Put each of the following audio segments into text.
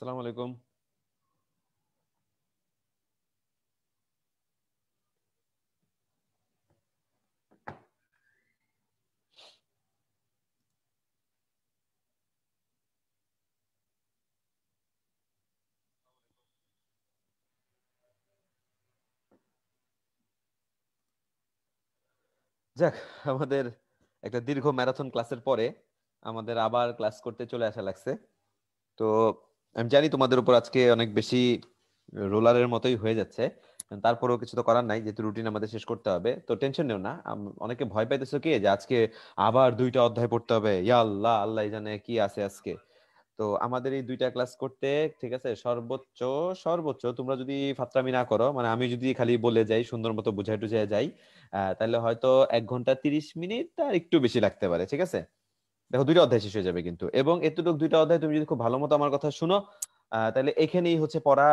আসসালাম আলাইকুম যাক আমাদের একটা দীর্ঘ ম্যারাথন ক্লাসের পরে আমাদের আবার ক্লাস করতে চলে আসা লাগছে তো আমি জানি তোমাদের উপর আজকে অনেক বেশি রোলারের মতোই হয়ে যাচ্ছে তারপরেও কিছু তো করার নাই যেহেতু রুটিন আমাদের শেষ করতে হবে তো টেনশন নেও না অনেকে ভয় পাইতেছো কি যে আজকে আবার দুইটা অধ্যায় পড়তে হবে ইয়া আল্লাহ আল্লাহ জানে কি আছে আজকে তো আমাদের এই দুইটা ক্লাস করতে ঠিক আছে সর্বোচ্চ সর্বোচ্চ তোমরা যদি ফাত্রামি না করো মানে আমি যদি খালি বলে যাই সুন্দর মতো বুঝাই টুঝাই যাই তাহলে হয়তো এক ঘন্টা তিরিশ মিনিট আর একটু বেশি লাগতে পারে ঠিক আছে দেখো দুইটা অধ্যায় শেষ হয়ে যাবে কিন্তু এবং এতটুক দুইটা অধ্যায় তুমি যদি খুব ভালো মতো আমার কথা শুনো তাহলে এখানেই হচ্ছে পড়া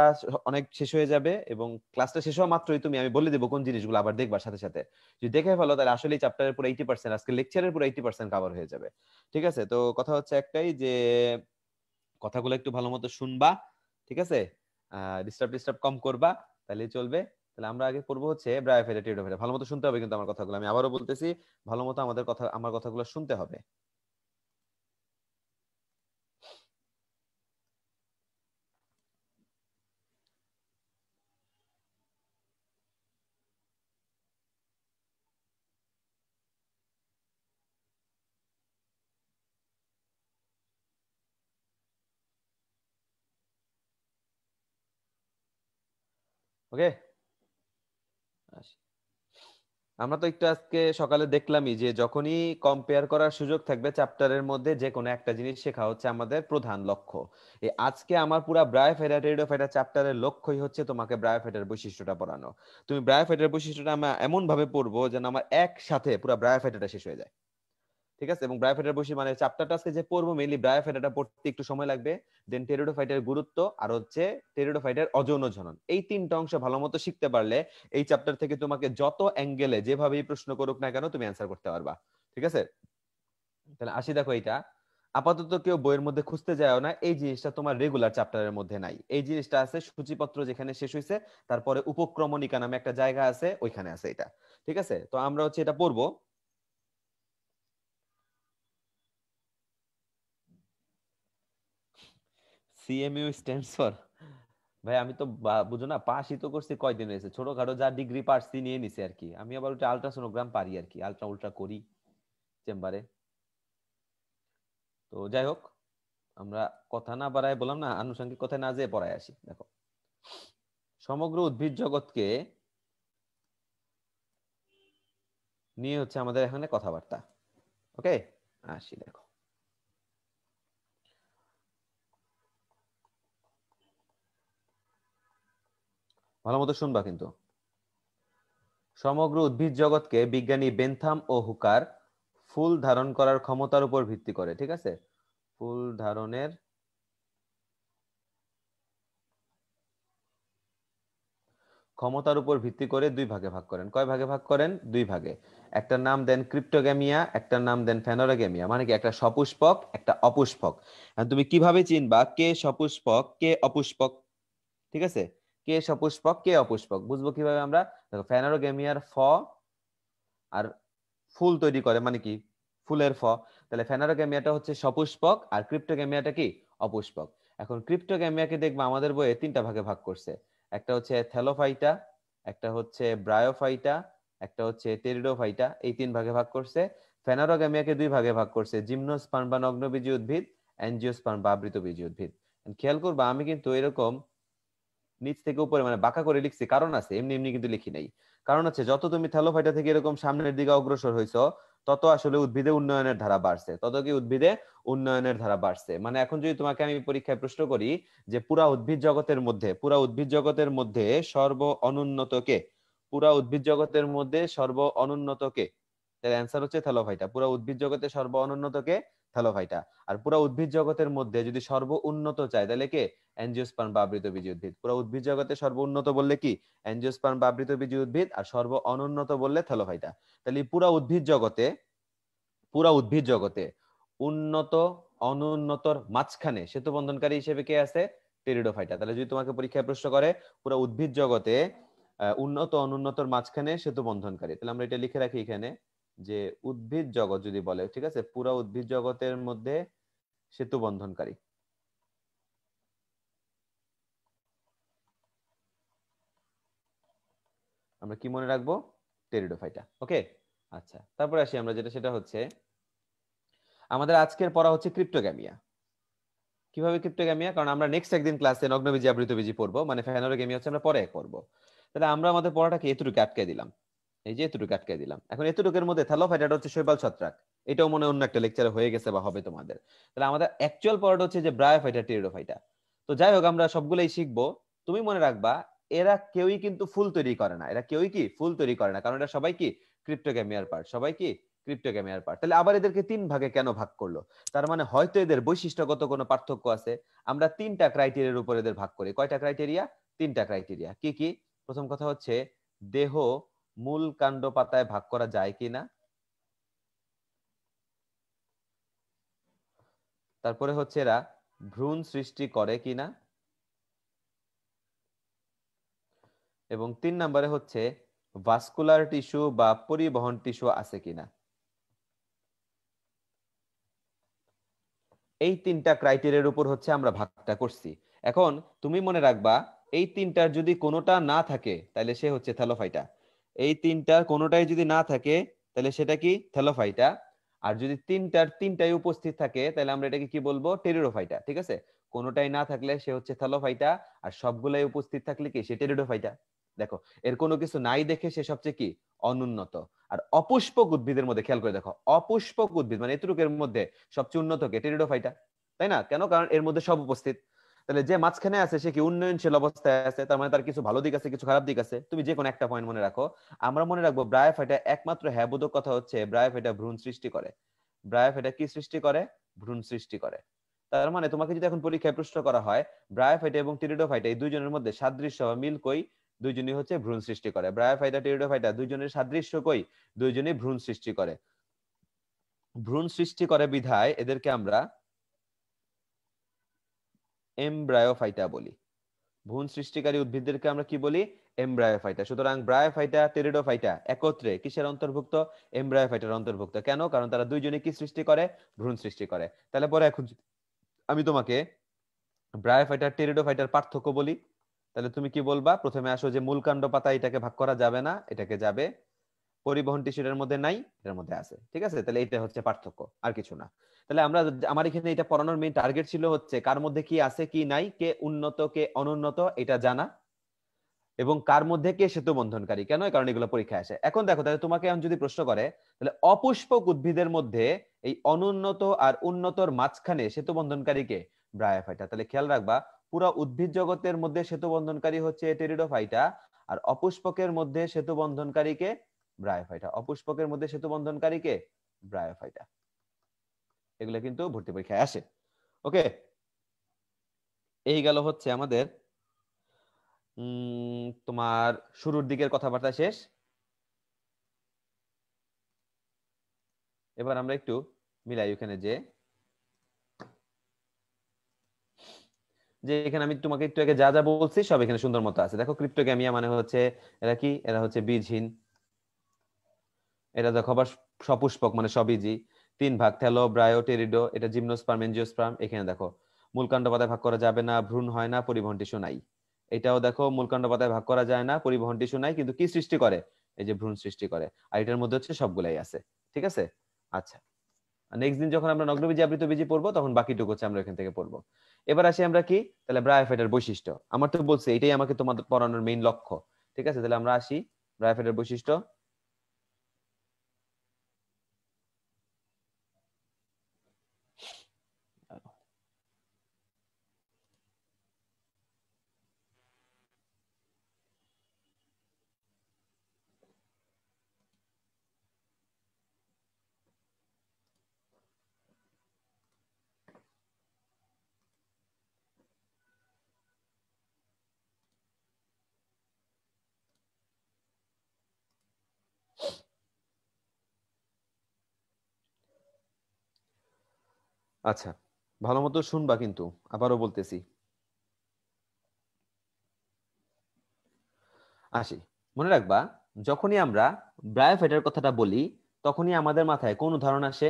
অনেক শেষ হয়ে যাবে এবং ক্লাসটা শেষ হওয়া মাত্রই তুমি আমি বলে দেবো কোন জিনিসগুলো আবার দেখবার সাথে সাথে যদি দেখে ফেলো তাহলে আসলে চ্যাপ্টারের পুরো এইটি পার্সেন্ট আজকে লেকচারের পুরো এইটি পার্সেন্ট কাভার হয়ে যাবে ঠিক আছে তো কথা হচ্ছে একটাই যে কথাগুলো একটু ভালো মতো শুনবা ঠিক আছে ডিস্টার্ব ডিস্টার্ব কম করবা তাহলে চলবে তাহলে আমরা আগে করবো হচ্ছে ব্রায়োফাইটা টিউডোফাইটা ভালো মতো শুনতে হবে কিন্তু আমার কথাগুলো আমি আবারও বলতেছি ভালো মতো আমাদের কথা আমার কথাগুলো শুনতে হবে ওকে আমরা তো একটু আজকে সকালে দেখলামই যে যখনই কম্পেয়ার করার সুযোগ থাকবে চ্যাপ্টারের মধ্যে যে কোনো একটা জিনিস শেখা হচ্ছে আমাদের প্রধান লক্ষ্য এই আজকে আমার পুরো ব্রায়োফাইটা রেডিওফাইটা চ্যাপ্টারের লক্ষ্যই হচ্ছে তোমাকে ব্রায়োফাইটার বৈশিষ্ট্যটা পড়ানো তুমি ব্রায়োফাইটার বৈশিষ্ট্যটা আমরা এমন ভাবে পড়বো যেন আমার একসাথে পুরো ব্রায়োফাইটাটা শেষ হয়ে যায় ঠিক আছে এবং ব্রায়োফাইটার বসি মানে চ্যাপ্টারটা আজকে যে পড়বো মেইনলি ব্রায়োফাইটারটা পড়তে একটু সময় লাগবে দেন টেরিডোফাইটের গুরুত্ব আর হচ্ছে টেরিডোফাইটের অযৌন ঝনন এই তিনটা অংশ ভালো মতো শিখতে পারলে এই চ্যাপ্টার থেকে তোমাকে যত অ্যাঙ্গেলে যেভাবেই প্রশ্ন করুক না কেন তুমি অ্যান্সার করতে পারবা ঠিক আছে তাহলে আসি দেখো এটা আপাতত কেউ বইয়ের মধ্যে খুঁজতে যায় না এই জিনিসটা তোমার রেগুলার চ্যাপ্টারের মধ্যে নাই এই জিনিসটা আছে সূচিপত্র যেখানে শেষ হয়েছে তারপরে উপক্রমণিকা নামে একটা জায়গা আছে ওইখানে আছে এটা ঠিক আছে তো আমরা হচ্ছে এটা পড়বো সিএমইউ স্ট্যান্ডস ফর ভাই আমি তো বুঝো না পাশই তো করছি কয়দিন হয়েছে ছোটখাটো যা ডিগ্রি পার্সি নিয়ে নিছে আর কি আমি আবার ওটা আলট্রাসোনোগ্রাম পারি আর কি আলট্রা উল্ট্রা করি চেম্বারে তো যাই হোক আমরা কথা না বাড়ায় বললাম না আনুষঙ্গিক কথা না যেয়ে পড়ায় আসি দেখো সমগ্র উদ্ভিদ জগৎকে নিয়ে হচ্ছে আমাদের এখানে কথাবার্তা ওকে আসি দেখো ভালো মতো শুনবা কিন্তু সমগ্র উদ্ভিদ জগৎকে বিজ্ঞানী বেনথাম ও হুকার ফুল ধারণ করার ক্ষমতার উপর ভিত্তি করে ঠিক আছে ফুল ধারণের ক্ষমতার উপর ভিত্তি করে দুই ভাগে ভাগ করেন কয় ভাগে ভাগ করেন দুই ভাগে একটা নাম দেন ক্রিপ্টোগ্যামিয়া একটা নাম দেন ফ্যানোরাগ্যামিয়া মানে কি একটা সপুষ্পক একটা অপুষ্পক তুমি কিভাবে চিনবা কে সপুষ্পক কে অপুষ্পক ঠিক আছে কে সপুষ্পক কে অপুষ্পক বুঝবো কিভাবে আমরা দেখো ফ্যানারোগেমিয়ার ফ আর ফুল তৈরি করে মানে কি ফুলের ফ তাহলে ফ্যানারোগেমিয়াটা হচ্ছে সপুষ্পক আর ক্রিপ্টোগেমিয়াটা কি অপুষ্পক এখন ক্রিপ্টোগেমিয়াকে দেখবো আমাদের বইয়ে তিনটা ভাগে ভাগ করছে একটা হচ্ছে থ্যালোফাইটা একটা হচ্ছে ব্রায়োফাইটা একটা হচ্ছে টেরিডোফাইটা এই তিন ভাগে ভাগ করছে ফেনারোগামিয়াকে দুই ভাগে ভাগ করছে জিমনোস্পার্ম বা নগ্নবীজী উদ্ভিদ অ্যাঞ্জিওস্পার্ম বা আবৃত বীজী উদ্ভিদ খেয়াল করবা আমি কিন্তু এরকম নিচ থেকে উপরে মানে বাঁকা করে লিখছি কারণ আছে এমনি এমনি কিন্তু লিখি নাই কারণ আছে যত তুমি থ্যালোফাইটা থেকে এরকম সামনের দিকে অগ্রসর হয়েছ তত আসলে উদ্ভিদে উন্নয়নের ধারা বাড়ছে তত কি উদ্ভিদে উন্নয়নের ধারা বাড়ছে মানে এখন যদি তোমাকে আমি পরীক্ষায় প্রশ্ন করি যে পুরা উদ্ভিদ জগতের মধ্যে পুরা উদ্ভিদ জগতের মধ্যে সর্ব অনুন্নতকে পুরা উদ্ভিদ জগতের মধ্যে সর্ব অনুন্নতকে তাহলে অ্যান্সার হচ্ছে থ্যালোফাইটা পুরা উদ্ভিদ জগতে সর্ব অনুন্নতকে হ্যালো ভাইটা আর পুরো উদ্ভিদ জগতের মধ্যে যদি সর্ব উন্নত চায় তাহলে কে এনজিওস্পার্ম বা আবৃত বীজ উদ্ভিদ পুরো উদ্ভিদ জগতে সর্ব উন্নত বললে কি এনজিওস্পার্ম বা আবৃত বীজ উদ্ভিদ আর সর্ব অনুন্নত বললে ভাইটা তাহলে পুরো উদ্ভিদ জগতে পুরো উদ্ভিদ জগতে উন্নত অনুন্নতর মাঝখানে সেতু বন্ধনকারী হিসেবে কে আছে টেরিডোফাইটা তাহলে যদি তোমাকে পরীক্ষায় প্রশ্ন করে পুরো উদ্ভিদ জগতে উন্নত অনুন্নতর মাঝখানে সেতু বন্ধনকারী তাহলে আমরা এটা লিখে রাখি এখানে যে উদ্ভিদ জগৎ যদি বলে ঠিক আছে পুরা উদ্ভিদ জগতের মধ্যে সেতু বন্ধনকারী আমরা কি মনে রাখবো টেরিডোফাইটা ওকে আচ্ছা তারপরে আসি আমরা যেটা সেটা হচ্ছে আমাদের আজকের পড়া হচ্ছে ক্রিপ্টোগ্যামিয়া কিভাবে ক্রিপ্টোগ্যামিয়া কারণ আমরা নেক্সট একদিন ক্লাসে নগ্নবীজি আবৃতবীজি পড়বো মানে ফ্যানোরোগ্যামিয়া হচ্ছে আমরা পরে পড়বো তাহলে আমরা আমাদের পড়াটাকে এতটুকু আটকে দিলাম এই যে এতটুকু আটকাই দিলাম এখন এতটুকের মধ্যে থ্যালোফাইটাটা হচ্ছে শৈবাল ছত্রাক এটাও মনে অন্য একটা লেকচারে হয়ে গেছে বা হবে তোমাদের তাহলে আমাদের অ্যাকচুয়াল পড়াটা হচ্ছে যে ব্রায়োফাইটা ফাইটা তো যাই হোক আমরা সবগুলোই শিখবো তুমি মনে রাখবা এরা কেউই কিন্তু ফুল তৈরি করে না এরা কেউই কি ফুল তৈরি করে না কারণ এরা সবাই কি ক্রিপ্টোগ্যামিয়ার পার্ট সবাই কি ক্রিপ্টোগ্যামিয়ার পার্ট তাহলে আবার এদেরকে তিন ভাগে কেন ভাগ করলো তার মানে হয়তো এদের বৈশিষ্ট্যগত কোনো পার্থক্য আছে আমরা তিনটা ক্রাইটেরিয়ার উপর এদের ভাগ করি কয়টা ক্রাইটেরিয়া তিনটা ক্রাইটেরিয়া কি কি প্রথম কথা হচ্ছে দেহ মূল কাণ্ড পাতায় ভাগ করা যায় কি না তারপরে হচ্ছে এরা ভ্রূণ সৃষ্টি করে কি না এবং তিন নম্বরে হচ্ছে ভাস্কুলার টিস্যু বা পরিবহন টিস্যু আছে কিনা এই তিনটা ক্রাইটেরিয়ার উপর হচ্ছে আমরা ভাগটা করছি এখন তুমি মনে রাখবা এই তিনটার যদি কোনোটা না থাকে তাহলে সে হচ্ছে থ্যালোফাইটা এই তিনটার কোনোটাই যদি না থাকে তাহলে সেটা কি থেলোফাইটা আর যদি তিনটার তিনটাই উপস্থিত থাকে তাহলে আমরা এটাকে কি বলবো টেরিডোফাইটা ঠিক আছে কোনোটাই না থাকলে সে হচ্ছে থেলোফাইটা আর সবগুলাই উপস্থিত থাকলে কি সে টেরিডোফাইটা দেখো এর কোনো কিছু নাই দেখে সে সবচেয়ে কি অনুন্নত আর অপুষ্পক উদ্ভিদের মধ্যে খেয়াল করে দেখো অপুষ্পক উদ্ভিদ মানে এতটুকের মধ্যে সবচেয়ে উন্নত কে টেরিডোফাইটা তাই না কেন কারণ এর মধ্যে সব উপস্থিত তাহলে যে মাঝখানে আছে সে কি উন্নয়নশীল অবস্থায় আছে তার মানে তার কিছু ভালো দিক আছে কিছু খারাপ দিক আছে তুমি যে কোনো একটা পয়েন্ট মনে রাখো আমরা মনে রাখবো ব্রায়োফাইটা একমাত্র হ্যাবোধক কথা হচ্ছে ব্রায়োফাইটা ভ্রূণ সৃষ্টি করে ব্রায়োফাইটা কি সৃষ্টি করে ভ্রূণ সৃষ্টি করে তার মানে তোমাকে যদি এখন পরীক্ষায় প্রশ্ন করা হয় ব্রায়োফাইটা এবং টিরিডোফাইটা এই দুইজনের মধ্যে সাদৃশ্য বা মিল কই দুইজনই হচ্ছে ভ্রূণ সৃষ্টি করে ব্রায়োফাইটা টিরিডোফাইটা দুইজনের সাদৃশ্য কই দুইজনই ভ্রূণ সৃষ্টি করে ভ্রূণ সৃষ্টি করে বিধায় এদেরকে আমরা এমব্রায়োফাইটা বলি ভ্রূণ সৃষ্টিকারী উদ্ভিদদেরকে আমরা কি বলি এমব্রায়োফাইটা সুতরাং ব্রায়োফাইটা টেরিডোফাইটা একত্রে কিসের অন্তর্ভুক্ত এমব্রায়োফাইটার অন্তর্ভুক্ত কেন কারণ তারা দুইজনে কি সৃষ্টি করে ভ্রূণ সৃষ্টি করে তাহলে পরে এখন আমি তোমাকে ব্রায়োফাইটার টেরিডোফাইটার পার্থক্য বলি তাহলে তুমি কি বলবা প্রথমে আসো যে কাণ্ড পাতা এটাকে ভাগ করা যাবে না এটাকে যাবে পরিবহন টিস্যুটার মধ্যে নাই এর মধ্যে আছে ঠিক আছে তাহলে এটা হচ্ছে পার্থক্য আর কিছু না তাহলে আমরা আমার এখানে এটা পড়ানোর মেইন টার্গেট ছিল হচ্ছে কার মধ্যে কি আছে কি নাই কে উন্নত কে অনুন্নত এটা জানা এবং কার মধ্যে কে সেতু বন্ধনকারী কেন কারণ এগুলো পরীক্ষায় আসে এখন দেখো তাহলে তোমাকে যদি প্রশ্ন করে তাহলে অপুষ্পক উদ্ভিদের মধ্যে এই অনুন্নত আর উন্নতর মাঝখানে সেতু বন্ধনকারী কে ব্রায়াফাইটা তাহলে খেয়াল রাখবা পুরো উদ্ভিদ জগতের মধ্যে সেতু বন্ধনকারী হচ্ছে টেরিডোফাইটা আর অপুষ্পকের মধ্যে সেতু বন্ধনকারী কে ব্রায়োফাইটা অপুষ্পকের মধ্যে সেতু বন্ধনকারী কে ব্রায়োফাইটা এগুলো কিন্তু ভর্তি পরীক্ষায় আসে ওকে এই গেল হচ্ছে আমাদের তোমার শুরুর দিকের কথাবার্তা শেষ এবার আমরা একটু মিলাই ওখানে যে যে এখানে আমি তোমাকে একটু আগে যা যা বলছি সব এখানে সুন্দর মতো আছে দেখো ক্রিপ্টোগ্যামিয়া মানে হচ্ছে এরা কি এরা হচ্ছে বীজহীন এরা দেখো আবার সপুষ্পক মানে সবিজি তিন ভাগ থেলো ব্রায়ো টেরিডো এটা জিমনোস্পার্ম এনজিওস্পার্ম এখানে দেখো মূলকাণ্ড পাতায় ভাগ করা যাবে না ভ্রূণ হয় না পরিবহন টিস্যু নাই এটাও দেখো মূলকাণ্ড পাতায় ভাগ করা যায় না পরিবহন টিস্যু নাই কিন্তু কি সৃষ্টি করে এই যে ভ্রূণ সৃষ্টি করে আর এটার মধ্যে হচ্ছে সবগুলাই আছে ঠিক আছে আচ্ছা নেক্সট দিন যখন আমরা নগ্নবীজি আবৃত বীজি পড়বো তখন বাকিটুকু হচ্ছে আমরা এখান থেকে পড়বো এবার আসি আমরা কি তাহলে ব্রায়োফাইটের বৈশিষ্ট্য আমার তো বলছে এটাই আমাকে তোমাদের পড়ানোর মেইন লক্ষ্য ঠিক আছে তাহলে আমরা আসি ব্রায়োফাইটের বৈশিষ্ট্য আচ্ছা ভালো মতো শুনবা কিন্তু আবারও বলতেছি আসি মনে রাখবা যখনই আমরা ব্রায়োফাইটার কথাটা বলি তখনই আমাদের মাথায় কোন উদাহরণ আসে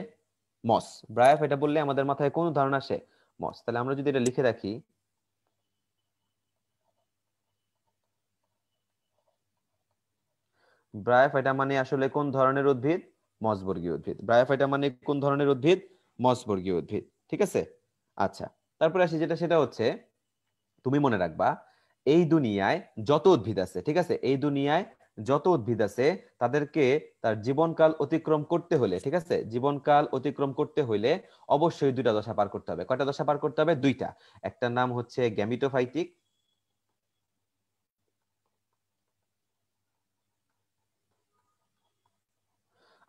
মস ব্রায়োফাইটা বললে আমাদের মাথায় কোন উদাহরণ আসে মস তাহলে আমরা যদি এটা লিখে রাখি ব্রায়োফাইটা মানে আসলে কোন ধরনের উদ্ভিদ মসবর্গীয় উদ্ভিদ ব্রায়োফাইটা মানে কোন ধরনের উদ্ভিদ মসবর্গীয় উদ্ভিদ ঠিক আছে আচ্ছা তারপরে আসি যেটা সেটা হচ্ছে তুমি মনে রাখবা এই দুনিয়ায় যত উদ্ভিদ আছে ঠিক আছে এই দুনিয়ায় যত উদ্ভিদ আছে তাদেরকে তার জীবনকাল অতিক্রম করতে হলে ঠিক আছে জীবনকাল অতিক্রম করতে হলে অবশ্যই দুইটা দশা পার করতে হবে কয়টা দশা পার করতে হবে দুইটা একটা নাম হচ্ছে গ্যামিটোফাইটিক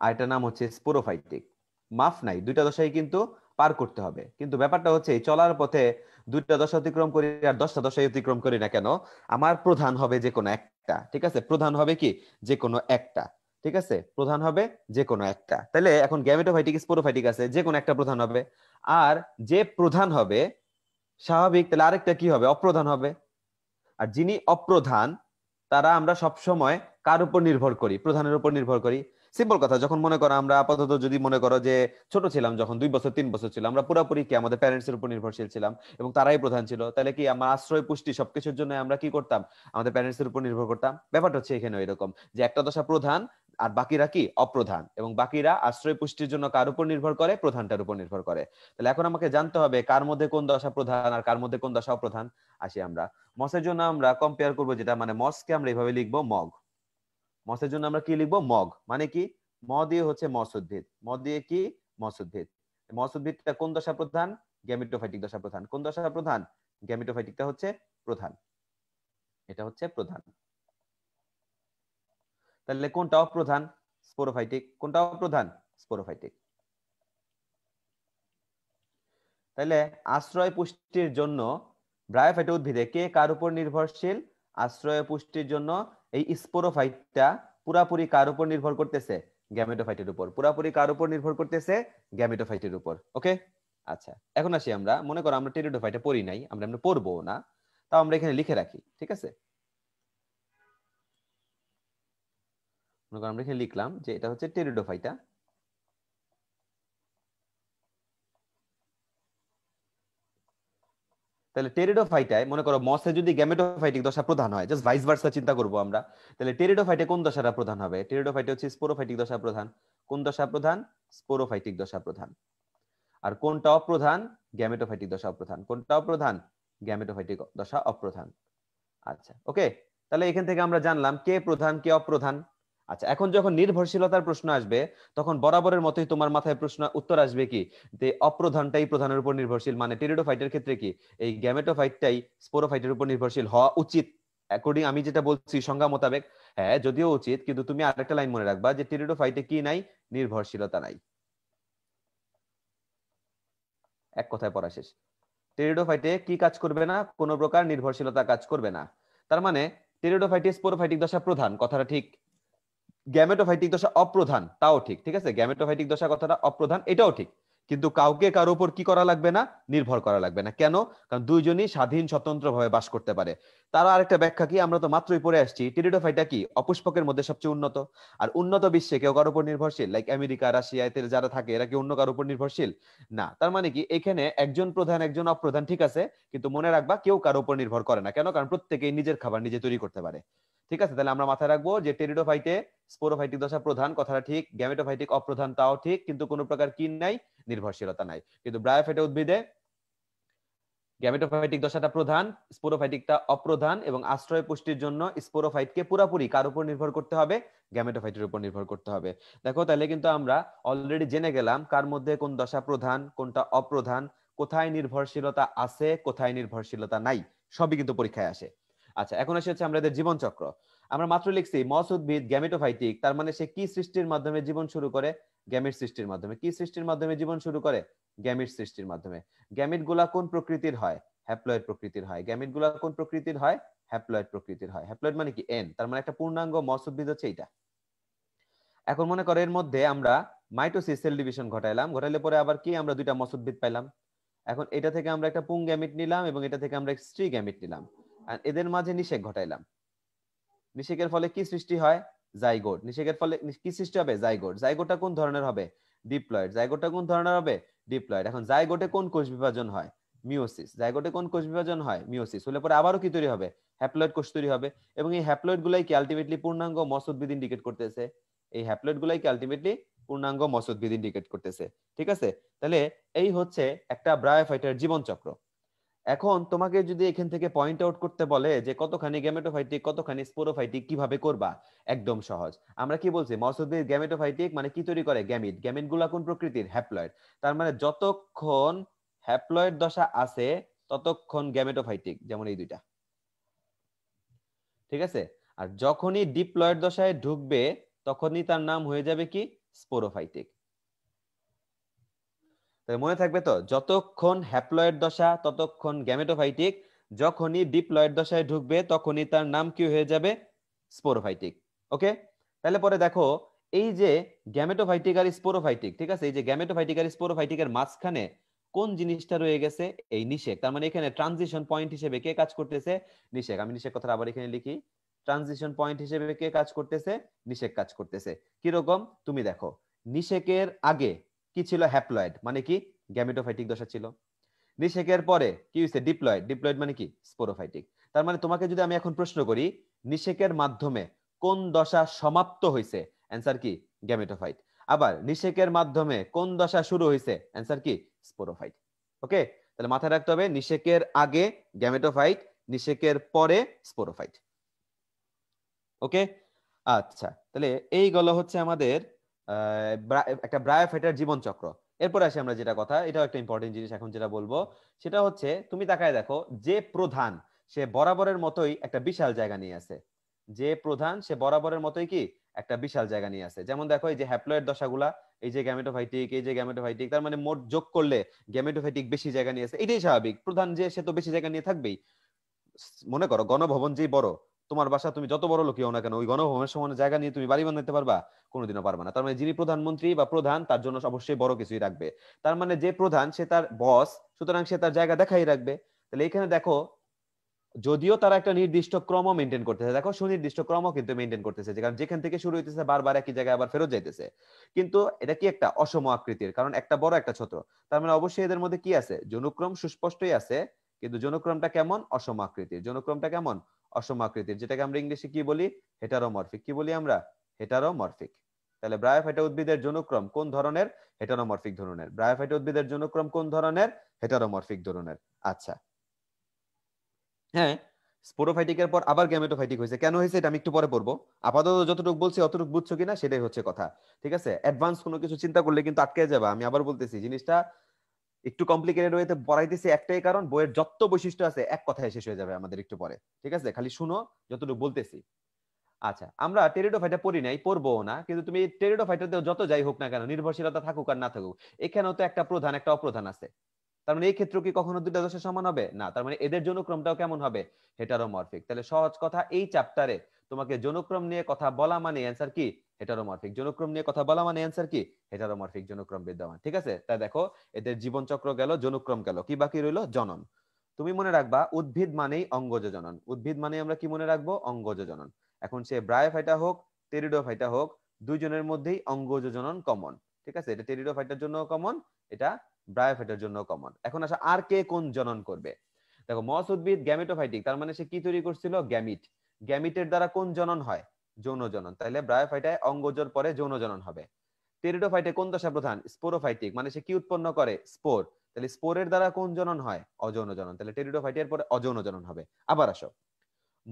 আর একটা নাম হচ্ছে স্পোরোফাইটিক মাফ নাই দুইটা দশাই কিন্তু পার করতে হবে কিন্তু ব্যাপারটা হচ্ছে চলার পথে দুইটা দশা অতিক্রম করি আর দশটা দশাই অতিক্রম করি না কেন আমার প্রধান হবে যে কোনো একটা ঠিক আছে প্রধান হবে কি যে কোনো একটা ঠিক আছে প্রধান হবে যে কোনো একটা তাহলে এখন গ্যামেটোফাইটিক স্পোরোফাইটিক আছে যে কোনো একটা প্রধান হবে আর যে প্রধান হবে স্বাভাবিক তাহলে আরেকটা কি হবে অপ্রধান হবে আর যিনি অপ্রধান তারা আমরা সব সময় কার উপর নির্ভর করি প্রধানের উপর নির্ভর করি সিম্পল কথা যখন মনে করো আমরা আপাতত যদি মনে করো যে ছোট ছিলাম যখন দুই বছর তিন বছর ছিলাম আমরা পুরোপুরি কি আমাদের প্যারেন্টস এর উপর নির্ভরশীল ছিলাম এবং তারাই প্রধান ছিল তাহলে কি আমার আশ্রয় পুষ্টি সবকিছুর জন্য আমরা কি করতাম আমাদের প্যারেন্টস এর উপর নির্ভর করতাম ব্যাপারটা হচ্ছে এখানে এরকম যে একটা দশা প্রধান আর বাকিরা কি অপ্রধান এবং বাকিরা আশ্রয় পুষ্টির জন্য কার উপর নির্ভর করে প্রধানটার উপর নির্ভর করে তাহলে এখন আমাকে জানতে হবে কার মধ্যে কোন দশা প্রধান আর কার মধ্যে কোন দশা অপ্রধান আসি আমরা মসের জন্য আমরা কম্পেয়ার করবো যেটা মানে মসকে আমরা এইভাবে লিখবো মগ মসের জন্য আমরা কি লিখবো মগ মানে কি ম দিয়ে হচ্ছে মস উদ্ভিদ ম দিয়ে কি উদ্ভিদ মস উদ্ভিদটা কোন দশা প্রধান গ্যামিটোফাইটিক দশা প্রধান কোন দশা প্রধান গ্যামিটোফাইটিকটা হচ্ছে প্রধান এটা হচ্ছে প্রধান তাহলে কোনটা অপ্রধান স্পোরোফাইটিক কোনটা অপ্রধান স্পোরোফাইটিক তাহলে আশ্রয় পুষ্টির জন্য ব্রায়োফাইট উদ্ভিদে কে কার উপর নির্ভরশীল আশ্রয় পুষ্টির জন্য এই স্পোরোফাইটটা পুরাপুরি কার উপর নির্ভর করতেছে গ্যামেটোফাইটের উপর পুরাপুরি কার উপর নির্ভর করতেছে গ্যামেটোফাইটের উপর ওকে আচ্ছা এখন আসি আমরা মনে করো আমরা টেরিডোফাইটে পড়ি নাই আমরা আমরা পড়বো না তাও আমরা এখানে লিখে রাখি ঠিক আছে মনে করো আমরা এখানে লিখলাম যে এটা হচ্ছে টেরিডোফাইটা তাহলে টেরিডোফাইটায় মনে করো মসে যদি গ্যামেটোফাইটিক দশা প্রধান হয় জাস্ট ভাইস ভার্সা চিন্তা করব আমরা তাহলে টেরিডোফাইটে কোন দশাটা প্রধান হবে টেরিডোফাইটে হচ্ছে স্পোরোফাইটিক দশা প্রধান কোন দশা প্রধান স্পোরোফাইটিক দশা প্রধান আর কোনটা অপ্রধান গ্যামেটোফাইটিক দশা অপ্রধান কোনটা অপ্রধান গ্যামেটোফাইটিক দশা অপ্রধান আচ্ছা ওকে তাহলে এখান থেকে আমরা জানলাম কে প্রধান কে অপ্রধান আচ্ছা এখন যখন নির্ভরশীলতার প্রশ্ন আসবে তখন বরাবরের মতোই তোমার মাথায় প্রশ্ন উত্তর আসবে কি যে অপ্রধানটাই প্রধানের উপর নির্ভরশীল মানে টেরিডোফাইটের ক্ষেত্রে কি এই গ্যামেটোফাইটটাই স্পোরোফাইটের উপর নির্ভরশীল হওয়া উচিত অ্যাকর্ডিং আমি যেটা বলছি সংজ্ঞা মোতাবেক হ্যাঁ যদিও উচিত কিন্তু তুমি আরেকটা লাইন মনে রাখবা যে টেরিডোফাইটে কি নাই নির্ভরশীলতা নাই এক কথায় পড়া শেষ টেরিডোফাইটে কি কাজ করবে না কোনো প্রকার নির্ভরশীলতা কাজ করবে না তার মানে টেরিডোফাইটে স্পোরোফাইটিক দশা প্রধান কথাটা ঠিক গ্যামেটোফাইটিক দশা অপ্রধান তাও ঠিক ঠিক আছে গ্যামেটোফাইটিক দশা কথাটা অপ্রধান এটাও ঠিক কিন্তু কাউকে কারো উপর কি করা লাগবে না নির্ভর করা লাগবে না কেন কারণ দুইজনই স্বাধীন স্বতন্ত্র ভাবে বাস করতে পারে তার আরেকটা ব্যাখ্যা কি আমরা তো মাত্রই পড়ে আসছি টেরিডোফাইটা কি অপুষ্পকের মধ্যে সবচেয়ে উন্নত আর উন্নত বিশ্বে কেউ কারোর উপর নির্ভরশীল লাইক আমেরিকা রাশিয়া এতে যারা থাকে এরা কি অন্য কারোর উপর নির্ভরশীল না তার মানে কি এখানে একজন প্রধান একজন অপ্রধান ঠিক আছে কিন্তু মনে রাখবা কেউ কারোর উপর নির্ভর করে না কেন কারণ প্রত্যেকেই নিজের খাবার নিজে তৈরি করতে পারে ঠিক আছে তাহলে আমরা মাথায় রাখবো যে টেরিডোফাইটে স্পোরোফাইটিক দশা প্রধান কথাটা ঠিক গ্যামেটোফাইটিক অপ্রধান তাও ঠিক কিন্তু কোনো প্রকার কি নাই নির্ভরশীলতা নাই কিন্তু ব্রায়োফাইটে উদ্ভিদে গ্যামেটোফাইটিক দশাটা প্রধান স্পোরোফাইটিকটা অপ্রধান এবং আশ্রয় পুষ্টির জন্য স্পোরোফাইটকে পুরাপুরি কার উপর নির্ভর করতে হবে গ্যামেটোফাইটের উপর নির্ভর করতে হবে দেখো তাহলে কিন্তু আমরা অলরেডি জেনে গেলাম কার মধ্যে কোন দশা প্রধান কোনটা অপ্রধান কোথায় নির্ভরশীলতা আছে কোথায় নির্ভরশীলতা নাই সবই কিন্তু পরীক্ষায় আসে আচ্ছা এখন আসে হচ্ছে আমরা এদের জীবনচক্র আমরা মাত্র লিখছি মস উদ্ভিদ গ্যামেটোফাইটিক তার মানে সে কি সৃষ্টির মাধ্যমে জীবন শুরু করে গ্যামেট সৃষ্টির মাধ্যমে কি সৃষ্টির মাধ্যমে জীবন শুরু করে গ্যামেট সৃষ্টির মাধ্যমে গ্যামেট গুলা কোন প্রকৃতির হয় হ্যাপ্লয়েড প্রকৃতির হয় গ্যামেট গুলা কোন প্রকৃতির হয় হ্যাপ্লয়েড প্রকৃতির হয় হ্যাপ্লয়েড মানে কি এন তার মানে একটা পূর্ণাঙ্গ মস উদ্ভিদ হচ্ছে এটা এখন মনে করো এর মধ্যে আমরা মাইটোসিস সেল ডিভিশন ঘটাইলাম ঘটাইলে পরে আবার কি আমরা দুইটা মস উদ্ভিদ পাইলাম এখন এটা থেকে আমরা একটা পুং গ্যামিট নিলাম এবং এটা থেকে আমরা স্ত্রী গ্যামিট নিলাম আর এদের মাঝে নিষেক ঘটাইলাম নিষেকের ফলে কি সৃষ্টি হয় জাইগোট নিষেকের ফলে কি সৃষ্টি হবে জাইগোট জাইগোটা কোন ধরনের হবে ডিপ্লয়েড জাইগোটা কোন ধরনের হবে ডিপ্লয়েড এখন জাইগোটে কোন কোষ বিভাজন হয় মিওসিস জাইগোটে কোন কোষ বিভাজন হয় মিওসিস হলে পরে আবারও কি তৈরি হবে হ্যাপ্লয়েড কোষ তৈরি হবে এবং এই হ্যাপ্লয়েড গুলাই কি আলটিমেটলি পূর্ণাঙ্গ মসুদ্ভিদ ইন্ডিকেট করতেছে এই হ্যাপ্লয়েড গুলাই কি আলটিমেটলি পূর্ণাঙ্গ মসুদ্ভিদ ইন্ডিকেট করতেছে ঠিক আছে তাহলে এই হচ্ছে একটা ব্রায়োফাইটার জীবনচক্র এখন তোমাকে যদি এখান থেকে পয়েন্ট আউট করতে বলে যে কতখানি গ্যামেটোফাইটিক কতখানি স্পোরোফাইটিক কিভাবে করবা একদম সহজ আমরা কি বলছি মসুদের গ্যামেটোফাইটিক মানে কি তৈরি করে গ্যামিট গ্যামিট গুলা কোন প্রকৃতির হ্যাপ্লয়েড তার মানে যতক্ষণ হ্যাপ্লয়েড দশা আছে ততক্ষণ গ্যামেটোফাইটিক যেমন এই দুইটা ঠিক আছে আর যখনই ডিপ্লয়েড দশায় ঢুকবে তখনই তার নাম হয়ে যাবে কি স্পোরোফাইটিক তাহলে মনে থাকবে তো যতক্ষণ হ্যাপ্লয়েড দশা ততক্ষণ গ্যামেটোফাইটিক যখনই ডিপ্লয়েড দশায় ঢুকবে তখনই তার নাম কি হয়ে যাবে স্পোরোফাইটিক ওকে তাহলে পরে দেখো এই যে গ্যামেটোফাইটিক আর স্পোরোফাইটিক ঠিক আছে এই যে গ্যামেটোফাইটিক আর এর মাঝখানে কোন জিনিসটা রয়ে গেছে এই নিষেক তার মানে এখানে ট্রানজিশন পয়েন্ট হিসেবে কে কাজ করতেছে নিষেক আমি নিষেক কথাটা আবার এখানে লিখি ট্রানজিশন পয়েন্ট হিসেবে কে কাজ করতেছে নিষেক কাজ করতেছে কিরকম তুমি দেখো নিষেকের আগে কি ছিল হ্যাপ্লয়েড মানে কি গ্যামেটোফাইটিক দশা ছিল নিষেকের পরে কি হয়েছে ডিপ্লয়েড ডিপ্লয়েড মানে কি স্পোরোফাইটিক তার মানে তোমাকে যদি আমি এখন প্রশ্ন করি নিষেকের মাধ্যমে কোন দশা সমাপ্ত হয়েছে অ্যান্সার কি গ্যামেটোফাইট আবার নিষেকের মাধ্যমে কোন দশা শুরু হয়েছে অ্যান্সার কি স্পোরোফাইট ওকে তাহলে মাথায় রাখতে হবে নিষেকের আগে গ্যামেটোফাইট নিষেকের পরে স্পোরোফাইট ওকে আচ্ছা তাহলে এই গল হচ্ছে আমাদের একটা ব্রায়োফাইটার চক্র এরপরে আসি আমরা যেটা কথা এটাও একটা ইম্পর্টেন্ট জিনিস এখন যেটা বলবো সেটা হচ্ছে তুমি তাকায় দেখো যে প্রধান সে বরাবরের মতোই একটা বিশাল জায়গা নিয়ে আছে যে প্রধান সে বরাবরের মতোই কি একটা বিশাল জায়গা নিয়ে আছে যেমন দেখো এই যে হ্যাপ্লয়েড দশাগুলা এই যে গ্যামেটোফাইটিক এই যে গ্যামেটোফাইটিক তার মানে মোট যোগ করলে গ্যামেটোফাইটিক বেশি জায়গা নিয়ে আছে এটাই স্বাভাবিক প্রধান যে সে তো বেশি জায়গা নিয়ে থাকবেই মনে করো গণভবন যেই বড় তোমার বাসা তুমি যত বড় লোকই না কেন ওই গণভবনের সমান জায়গা নিয়ে তুমি বাড়ি বানাতে পারবা কোনোদিনও পারবা না তার মানে যিনি প্রধানমন্ত্রী বা প্রধান তার জন্য অবশ্যই বড় কিছুই রাখবে তার মানে যে প্রধান সে তার বস সুতরাং সে তার জায়গা দেখাই রাখবে তাহলে এখানে দেখো যদিও তারা একটা নির্দিষ্ট ক্রম মেনটেন করতেছে দেখো সুনির্দিষ্ট ক্রম কিন্তু মেনটেন করতেছে যে কারণ যেখান থেকে শুরু হইতেছে বারবার একই জায়গায় আবার ফেরত যাইতেছে কিন্তু এটা কি একটা অসম আকৃতির কারণ একটা বড় একটা ছোট তার মানে অবশ্যই এদের মধ্যে কি আছে জনুক্রম সুস্পষ্টই আছে কিন্তু জনক্রমটা কেমন অসম আকৃতির জনক্রমটা কেমন অসম আকৃতির যেটাকে আমরা ইংলিশে কি বলি হেটারোমরফিক কি বলি আমরা হেটারোমরফিক তাহলে ব্রায়োফাইটা উদ্ভিদের জনক্রম কোন ধরনের হেটারোমরফিক ধরনের ব্রায়োফাইটা উদ্ভিদের জনক্রম কোন ধরনের হেটারোমরফিক ধরনের আচ্ছা হ্যাঁ স্পোরোফাইটিকের পর আবার গ্যামেটোফাইটিক হয়েছে কেন হয়েছে এটা আমি একটু পরে পড়বো আপাতত যতটুকু বলছি অতটুকু বুঝছো কিনা সেটাই হচ্ছে কথা ঠিক আছে অ্যাডভান্স কোনো কিছু চিন্তা করলে কিন্তু আটকে যাবে আমি আবার বলতেছি জিনিসটা একটু কমপ্লিকেটেড ওয়েতে বড়াইতেছি একটাই কারণ বইয়ের যত বৈশিষ্ট্য আছে এক কথায় শেষ হয়ে যাবে আমাদের একটু পরে ঠিক আছে খালি শুনো যতটুকু বলতেছি আচ্ছা আমরা টেরিডোফাইটা পড়ি নাই পড়বো না কিন্তু তুমি টেরিডোফাইটাতে যত যাই হোক না কেন নির্ভরশীলতা থাকুক আর না থাকুক এখানেও তো একটা প্রধান একটা অপ্রধান আছে তার মানে এই ক্ষেত্রে কি কখনো দুইটা দশের সমান হবে না তার মানে এদের যৌনক্রমটাও কেমন হবে হেটারোমরফিক তাহলে সহজ কথা এই চ্যাপ্টারে তোমাকে জনক্রম নিয়ে কথা বলা মানে অ্যান্সার কি হেটারোমরফিক জনক্রম নিয়ে কথা বলা মানে অ্যান্সার কি হেটারোমরফিক জনক্রম বিদ্যমান ঠিক আছে তাই দেখো এদের জীবন চক্র গেল জনক্রম গেল কি বাকি রইল জনন তুমি মনে রাখবা উদ্ভিদ মানেই অঙ্গজ জনন উদ্ভিদ মানে আমরা কি মনে রাখবো অঙ্গজ জনন এখন সে ব্রায়োফাইটা হোক টেরিডোফাইটা হোক দুইজনের মধ্যেই অঙ্গজ জনন কমন ঠিক আছে এটা টেরিডোফাইটার জন্য কমন এটা ব্রায়োফাইটের জন্য কমন এখন আসা আর কে কোন জনন করবে দেখো মস উদ্ভিদ গ্যামিটোফাইটিক তার মানে সে কি তৈরি করছিল গ্যামিট গ্যামিটের দ্বারা কোন জনন হয় যৌন জনন তাহলে ব্রায়োফাইটায় অঙ্গজোর পরে যৌন জনন হবে টেরিডোফাইটে কোন দশা প্রধান স্পোরোফাইটিক মানে সে কি উৎপন্ন করে স্পোর তাহলে স্পোরের দ্বারা কোন জনন হয় অযৌন জনন তাহলে টেরিডোফাইটের পরে অযৌন জনন হবে আবার আসো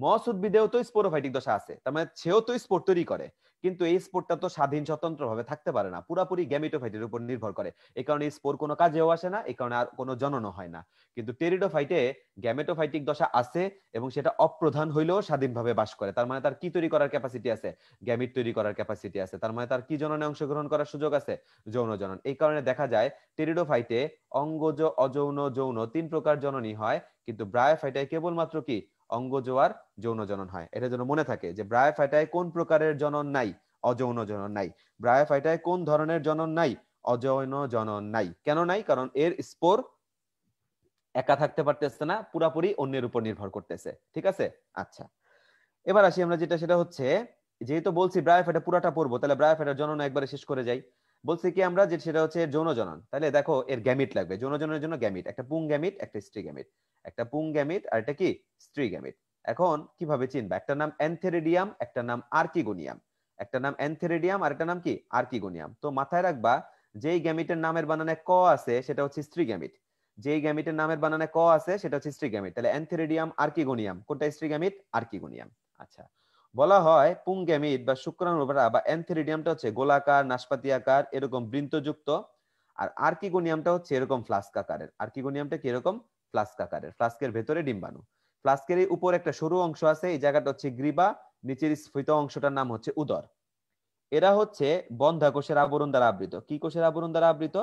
মস উদ্ভিদেও তো স্পোরোফাইটিক দশা আছে তার মানে সেও তো স্পোর তৈরি করে কিন্তু এই স্পোরটা তো স্বাধীন স্বতন্ত্রভাবে থাকতে পারে না পুরাপুরি গ্যামিটোফাইটের উপর নির্ভর করে এই কারণে এই স্পোর কোনো কাজেও আসে না এই কারণে আর কোনো জননও হয় না কিন্তু টেরিডোফাইটে গ্যামেটোফাইটিক দশা আছে এবং সেটা অপ্রধান হইলেও স্বাধীনভাবে বাস করে তার মানে তার কি তৈরি করার ক্যাপাসিটি আছে গ্যামিট তৈরি করার ক্যাপাসিটি আছে তার মানে তার কি জননে অংশগ্রহণ করার সুযোগ আছে যৌন জনন এই কারণে দেখা যায় টেরিডোফাইটে অঙ্গজ অযৌন যৌন তিন প্রকার জননী হয় কিন্তু ব্রায়োফাইটে কেবলমাত্র কি অঙ্গজোয়ার যৌন জনন হয় এটা যেন মনে থাকে যে ব্রায়োফাইটায় কোন প্রকারের জনন নাই অযৌন জনন নাই ব্রায়োফাইটায় কোন ধরনের জনন নাই অযৌন জনন নাই কেন নাই কারণ এর স্পোর একা থাকতে পারতেছে না পুরাপুরি অন্যের উপর নির্ভর করতেছে ঠিক আছে আচ্ছা এবার আসি আমরা যেটা সেটা হচ্ছে যেহেতু বলছি ব্রায়োফাইটা পুরাটা পড়বো তাহলে ব্রায়োফাইটার জনন একবারে শেষ করে যাই বলছি কি আমরা যে সেটা হচ্ছে যৌন জনন তাহলে দেখো এর গ্যামিট লাগবে যৌন জননের জন্য গ্যামিট একটা পুং গ্যামিট একটা স্ত্রী গ্যামিট একটা পুং গ্যামিট আর একটা কি স্ত্রী গ্যামিট এখন কিভাবে চিনবা একটা নাম অ্যান্থেরিডিয়াম একটা নাম আর্কিগোনিয়াম একটা নাম অ্যান্থেরিডিয়াম আর একটা নাম কি আর্কিগোনিয়াম তো মাথায় রাখবা যেই গ্যামিটের নামের বানানে ক আছে সেটা হচ্ছে স্ত্রী গ্যামিট যেই গ্যামিটের নামের বানানে ক আছে সেটা হচ্ছে স্ত্রী গ্যামিট তাহলে অ্যান্থেরিডিয়াম আর্কিগোনিয়াম কোনটা স্ত্রী গ্যামিট আর্কিগোনিয়াম আচ্ছা বলা হয় পুং গ্যামিট বা শুক্রাণুরা বা অ্যান্থেরিডিয়ামটা হচ্ছে গোলাকার নাশপাতি আকার এরকম বৃন্তযুক্ত আর আর্কিগোনিয়ামটা হচ্ছে এরকম ফ্লাস্ক আকারের আর্কিগোনিয়ামটা কি এরকম ফ্লাস্ক আকারের ফ্লাস্কের ভেতরে ডিম্বাণু ফ্লাস্কের এই উপর একটা সরু অংশ আছে এই জায়গাটা হচ্ছে গ্রীবা নিচের স্ফীত অংশটার নাম হচ্ছে উদর এরা হচ্ছে কোষের আবরণ দ্বারা আবৃত কি কোষের আবরণ দ্বারা আবৃত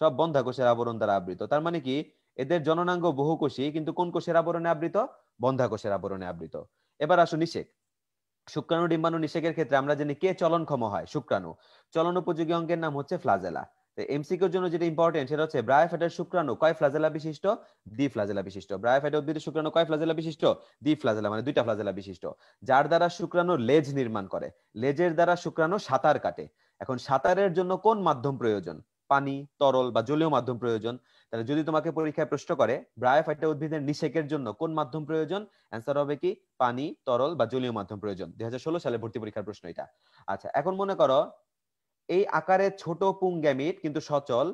সব কোষের আবরণ দ্বারা আবৃত তার মানে কি এদের জননাঙ্গ বহুকোষী কিন্তু কোন কোষের আবরণে আবৃত কোষের আবরণে আবৃত এবার আসো নিষেক শুক্রাণু ডিম্বাণু নিষেকের ক্ষেত্রে আমরা জানি কে চলনক্ষম হয় শুক্রাণু চলন উপযোগী অঙ্গের নাম হচ্ছে ফ্লাজেলা এমসিকিউর জন্য যেটা ইম্পর্টেন্ট সেটা হচ্ছে ব্রায়োফাইটের শুক্রাণু কয় ফ্লাজেলা বিশিষ্ট দ্বি ফ্লাজেলা বিশিষ্ট ব্রায়োফাইটের উদ্ভিদের শুক্রাণু কয় ফ্লাজেলা বিশিষ্ট দ্বি ফ্লাজেলা মানে দুইটা ফ্লাজেলা বিশিষ্ট যার দ্বারা শুক্রাণু লেজ নির্মাণ করে লেজের দ্বারা শুক্রাণু সাঁতার কাটে এখন সাঁতারের জন্য কোন মাধ্যম প্রয়োজন পানি তরল বা জলীয় মাধ্যম প্রয়োজন তাহলে যদি তোমাকে পরীক্ষায় প্রশ্ন করে ব্রায়োফাইটা উদ্ভিদের নিষেকের জন্য কোন মাধ্যম প্রয়োজন অ্যান্সার হবে কি পানি তরল বা জলীয় মাধ্যম প্রয়োজন দুই সালে ভর্তি পরীক্ষার প্রশ্ন এটা আচ্ছা এখন মনে করো এই আকারে ছোট পুং গ্যামিট কিন্তু সচল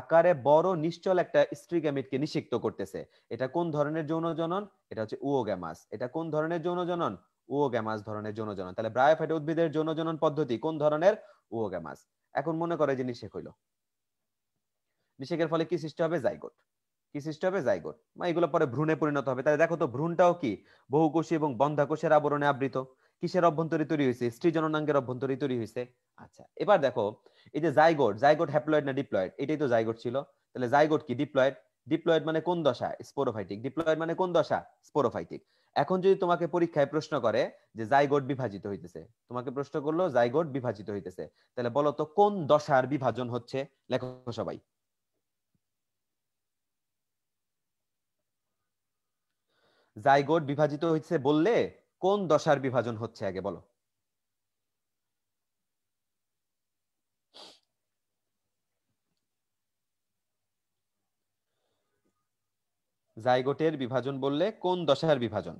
আকারে বড় নিশ্চল একটা স্ত্রী গ্যামিটকে নিষিক্ত করতেছে এটা কোন ধরনের যৌন জনন এটা হচ্ছে উওগ্যামাস এটা কোন ধরনের যৌন জনন উওগ্যামাস ধরনের যৌন জনন তাহলে ব্রায়োফাইট উদ্ভিদের যৌন জনন পদ্ধতি কোন ধরনের উওগ্যামাস এখন মনে করে যে নিষেক হইল নিষেকের ফলে কি সৃষ্টি হবে জাইগোট কি সৃষ্টি হবে জাইগোট এগুলো পরে ভ্রূণে পরিণত হবে তাহলে দেখো তো ভ্রূণটাও কি বহুকোষী এবং বন্ধাকোষের আবরণে আবৃত কিসের অভ্যন্তরে তৈরি হয়েছে স্ত্রী জননাঙ্গের অভ্যন্তরে তৈরি হয়েছে আচ্ছা এবার দেখো এই যে জাইগোট জাইগোট হ্যাপ্লয়েড না ডিপ্লয়েড এটাই তো জাইগোট ছিল তাহলে জাইগোট কি ডিপ্লয়েড ডিপ্লয়েড মানে কোন দশা স্পোরোফাইটিক ডিপ্লয়েড মানে কোন দশা স্পোরোফাইটিক এখন যদি তোমাকে পরীক্ষায় প্রশ্ন করে যে জাইগোট বিভাজিত হইতেছে তোমাকে প্রশ্ন করলো জাইগোট বিভাজিত হইতেছে তাহলে বলো তো কোন দশার বিভাজন হচ্ছে লেখো সবাই জাইগোট বিভাজিত হইছে বললে কোন দশার বিভাজন হচ্ছে আগে বলো জাইগোটের বিভাজন বললে কোন দশার বিভাজন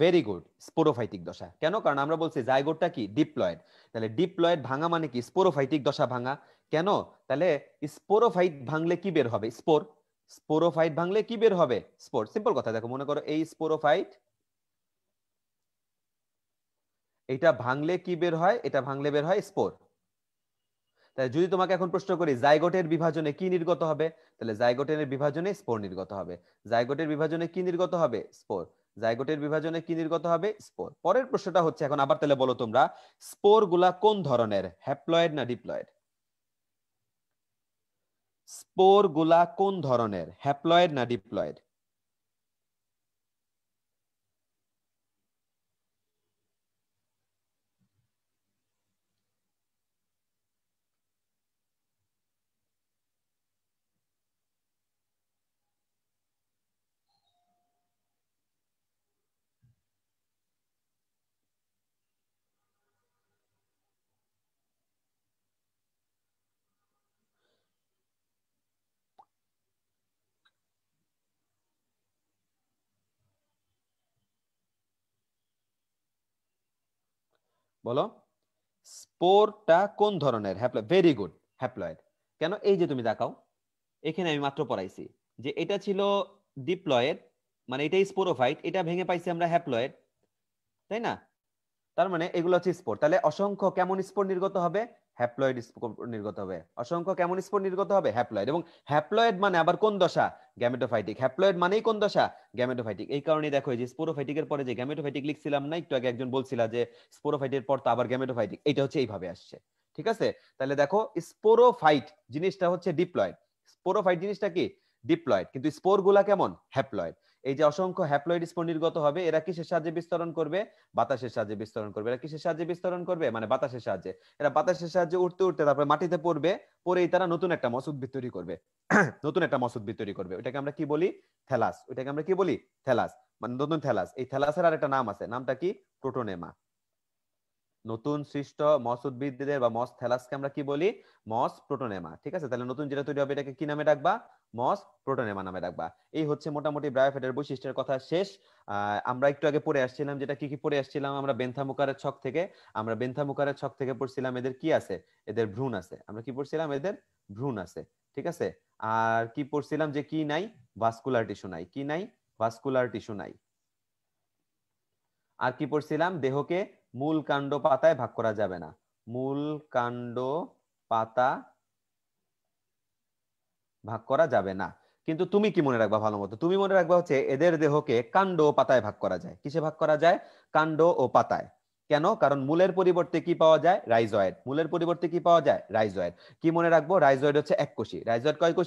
ভেরি গুড স্পোরোফাইটিক দশা কেন কারণ আমরা বলছি জাইগোটটা কি ডিপ্লয়েড তাহলে ডিপ্লয়েড ভাঙা মানে কি স্পোরোফাইটিক দশা ভাঙা কেন তাহলে স্পোরোফাইট ভাঙলে কি বের হবে স্পোর স্পোরোফাইট ভাঙলে কি বের হবে স্পোর সিম্পল কথা দেখো মনে করো এই স্পোরোফাইট এটা ভাঙলে কি বের হয় এটা ভাঙলে বের হয় স্পোর তাহলে যদি তোমাকে এখন প্রশ্ন করি জাইগোটের বিভাজনে কি নির্গত হবে তাহলে জাইগোটের বিভাজনে স্পোর নির্গত হবে জাইগোটের বিভাজনে কি নির্গত হবে স্পোর জাইগোটের বিভাজনে কি নির্গত হবে স্পোর পরের প্রশ্নটা হচ্ছে এখন আবার তাহলে বলো তোমরা স্পোর গুলা কোন ধরনের হ্যাপ্লয়েড না ডিপ্লয়েড স্পোর গুলা কোন ধরনের হ্যাপ্লয়েড না ডিপ্লয়েড বলো স্পোরটা কোন ধরনের হ্যাপ্লয়েড ভেরি গুড হ্যাপ্লয়েড কেন এই যে তুমি দেখাও এখানে আমি মাত্র পড়াইছি যে এটা ছিল ডিপ্লয়েড মানে এটাই স্পোরোফাইট এটা ভেঙে পাইছি আমরা হ্যাপ্লয়েড তাই না তার মানে এগুলো হচ্ছে স্পোর তাহলে অসংখ্য কেমন স্পোর নির্গত হবে হ্যাপ্লয়েড স্পোর নির্গত হবে অসংখ্য কেমন স্পোর নির্গত হবে হ্যাপ্লয়েড এবং হ্যাপ্লয়েড মানে আবার কোন দশা গ্যামেটোফাইটিক হ্যাপ্লয়েড মানেই কোন দশা গ্যামেটোফাইটিক এই কারণে দেখো যে স্পোরোফাইটিকের পরে যে গ্যামেটোফাইটিক লিখছিলাম না একটু আগে একজন বলছিলা যে স্পোরোফাইটের পর তো আবার গ্যামেটোফাইটিক এটা হচ্ছে এইভাবে আসছে ঠিক আছে তাহলে দেখো স্পোরোফাইট জিনিসটা হচ্ছে ডিপ্লয়েড স্পোরোফাইট জিনিসটা কি ডিপ্লয়েড কিন্তু স্পোর গুলা কেমন হ্যাপ্লয়েড এই যে অসংখ্য হ্যাপ্লয়েড স্পন্ডিলগত হবে এরা কিসের সাহায্যে বিস্তরণ করবে বাতাসের সাহায্যে বিস্তরণ করবে এরা কিসের সাহায্যে বিস্তরণ করবে মানে বাতাসের সাহায্যে এরা বাতাসের সাহায্যে উঠতে উঠতে তারপরে মাটিতে পড়বে পরেই তারা নতুন একটা মসুদ্ভিদ তৈরি করবে নতুন একটা মসুদ্ভিদ তৈরি করবে ওটাকে আমরা কি বলি থ্যালাস ওটাকে আমরা কি বলি থ্যালাস মানে নতুন থ্যালাস এই থ্যালাসের আর একটা নাম আছে নামটা কি প্রোটোনেমা নতুন সৃষ্ট মস উদ্ভিদদের বা মস থ্যালাসকে আমরা কি বলি মস প্রোটোনেমা ঠিক আছে তাহলে নতুন যেটা তৈরি হবে এটাকে কি নামে ডাকবা মস প্রোটনের মানামে রাখবা এই হচ্ছে মোটামুটি ব্রায়োফাইটের বৈশিষ্ট্যের কথা শেষ আমরা একটু আগে পড়ে আসছিলাম যেটা কি কি পড়ে আসছিলাম আমরা বেন্থামুকারের ছক থেকে আমরা বেন্থামুকারের ছক থেকে পড়ছিলাম এদের কি আছে এদের ভ্রূণ আছে আমরা কি পড়ছিলাম এদের ভ্রূণ আছে ঠিক আছে আর কি পড়ছিলাম যে কি নাই ভাস্কুলার টিস্যু নাই কি নাই ভাস্কুলার টিস্যু নাই আর কি পড়ছিলাম দেহকে মূল কাণ্ড পাতায় ভাগ করা যাবে না মূল কাণ্ড পাতা ভাগ করা যাবে না কিন্তু তুমি কি মনে রাখবা ভালো মতো তুমি মনে রাখবা হচ্ছে এদের দেহকে কাণ্ড ও পাতায় ভাগ করা যায় কিসে ভাগ করা যায় কাণ্ড ও পাতায় কেন কারণ মূলের পরিবর্তে কি পাওয়া যায় রাইজয়েড মূলের পরিবর্তে কি পাওয়া যায় রাইজয়েড কি মনে রাখবো রাইজয়েড হচ্ছে এক এককোষী রাইজয়েড কয় এক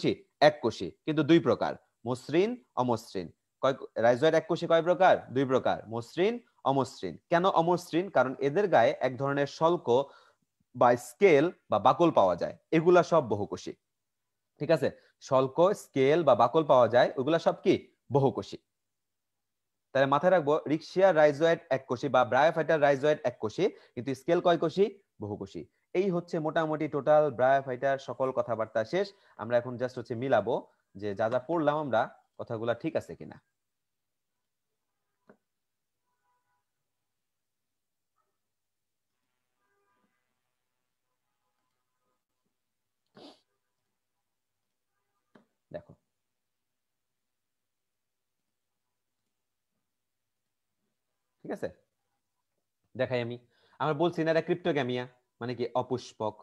এককোষী কিন্তু দুই প্রকার মসৃণ অমসৃণ কয় রাইজয়েড এক এককোষী কয় প্রকার দুই প্রকার মসৃণ অমসৃণ কেন অমসৃণ কারণ এদের গায়ে এক ধরনের শল্ক বা স্কেল বা বাকল পাওয়া যায় এগুলা সব বহুকোষী ঠিক আছে স্বল্প স্কেল বা বাকল পাওয়া যায় ওগুলা সব কি বহুকোষী তাহলে মাথায় রাখবো রিক্সিয়া রাইজয়েড কোষী বা ব্রায়োফাইটার রাইজয়েড কোষী কিন্তু স্কেল কয় কয়কোষী বহুকোষী এই হচ্ছে মোটামুটি টোটাল ব্রায়োফাইটার সকল কথাবার্তা শেষ আমরা এখন জাস্ট হচ্ছে মিলাবো যে যা যা পড়লাম আমরা কথাগুলা ঠিক আছে কিনা ঠিক আছে দেখাই আমি আমরা বলছি না এটা ক্রিপ্টোগ্যামিয়া মানে কি অপুষ্পক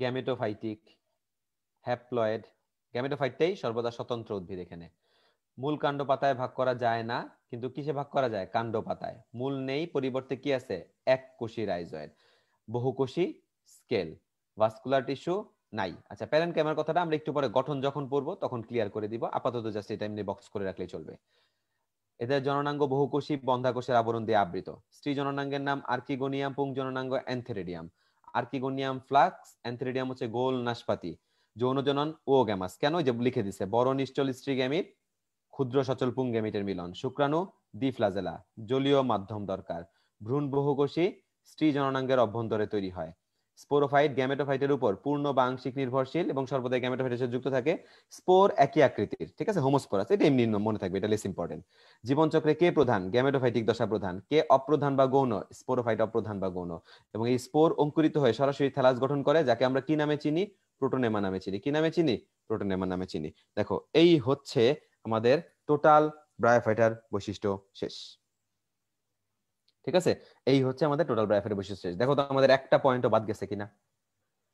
গ্যামেটোফাইটিক হ্যাপ্লয়েড গ্যামেটোফাইটটাই সর্বদা স্বতন্ত্র উদ্ভিদ এখানে মূল কাণ্ড পাতায় ভাগ করা যায় না কিন্তু কিসে ভাগ করা যায় কাণ্ড পাতায় মূল নেই পরিবর্তে কি আছে এক কোষী রাইজয়েড বহুকোষী স্কেল ভাস্কুলার টিস্যু নাই আচ্ছা প্যারেন্ট ক্যামেরার কথাটা আমরা একটু পরে গঠন যখন পড়বো তখন ক্লিয়ার করে দিব আপাতত জাস্ট এই টাইম নিয়ে বক্স করে রাখলেই চলবে এদের জননাঙ্গ বহুকোষী বন্ধাকোষের আবরণ দিয়ে আবৃত স্ত্রী জননাঙ্গের নাম আর্কিগোনিয়াম পুং জননাঙ্গ অ্যান্থেরিডিয়াম আর্কিগোনিয়াম ফ্লাক্স অ্যান্থেরিডিয়াম হচ্ছে গোল নাশপাতি যৌন জনন ও গ্যামাস কেন যে লিখে দিছে বড় নিশ্চল স্ত্রী গ্যামিট ক্ষুদ্র সচল পুং গ্যামিটের মিলন শুক্রাণু দ্বিফ্লাজেলা জলীয় মাধ্যম দরকার ভ্রূণ বহুকোষী স্ত্রী জননাঙ্গের অভ্যন্তরে তৈরি হয় স্পোরোফাইট গ্যামেটোফাইটের উপর পূর্ণ বা আংশিক নির্ভরশীল এবং সর্বদাই গ্যামেটোফাইটের সাথে যুক্ত থাকে স্পোর একই আকৃতির ঠিক আছে হোমোস্পোরাস এটা এমনি মনে থাকবে এটা লেস ইম্পর্টেন্ট জীবনচক্রে কে প্রধান গ্যামেটোফাইটিক দশা প্রধান কে অপ্রধান বা গৌণ স্পোরোফাইট অপ্রধান বা গৌণ এবং এই স্পোর অঙ্কুরিত হয়ে সরাসরি থ্যালাস গঠন করে যাকে আমরা কি নামে চিনি প্রোটোনেমা নামে চিনি কি নামে চিনি প্রোটোনেমা নামে চিনি দেখো এই হচ্ছে আমাদের টোটাল ব্রায়োফাইটার বৈশিষ্ট্য শেষ ঠিক আছে এই হচ্ছে আমাদের টোটাল ব্রাইফারের বৈশিষ্ট্য দেখো তো আমাদের একটা পয়েন্টও বাদ গেছে কিনা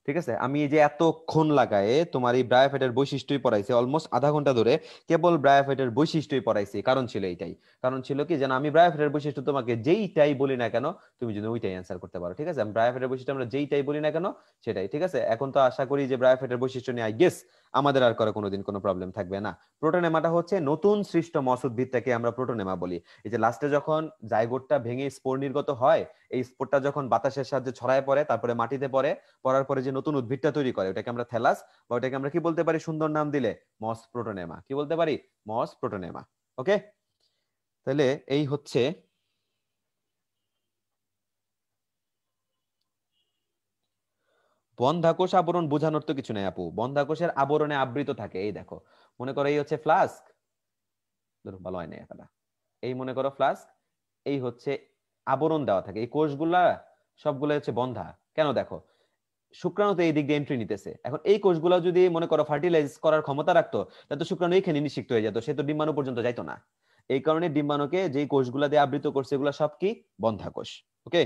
ঠিক আছে আমি এই যে এতক্ষণ লাগায়ে তোমার এই ব্রায়োফাইটের বৈশিষ্ট্যই পড়াইছি অলমোস্ট আধা ঘন্টা ধরে কেবল ব্রায়োফাইটের বৈশিষ্ট্যই পড়াইছি কারণ ছিল এইটাই কারণ ছিল কি যেন আমি ব্রায়োফাইটের বৈশিষ্ট্য তোমাকে যেইটাই বলি না কেন তুমি যদি ওইটাই অ্যান্সার করতে পারো ঠিক আছে আমি ব্রায়োফাইটের বৈশিষ্ট্য আমরা যেইটাই বলি না কেন সেটাই ঠিক আছে এখন তো আশা করি যে ব্রায়োফাইটের বৈশিষ্ট্য নিয়ে আই গেস আমাদের আর করে কোনোদিন কোনো প্রবলেম থাকবে না প্রোটোনেমাটা হচ্ছে নতুন সৃষ্ট মস উদ্ভিদটাকে আমরা প্রোটোনেমা বলি এই যে লাস্টে যখন জায়গোটটা ভেঙে স্পোর নির্গত হয় এই স্পোরটা যখন বাতাসের সাহায্যে ছড়ায় পড়ে তারপরে মাটিতে পড়ে পড়ার পরে যে নতুন উদ্ভিদটা তৈরি করে ওটাকে আমরা থ্যালাস বা ওটাকে আমরা কি বলতে পারি সুন্দর নাম দিলে মস প্রোটোনেমা কি বলতে পারি মস প্রোটোনেমা ওকে তাহলে এই হচ্ছে বন্ধাকোষ আবরণ বোঝানোর তো কিছু নাই আপু বন্ধাকোষের আবরণে আবৃত থাকে এই দেখো মনে করো এই হচ্ছে ফ্লাস্ক ভালো হয় না এই মনে করো ফ্লাস্ক এই হচ্ছে আবরণ দেওয়া থাকে এই কোষগুলা সবগুলো হচ্ছে বন্ধা কেন দেখো শুক্রাণু তো এই দিক দিয়ে এন্ট্রি নিতেছে এখন এই কোষগুলো যদি মনে করো ফার্টিলাইজ করার ক্ষমতা রাখতো তাহলে তো শুক্রাণু এইখানে নিষিক্ত হয়ে যেত সে তো ডিম্বাণু পর্যন্ত যাইতো না এই কারণে ডিম্বাণুকে যে কোষগুলা দিয়ে আবৃত করছে এগুলো সব কি বন্ধা কোষ ওকে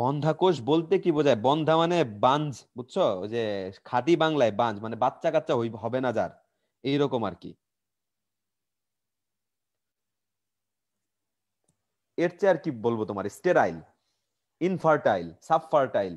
বন্ধাকোষ বলতে কি বোঝায় বন্ধা মানে বাঞ্জ বুঝছো যে খাদি বাংলায় বাঞ্জ মানে বাচ্চা কাচ্চা হবে না যার এইরকম আর কি এর চেয়ে আর কি বলবো তোমার স্টেরাইল ইনফার্টাইল সাবফার্টাইল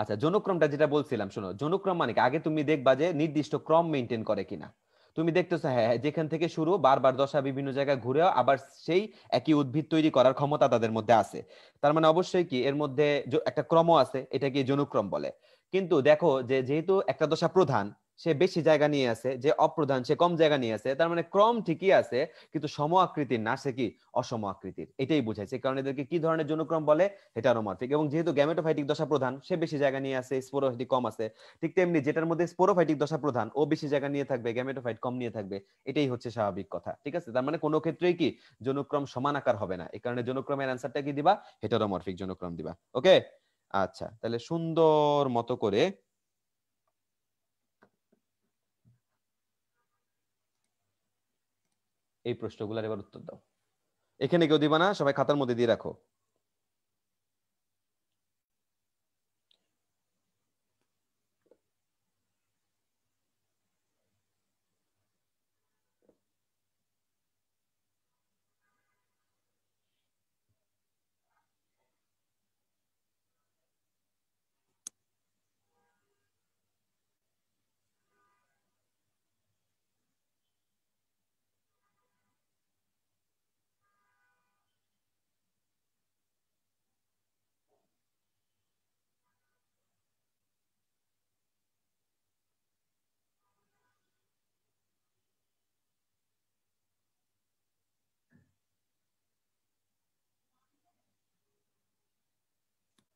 আচ্ছা জনক্রমটা যেটা বলছিলাম শোনো জনক্রম মানে আগে তুমি দেখবা যে নির্দিষ্ট ক্রম মেনটেন করে কিনা তুমি দেখতেছো হ্যাঁ, হ্যাঁ যেখান থেকে শুরু বারবার দশা বিভিন্ন জায়গায় ঘুরেও আবার সেই একই উদ্ভিদ তৈরি করার ক্ষমতা তাদের মধ্যে আছে তার মানে অবশ্যই কি এর মধ্যে একটা ক্রম আছে এটাকে জনুক্রম বলে কিন্তু দেখো যে যেহেতু একটা দশা প্রধান সে বেশি জায়গা নিয়ে আছে যে অপ্রধান সে কম জায়গা নিয়ে আছে তার মানে ক্রম ঠিকই আছে কিন্তু সম আকৃতির না সে কি অসম আকৃতির এটাই বুঝাইছে কারণ এদেরকে কি ধরনের জনক্রম বলে হেটারোমরফিক এবং যেহেতু গ্যামেটোফাইটিক দশা প্রধান সে বেশি জায়গা নিয়ে আছে স্পোরোফাইটিক কম আছে ঠিক তেমনি যেটার মধ্যে স্পোরোফাইটিক দশা প্রধান ও বেশি জায়গা নিয়ে থাকবে গ্যামেটোফাইট কম নিয়ে থাকবে এটাই হচ্ছে স্বাভাবিক কথা ঠিক আছে তার মানে কোনো ক্ষেত্রেই কি জনক্রম সমান আকার হবে না এই কারণে জনক্রমের অ্যান্সারটা কি দিবা হেটারোমরফিক জনক্রম দিবা ওকে আচ্ছা তাহলে সুন্দর মতো করে এই প্রশ্নগুলোর এবার উত্তর দাও এখানে কেউ দিবা না সবাই খাতার মধ্যে দিয়ে রাখো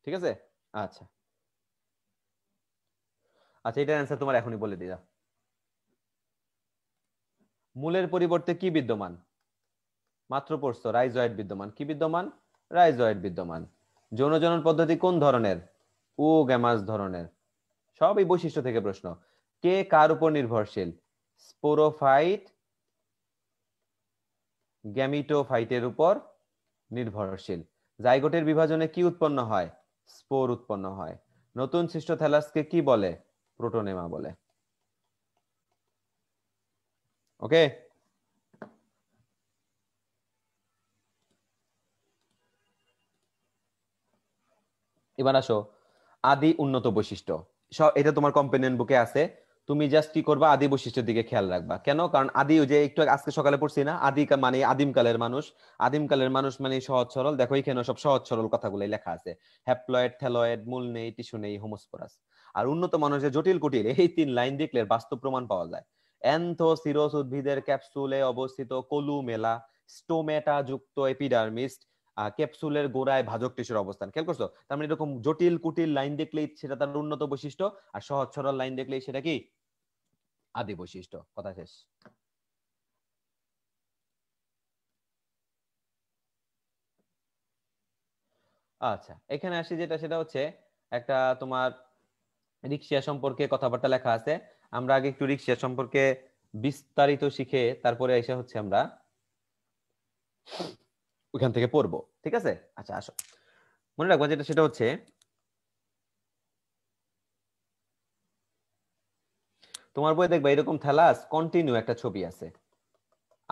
ঠিক আছে আচ্ছা আচ্ছা এটার অ্যান্সার তোমার এখনই বলে দিলাম মূলের পরিবর্তে কি বিদ্যমান মাত্র পড়ছো রাইজয়েড বিদ্যমান কি বিদ্যমান রাইজয়েড বিদ্যমান যৌনজনন পদ্ধতি কোন ধরনের ও গ্যামাস ধরনের সবই বৈশিষ্ট্য থেকে প্রশ্ন কে কার উপর নির্ভরশীল স্পোরোফাইট গ্যামিটোফাইটের উপর নির্ভরশীল জাইগোটের বিভাজনে কি উৎপন্ন হয় স্পোর উৎপন্ন হয় নতুন সৃষ্ট থ্যালাসকে কি বলে প্রোটোনেমা বলে ওকে এবার আসো আদি উন্নত বৈশিষ্ট্য এটা তোমার কম্পেনিয়ন বুকে আছে তুমি জাস্ট কি করবা আদি বৈশিষ্ট্যের দিকে খেয়াল রাখবা কেন কারণ আদি যে একটু আজকে সকালে পড়ছি না আদি মানে আদিমকালের মানুষ আদিমকালের মানুষ মানে সহজ সরল দেখো এখানে সব সহজ সরল কথাগুলো লেখা আছে হ্যাপ্লয়েড থ্যালয়েড মূল নেই টিস্যু নেই হোমোস্পোরাস আর উন্নত মানুষের জটিল কুটিল এই তিন লাইন দেখলে বাস্তব প্রমাণ পাওয়া যায় অ্যান্থোসিরোস উদ্ভিদের ক্যাপসুলে অবস্থিত কলুমেলা স্টোমেটা যুক্ত এপিডার্মিস্ট ক্যাপসুলের গোড়ায় ভাজক টিস্যুর অবস্থান খেয়াল করছো তার মানে এরকম জটিল কুটিল লাইন দেখলেই সেটা তার উন্নত বৈশিষ্ট্য আর সহজ সরল লাইন দেখলেই সেটা কি আদি বৈশিষ্ট্য কথা শেষ আচ্ছা এখানে আসি যেটা সেটা হচ্ছে একটা তোমার রিক্সিয়া সম্পর্কে কথাবার্তা লেখা আছে আমরা আগে একটু রিক্সিয়া সম্পর্কে বিস্তারিত শিখে তারপরে এসে হচ্ছে আমরা ওইখান থেকে পড়বো ঠিক আছে আচ্ছা আসো মনে রাখবা যেটা সেটা হচ্ছে তোমার বই দেখবা এরকম থালাস কন্টিনিউ একটা ছবি আছে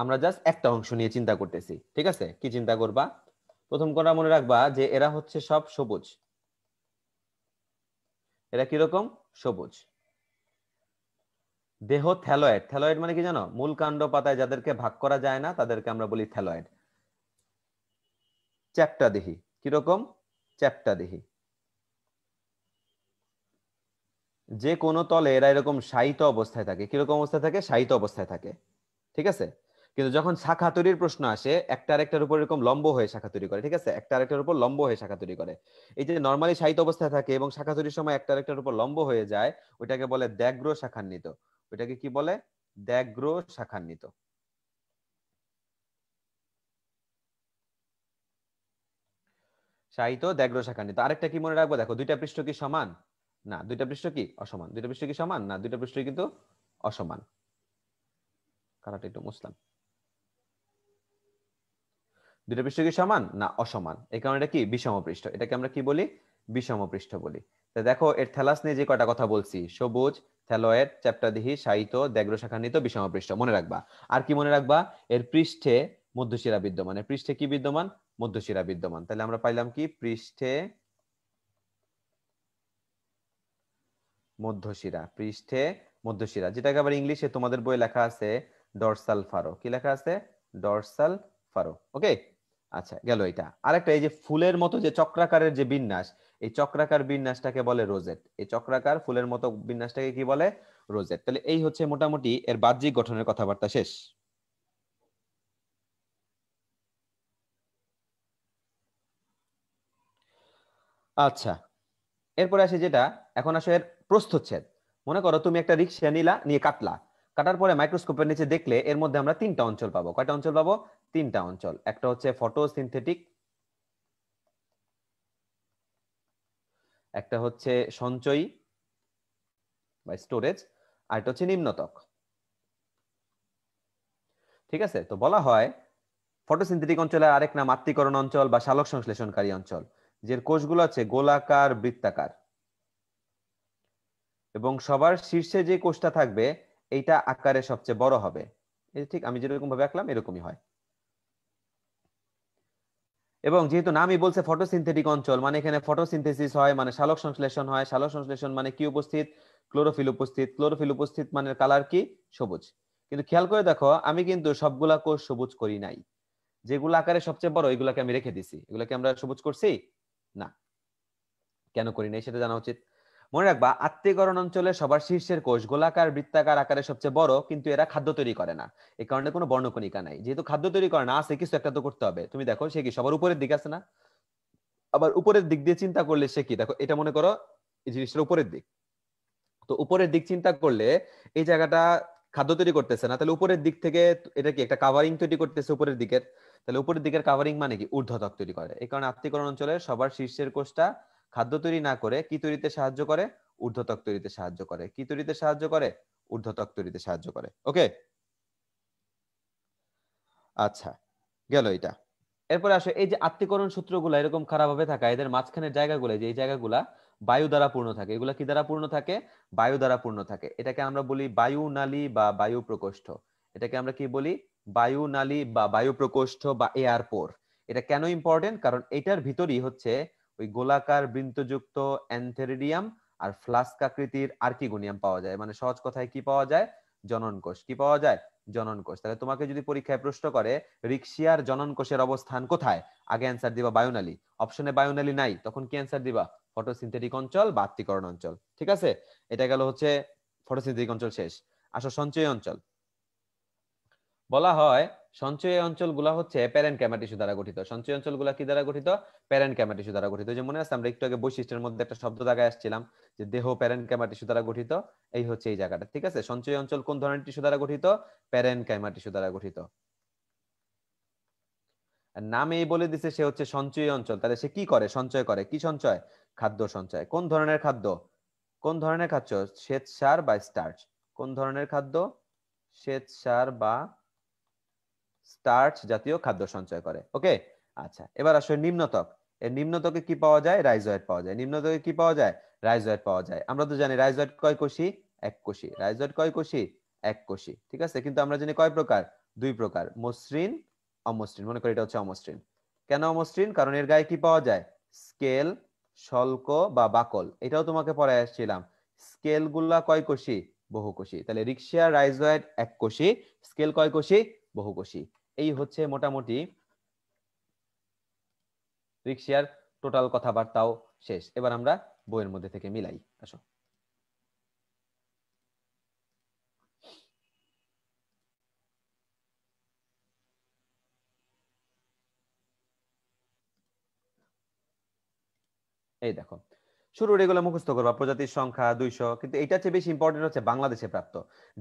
আমরা জাস্ট একটা অংশ নিয়ে চিন্তা করতেছি ঠিক আছে কি চিন্তা করবা প্রথম কথা মনে রাখবা যে এরা হচ্ছে সব সবুজ এরা কিরকম সবুজ দেহ থ্যালয়েড থ্যালয়েড মানে কি জানো মূল কাণ্ড পাতায় যাদেরকে ভাগ করা যায় না তাদেরকে আমরা বলি থ্যালয়েড চ্যাপ্টা দেহি কিরকম চ্যাপ্টা দেহি যে কোন তলে এরা এরকম সাহিত অবস্থায় থাকে কিরকম অবস্থায় থাকে সাহিত অবস্থায় থাকে ঠিক আছে কিন্তু যখন শাখা তৈরির প্রশ্ন আসে একটা আরেকটার উপর এরকম লম্ব হয়ে শাখা তৈরি করে ঠিক আছে একটা আরেকটার উপর লম্ব হয়ে শাখা তৈরি করে এই যে নর্মালি সাহিত অবস্থায় থাকে এবং শাখা তৈরির সময় একটা আরেকটার উপর লম্ব হয়ে যায় ওইটাকে বলে দ্যাগ্র শাখান্বিত ওইটাকে কি বলে দ্যাগ্র শাখান্বিত সাহিত্য দ্যাগ্রশাখান্বিত আরেকটা কি মনে রাখবো দেখো দুইটা পৃষ্ঠ কি সমান না দুইটা পৃষ্ঠ কি অসমান দুইটা পৃষ্ঠ কি সমান না দুইটা পৃষ্ঠ কিন্তু অসমান কারাটা একটু মুসলাম দুইটা পৃষ্ঠ কি সমান না অসমান এই কারণে এটা কি বিষম পৃষ্ঠ এটাকে আমরা কি বলি বিষম পৃষ্ঠ বলি তা দেখো এর থ্যালাস নিয়ে যে কটা কথা বলছি সবুজ থ্যালয়েড চ্যাপ্টাদিহি সাহিত্য দ্যাগ্র শাখান্বিত বিষম পৃষ্ঠ মনে রাখবা আর কি মনে রাখবা এর পৃষ্ঠে মধ্যশিরা বিদ্যমান পৃষ্ঠে কি বিদ্যমান মধ্যশিরা বিদ্যমান তাহলে আমরা পাইলাম কি পৃষ্ঠে মধ্যশিরা পৃষ্ঠে মধ্যশিরা যেটাকে আবার ইংলিশে তোমাদের বই লেখা আছে ডরসাল ফারো কি লেখা আছে ডরসাল ফারো ওকে আচ্ছা গেল এটা আরেকটা এই যে ফুলের মতো যে চক্রাকারের যে বিন্যাস এই চক্রাকার বিন্যাসটাকে বলে রোজেট এই চক্রাকার ফুলের মতো বিন্যাসটাকে কি বলে রোজেট তাহলে এই হচ্ছে মোটামুটি এর বাহ্যিক গঠনের কথাবার্তা শেষ আচ্ছা এরপরে আসে যেটা এখন আসে এর প্রস্থচ্ছেদ মনে করো তুমি একটা রিক্সা নিলা নিয়ে কাটলা কাটার পরে মাইক্রোস্কোপের নিচে দেখলে এর মধ্যে আমরা তিনটা অঞ্চল পাবো কয়টা অঞ্চল পাবো তিনটা অঞ্চল একটা হচ্ছে ফটোসিনথেটিক একটা হচ্ছে সঞ্চয়ী বা স্টোরেজ আর একটা হচ্ছে নিম্নতক ঠিক আছে তো বলা হয় ফটোসিনথেটিক অঞ্চলের আরেক নাম আত্মীকরণ অঞ্চল বা শালক সংশ্লেষণকারী অঞ্চল যে কোষগুলো আছে গোলাকার বৃত্তাকার এবং সবার শীর্ষে যে কোষটা থাকবে এইটা আকারে সবচেয়ে বড় হবে ঠিক আমি যেরকম ভাবে আঁকলাম এরকমই হয় এবং যেহেতু নামই বলছে ফটোসিনথেটিক অঞ্চল মানে এখানে ফটোসিনথেসিস হয় মানে সালোক সংশ্লেষণ হয় সালোক সংশ্লেষণ মানে কি উপস্থিত ক্লোরোফিল উপস্থিত ক্লোরোফিল উপস্থিত মানে কালার কি সবুজ কিন্তু খেয়াল করে দেখো আমি কিন্তু সবগুলা কোষ সবুজ করি নাই যেগুলো আকারে সবচেয়ে বড় এগুলাকে আমি রেখে দিছি এগুলাকে আমরা সবুজ করছি না কেন করি নাই সেটা জানা উচিত মনে রাখবা আত্মীকরণ অঞ্চলে সবার শীর্ষের কোষ গোলাকার বৃত্তাকার আকারে সবচেয়ে বড় কিন্তু এরা খাদ্য তৈরি করে না এ কারণে কোনো বর্ণকণিকা নাই যেহেতু খাদ্য তৈরি করে না আছে কিছু একটা তো করতে হবে তুমি দেখো সে কি সবার উপরের দিক আছে না আবার উপরের দিক দিয়ে চিন্তা করলে সে কি দেখো এটা মনে করো এই জিনিসটা উপরের দিক তো উপরের দিক চিন্তা করলে এই জায়গাটা খাদ্য তৈরি করতেছে না তাহলে উপরের দিক থেকে এটা কি একটা কাভারিং তৈরি করতেছে উপরের দিকের তাহলে উপরের দিকের কাভারিং মানে কি ঊর্ধ্বত্বক তৈরি করে এই কারণে আত্মীকরণ অঞ্চলের সবার শীর্ষের কোষটা খাদ্য তৈরি না করে কি তৈরিতে সাহায্য করে ঊর্ধ্বত্বক তৈরিতে সাহায্য করে কি তৈরিতে সাহায্য করে ঊর্ধ্বত্বক তৈরিতে সাহায্য করে ওকে আচ্ছা গেল এটা এরপরে আসো এই যে আত্মীকরণ সূত্রগুলো এরকম খারাপভাবে থাকা এদের মাঝখানের জায়গাগুলো যে এই জায়গাগুলা বায়ু দ্বারা পূর্ণ থাকে এগুলো কি দ্বারা পূর্ণ থাকে বায়ু দ্বারা পূর্ণ থাকে এটাকে আমরা বলি বায়ু নালী বা বায়ু প্রকোষ্ঠ এটাকে আমরা কি বলি বায়ু নালী বা বায়ু প্রকোষ্ঠ বা এয়ারপোর এটা কেন ইম্পর্টেন্ট কারণ এটার ভিতরই হচ্ছে ওই গোলাকার বৃন্তযুক্ত অ্যান্থেরিডিয়াম আর ফ্লাস্ক আকৃতির আর্কিগোনিয়াম পাওয়া যায় মানে সহজ কথায় কি পাওয়া যায় জনন কোষ কি পাওয়া যায় জনন কোষ তাহলে তোমাকে যদি পরীক্ষায় প্রশ্ন করে রিক্সিয়ার জনন কোষের অবস্থান কোথায় আগে অ্যান্সার দিবা বায়ুনালী অপশনে বায়ুনালী নাই তখন কি অ্যান্সার দিবা ফটোসিনথেটিক অঞ্চল বা আত্মীকরণ অঞ্চল ঠিক আছে এটা গেল হচ্ছে ফটোসিনথেটিক অঞ্চল শেষ আসো সঞ্চয় অঞ্চল বলা হয় সঞ্চয় অঞ্চলগুলা হচ্ছে প্যারেন্ট ক্যামা দ্বারা গঠিত সঞ্চয় অঞ্চলগুলা কি দ্বারা গঠিত প্যারেন্ট ক্যামা দ্বারা গঠিত যে মনে আছে আমরা একটু আগে বৈশিষ্ট্যের মধ্যে একটা শব্দ জায়গায় আসছিলাম যে দেহ প্যারেন্ট ক্যামা দ্বারা গঠিত এই হচ্ছে এই জায়গাটা ঠিক আছে সঞ্চয় অঞ্চল কোন ধরনের টিস্যু দ্বারা গঠিত প্যারেন্ট ক্যামা দ্বারা গঠিত এই বলে দিছে সে হচ্ছে সঞ্চয় অঞ্চল তাহলে সে কি করে সঞ্চয় করে কি সঞ্চয় খাদ্য সঞ্চয় কোন ধরনের খাদ্য কোন ধরনের খাদ্য শ্বেত সার বা স্টার্চ কোন ধরনের খাদ্য শ্বেত সার বা স্টার্চ জাতীয় খাদ্য সঞ্চয় করে ওকে আচ্ছা এবার আসলে নিম্নতক এর নিম্নতকে কি পাওয়া যায় রাইজয়েড পাওয়া যায় নিম্নতকে কি পাওয়া যায় রাইজয়েড পাওয়া যায় আমরা তো জানি রাইজয়েড কয় কোষী এক কোষী রাইজয়েড কয় কোষী এক কোষী ঠিক আছে কিন্তু আমরা জানি কয় প্রকার দুই প্রকার মসৃণ অমসৃণ মনে করি এটা হচ্ছে অমসৃণ কেন অমসৃণ কারণ এর গায়ে কি পাওয়া যায় স্কেল শল্ক বা বাকল এটাও তোমাকে পরে আসছিলাম স্কেল গুলা কয় কোষী বহুকোষী তাহলে রিক্সিয়া রাইজয়েড এক কোষী স্কেল কয় কোষী বহুকোষী এই হচ্ছে মোটামুটি রিক্সিয়ার টোটাল কথাবার্তাও শেষ এবার আমরা বইয়ের মধ্যে থেকে মিলাই আসো এই দেখো শুরু এগুলো মুখস্থ করবা প্রজাতির সংখ্যা দুইশো কিন্তু এটা চেয়ে বেশি ইম্পর্টেন্ট হচ্ছে বাংলাদেশে প্রাপ্ত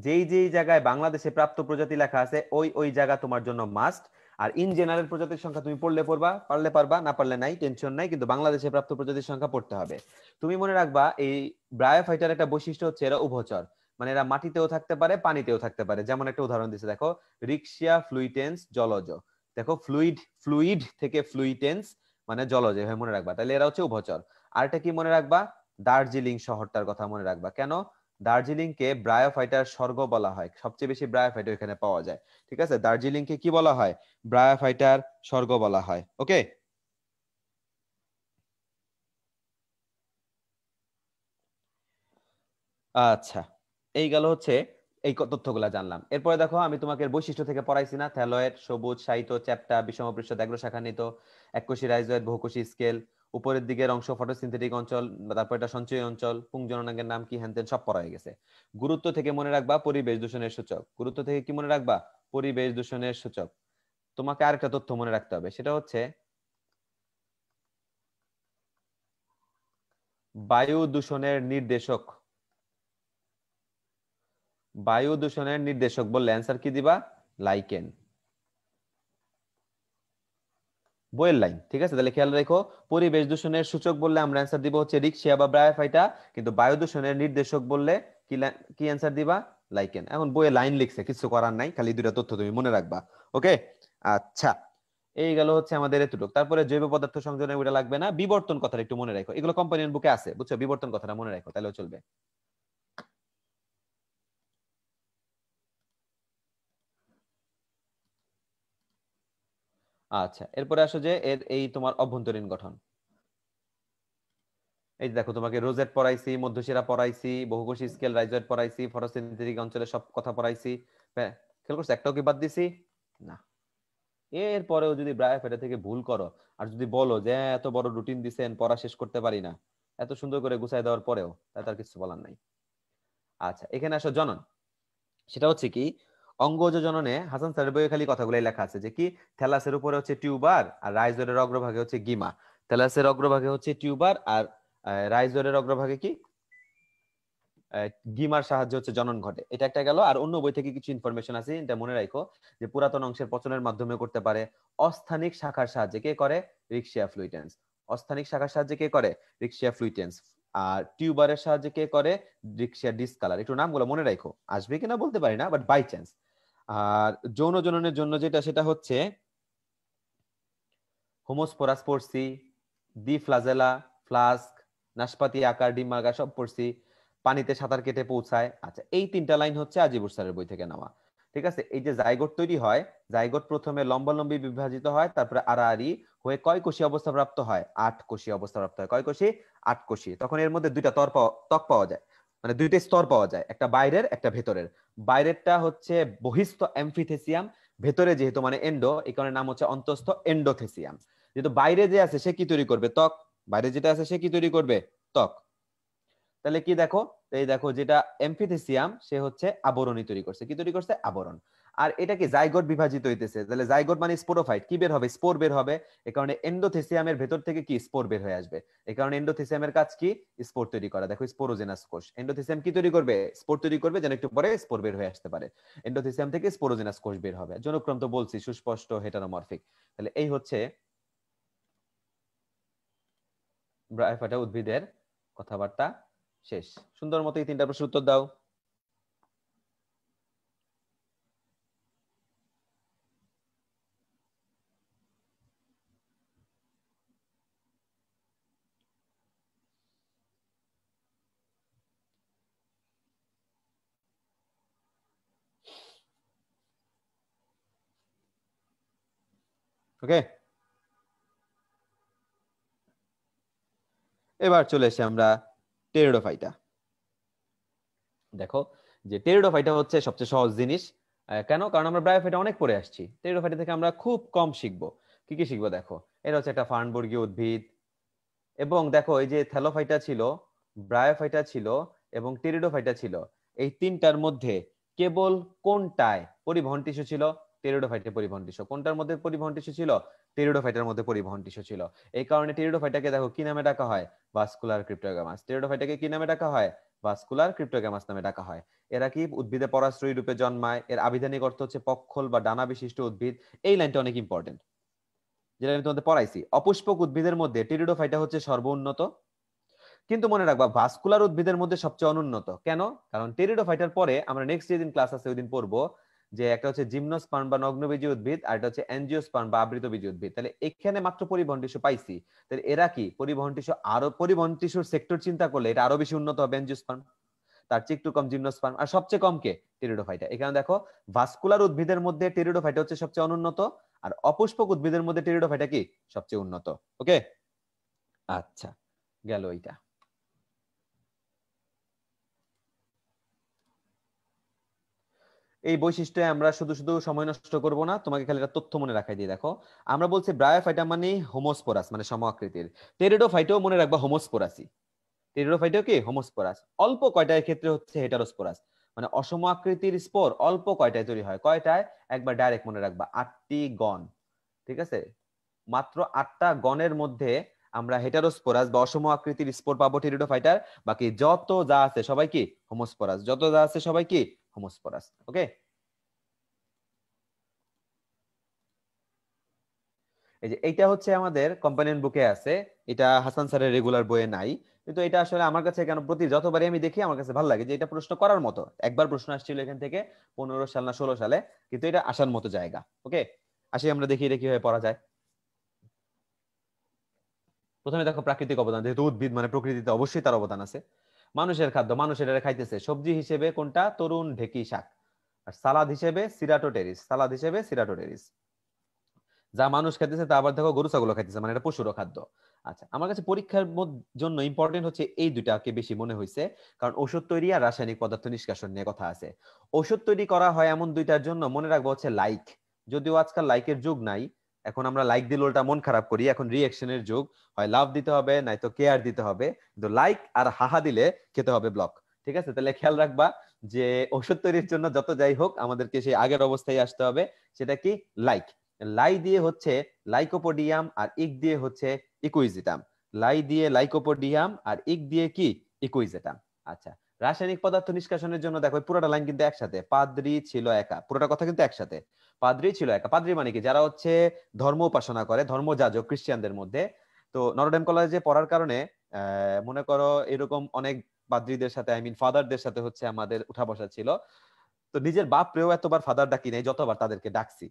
যেই যেই জায়গায় বাংলাদেশে প্রাপ্ত প্রজাতি লেখা আছে ওই ওই জায়গা তোমার জন্য মাস্ট আর ইন জেনারেল প্রজাতির সংখ্যা তুমি পড়লে পড়বা পারলে পারবা না পারলে নাই টেনশন নাই কিন্তু বাংলাদেশে প্রাপ্ত প্রজাতির সংখ্যা পড়তে হবে তুমি মনে রাখবা এই ব্রায়োফাইটার একটা বৈশিষ্ট্য হচ্ছে এরা উভচর মানে এরা মাটিতেও থাকতে পারে পানিতেও থাকতে পারে যেমন একটা উদাহরণ দিচ্ছে দেখো রিক্সিয়া ফ্লুইটেন্স জলজ দেখো ফ্লুইড ফ্লুইড থেকে ফ্লুইটেন্স মানে জলজ এভাবে মনে রাখবা তাহলে এরা হচ্ছে উভচর আরেকটা কি মনে রাখবা দার্জিলিং শহরটার কথা মনে রাখবা কেন দার্জিলিংকে ব্রায়োফাইটার স্বর্গ বলা হয় সবচেয়ে বেশি ব্রায়োফাইটার এখানে পাওয়া যায় ঠিক আছে দার্জিলিংকে কি বলা হয় ব্রায়োফাইটার স্বর্গ বলা হয় ওকে আচ্ছা এই গেল হচ্ছে এই তথ্যগুলো জানলাম এরপরে দেখো আমি তোমাকে বৈশিষ্ট্য থেকে পড়াইছি না থ্যালোয়েড সবুজ সাহিত্য চ্যাপ্টা বিষম পৃষ্ঠ দ্যাগ্র শাখান্বিত এককোষী রাইজয়েড বহুকোষী স্কেল উপরের দিকের অংশ ফটোসিনথেটিক অঞ্চল তারপর এটা সঞ্চয় অঞ্চল পুংজননাঙ্গের নাম কি হ্যান সব পড়া হয়ে গেছে গুরুত্ব থেকে মনে রাখবা পরিবেশ দূষণের সূচক গুরুত্ব থেকে কি মনে রাখবা পরিবেশ দূষণের সূচক তোমাকে আরেকটা তথ্য মনে রাখতে হবে সেটা হচ্ছে বায়ু দূষণের নির্দেশক বায়ু দূষণের নির্দেশক বললে অ্যান্সার কি দিবা লাইকেন বইয়ের লাইন ঠিক আছে তাহলে খেয়াল রেখো পরিবেশ দূষণের সূচক বললে আমরা অ্যান্সার দিব হচ্ছে রিক্সা বা ব্রায়ফাইটা কিন্তু বায়ু দূষণের নির্দেশক বললে কি কি অ্যান্সার দিবা লাইকেন এখন বইয়ে লাইন লিখছে কিছু করার নাই খালি দুটা তথ্য তুমি মনে রাখবা ওকে আচ্ছা এই গেল হচ্ছে আমাদের এতটুক তারপরে জৈব পদার্থ সংযোজনে ওটা লাগবে না বিবর্তন কথাটা একটু মনে রাখো এগুলো কোম্পানির বুকে আছে বুঝছো বিবর্তন কথাটা মনে রাখো তাহলে চলবে আচ্ছা এরপরে আসো যে এর এই তোমার অভ্যন্তরীণ গঠন এই যে দেখো তোমাকে রোজেট পড়াইছি মধ্যশিরা পড়াইছি বহুকোষী স্কেল রাইজয়েড পড়াইছি ফটোসিনথেটিক অঞ্চলে সব কথা পড়াইছি হ্যাঁ, খেয়াল করছো একটাও কি বাদ দিছি না এরপরেও যদি ব্রায়োফাইটা থেকে ভুল করো আর যদি বলো যে হ্যাঁ, এত বড় রুটিন দিছেন পড়া শেষ করতে পারি না এত সুন্দর করে গুছাই দেওয়ার পরেও তার কিছু বলার নাই আচ্ছা এখানে আসো জনন সেটা হচ্ছে কি অঙ্গজ জননে হাসান স্যারের বইয়ে খালি কথাগুলোই লেখা আছে যে কি থ্যালাসের উপরে হচ্ছে টিউবার আর রাইজরের অগ্রভাগে হচ্ছে গিমা থ্যালাসের অগ্রভাগে হচ্ছে টিউবার আর রাইজরের অগ্রভাগে কি গিমার সাহায্যে হচ্ছে জনন ঘটে এটা একটা গেল আর অন্য বই থেকে কিছু ইনফরমেশন আছে এটা মনে রাখো যে পুরাতন অংশের পচনের মাধ্যমে করতে পারে অস্থানিক শাখার সাহায্যে কে করে রিক্সিয়া ফ্লুইটেন্স অস্থানিক শাখার সাহায্যে কে করে রিক্সিয়া ফ্লুইটেন্স আর টিউবারের সাহায্যে কে করে রিক্সিয়া ডিসকালার একটু নামগুলো মনে রাখো আসবে কিনা বলতে পারি না বাট বাই চান্স আর যৌন জননের জন্য যেটা সেটা হচ্ছে হোমোস্পোরাস পড়ছি দি ফ্লাজেলা ফ্লাস্ক নাশপাতি আকার ডিমার্গা সব পড়ছি পানিতে সাঁতার কেটে পৌঁছায় আচ্ছা এই তিনটা লাইন হচ্ছে আজিবুর স্যারের বই থেকে নেওয়া ঠিক আছে এই যে জাইগোট তৈরি হয় জাইগোট প্রথমে লম্বালম্বি বিভাজিত হয় তারপরে আড়াআড়ি হয়ে কয় কোষী অবস্থা প্রাপ্ত হয় আট কোষী অবস্থা প্রাপ্ত হয় কয় কোষী আট কোষী তখন এর মধ্যে দুইটা তর ত্বক পাওয়া যায় মানে দুইটা স্তর পাওয়া যায় একটা বাইরের একটা ভেতরের বাইরেরটা হচ্ছে বহিস্থ অ্যামফিথেসিয়াম ভেতরে যেহেতু মানে এন্ডো এই কারণে নাম হচ্ছে অন্তস্থ এন্ডোথেসিয়াম যেহেতু বাইরে যে আছে সে কি তৈরি করবে ত্বক বাইরে যেটা আছে সে কি তৈরি করবে ত্বক তাহলে কি দেখো এই দেখো যেটা এমফিথেসিয়াম সে হচ্ছে আবরণই তৈরি করছে কি তৈরি করছে আবরণ আর এটা কি জাইগোট বিভাজিত হইতেছে তাহলে জাইগোট মানে স্পোরোফাইট কি বের হবে স্পোর বের হবে এ কারণে এন্ডোথেসিয়ামের ভেতর থেকে কি স্পোর বের হয়ে আসবে এ কারণে এন্ডোথেসিয়ামের কাজ কি স্পোর তৈরি করা দেখো স্পোরোজেনাস কোষ এন্ডোথেসিয়াম কি তৈরি করবে স্পোর তৈরি করবে যেন একটু পরে স্পোর বের হয়ে আসতে পারে এন্ডোথেসিয়াম থেকে স্পোরোজেনাস কোষ বের হবে জনক্রম তো বলছি সুস্পষ্ট হেটারোমরফিক তাহলে এই হচ্ছে ব্রাইফাটা উদ্ভিদের কথাবার্তা শেষ সুন্দর মতো এই তিনটা প্রশ্নের উত্তর দাও ওকে এবার চলে এসে আমরা টেরোডোফাইটা দেখো যে টেরোডোফাইটা হচ্ছে সবচেয়ে সহজ জিনিস কেন কারণ আমরা ব্রায়োফাইটা অনেক পরে আসছি টেরোডোফাইটা থেকে আমরা খুব কম শিখবো কি কি শিখবো দেখো এটা হচ্ছে একটা ফার্নবর্গীয় উদ্ভিদ এবং দেখো এই যে থ্যালোফাইটা ছিল ব্রায়োফাইটা ছিল এবং টেরিডোফাইটা ছিল এই তিনটার মধ্যে কেবল কোনটায় পরিবহন টিস্যু ছিল টেরিডোফাইটে পরিবহন টিস্যু কোনটার মধ্যে পরিবহন টিস্যু ছিল টেরিডোফাইটের মধ্যে পরিবহন টিস্যু ছিল এই কারণে টেরিডোফাইটাকে দেখো কি নামে ডাকা হয় ভাস্কুলার ক্রিপ্টোগ্যামাস টেরিডোফাইটাকে কি নামে ডাকা হয় ভাস্কুলার ক্রিপ্টোগ্যামাস নামে ডাকা হয় এরা কি উদ্ভিদে পরাশ্রয়ী রূপে জন্মায় এর আবিধানিক অর্থ হচ্ছে পক্ষল বা ডানা বিশিষ্ট উদ্ভিদ এই লাইনটা অনেক ইম্পর্টেন্ট যেটা আমি তোমাদের পড়াইছি অপুষ্পক উদ্ভিদের মধ্যে টেরিডোফাইটা হচ্ছে সর্বোন্নত কিন্তু মনে রাখবা ভাস্কুলার উদ্ভিদের মধ্যে সবচেয়ে অনুন্নত কেন কারণ টেরিডোফাইটার পরে আমরা নেক্সট যেদিন ক্লাস আছে ওই দিন পড়বো যে একটা হচ্ছে জিমনোস্পার্ম বা নগ্নবীজী উদ্ভিদ আর এটা হচ্ছে অ্যাঞ্জিওস্পার্ম বা আবৃত বীজ উদ্ভিদ তাহলে এখানে মাত্র পরিবহন টিস্যু পাইছি তাহলে এরা কি পরিবহন টিস্যু আরো পরিবহন টিস্যুর সেক্টর চিন্তা করলে এটা আরো বেশি উন্নত হবে অ্যাঞ্জিওস্পার্ম তার চেয়ে একটু কম জিমনোস্পার্ম আর সবচেয়ে কম কে টেরিডোফাইটা এখানে দেখো ভাস্কুলার উদ্ভিদের মধ্যে টেরিডোফাইটা হচ্ছে সবচেয়ে অনুন্নত আর অপুষ্পক উদ্ভিদের মধ্যে টেরিডোফাইটা কি সবচেয়ে উন্নত ওকে আচ্ছা গেল এইটা এই বৈশিষ্ট্যে আমরা শুধু শুধু সময় নষ্ট করব না তোমাকে খালি একটা তথ্য মনে রাখাই দিয়ে দেখো আমরা বলছি ব্রায়োফাইটা মানে হোমোস্পোরাস মানে সমাকৃতির টেরিডোফাইটাও মনে রাখবা হোমোস্পোরাসি টেরিডোফাইটাও কি হোমোস্পোরাস অল্প কয়টার ক্ষেত্রে হচ্ছে হেটারোস্পোরাস মানে অসম আকৃতির স্পোর অল্প কয়টায় তৈরি হয় কয়টায় একবার ডাইরেক্ট মনে রাখবা আটটি গণ ঠিক আছে মাত্র আটটা গণের মধ্যে আমরা হেটারোস্পোরাস বা অসম আকৃতির স্পোর পাবো টেরিডোফাইটার বাকি যত যা আছে সবাই কি হোমোস্পোরাস যত যা আছে সবাই কি homosporous. Okay. এই যে এইটা হচ্ছে আমাদের কম্পানিয়ন বুকে আছে এটা হাসান স্যারের রেগুলার বইয়ে নাই কিন্তু এটা আসলে আমার কাছে কেন প্রতি যতবারই আমি দেখি আমার কাছে ভালো লাগে যে এটা প্রশ্ন করার মতো একবার প্রশ্ন আসছিল এখান থেকে পনেরো সাল না ষোলো সালে কিন্তু এটা আসার মতো জায়গা ওকে আসি আমরা দেখি এটা কিভাবে পড়া যায় প্রথমে দেখো প্রাকৃতিক অবদান যেহেতু উদ্ভিদ মানে প্রকৃতিতে অবশ্যই তার অবদান আছে মানুষের খাদ্য মানুষের এটা খাইতেছে সবজি হিসেবে কোনটা তরুণ ঢেকি শাক আর সালাদ হিসেবে সিরাটোটেরিস সালাদ হিসেবে সিরাটোটেরিস যা মানুষ খাইতেছে তা আবার দেখো গরু ছাগল খাইতেছে মানে এটা পশুরও খাদ্য আচ্ছা আমার কাছে পরীক্ষার জন্য ইম্পর্টেন্ট হচ্ছে এই দুটাকে বেশি মনে হয়েছে কারণ ওষুধ তৈরি আর রাসায়নিক পদার্থ নিষ্কাশন নিয়ে কথা আছে ওষুধ তৈরি করা হয় এমন দুইটার জন্য মনে রাখবো হচ্ছে লাইক যদিও আজকাল লাইকের যুগ নাই এখন আমরা লাইক দিলে ওটা মন খারাপ করি এখন রিয়াকশনের যুগ হয় লাভ দিতে হবে নাই তো কেয়ার দিতে হবে কিন্তু লাইক আর হাহা দিলে খেতে হবে ব্লক ঠিক আছে তাহলে খেয়াল রাখবা যে ওষুধ তৈরির জন্য যত যাই হোক আমাদেরকে সেই আগের অবস্থায় আসতে হবে সেটা কি লাইক লাই দিয়ে হচ্ছে লাইকোপোডিয়াম আর ইক দিয়ে হচ্ছে ইকুইজিটাম লাই দিয়ে লাইকোপোডিয়াম আর ইক দিয়ে কি ইকুইজিটাম আচ্ছা রাসায়নিক পদার্থ নিষ্কাশনের জন্য দেখো পুরোটা লাইন কিন্তু একসাথে পাদ্রি ছিল একা পুরোটা কথা কিন্তু একসাথে পাদ্রি ছিল একা পাদ্রি মানে কি যারা হচ্ছে ধর্ম উপাসনা করে ধর্ম যাজক খ্রিস্টানদের মধ্যে তো নরডেম কলেজে পড়ার কারণে মনে করো এরকম অনেক পাদ্রিদের সাথে আই মিন ফাদারদের সাথে হচ্ছে আমাদের উঠা বসা ছিল তো নিজের বাপ প্রেও এতবার ফাদার ডাকি নাই যতবার তাদেরকে ডাকছি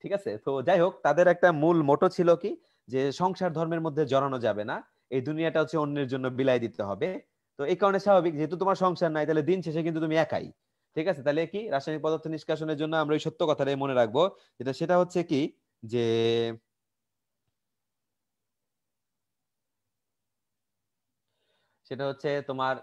ঠিক আছে তো যাই হোক তাদের একটা মূল মোটো ছিল কি যে সংসার ধর্মের মধ্যে জড়ানো যাবে না এই দুনিয়াটা হচ্ছে অন্যের জন্য বিলাই দিতে হবে তো এই কারণে স্বাভাবিক যেহেতু তোমার সংসার নাই তাহলে দিন শেষে কিন্তু তুমি একাই ঠিক আছে তাহলে কি রাসায়নিক পদার্থ নিষ্কাশনের জন্য আমরা ওই সত্য কথাটাই মনে রাখবো যেটা সেটা হচ্ছে কি যে সেটা হচ্ছে তোমার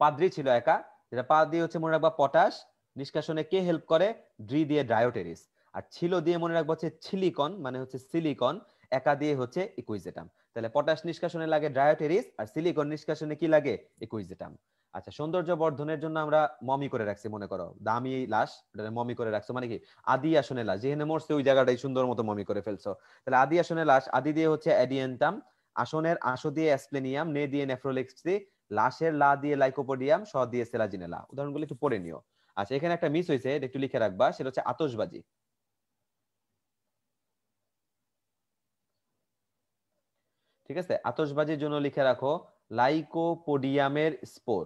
পাদ্রি ছিল একা যেটা পা দিয়ে হচ্ছে মনে রাখবা পটাশ নিষ্কাশনে কে হেল্প করে ড্রি দিয়ে ড্রায়োটেরিস আর ছিল দিয়ে মনে রাখবো হচ্ছে ছিলিকন মানে হচ্ছে সিলিকন একা দিয়ে হচ্ছে ইকুইজেটাম তাহলে পটাশ নিষ্কাশনে লাগে ড্রায়োটেরিস আর সিলিকন নিষ্কাশনে কি লাগে ইকুইজেটাম আচ্ছা সৌন্দর্য বর্ধনের জন্য আমরা মমি করে রাখছি মনে করো দামি লাশ মমি করে রাখছো মানে কি আদি আসনে লাশ যেখানে মরছে ওই জায়গাটাই সুন্দর মতো মমি করে ফেলছো তাহলে আদি আসনে লাশ আদি দিয়ে হচ্ছে অ্যাডিয়েন্টাম আসনের আসো দিয়ে অ্যাসপ্লেনিয়াম নে দিয়ে নেফ্রোলেক্সি লাশের লা দিয়ে লাইকোপোডিয়াম স দিয়ে সেলাজিনেলা উদাহরণগুলো একটু পড়ে নিও আচ্ছা এখানে একটা মিস হয়েছে একটু লিখে রাখবা সেটা হচ্ছে আতসবাজি ঠিক আছে আতসবাজির জন্য লিখে রাখো লাইকোপোডিয়ামের স্পোর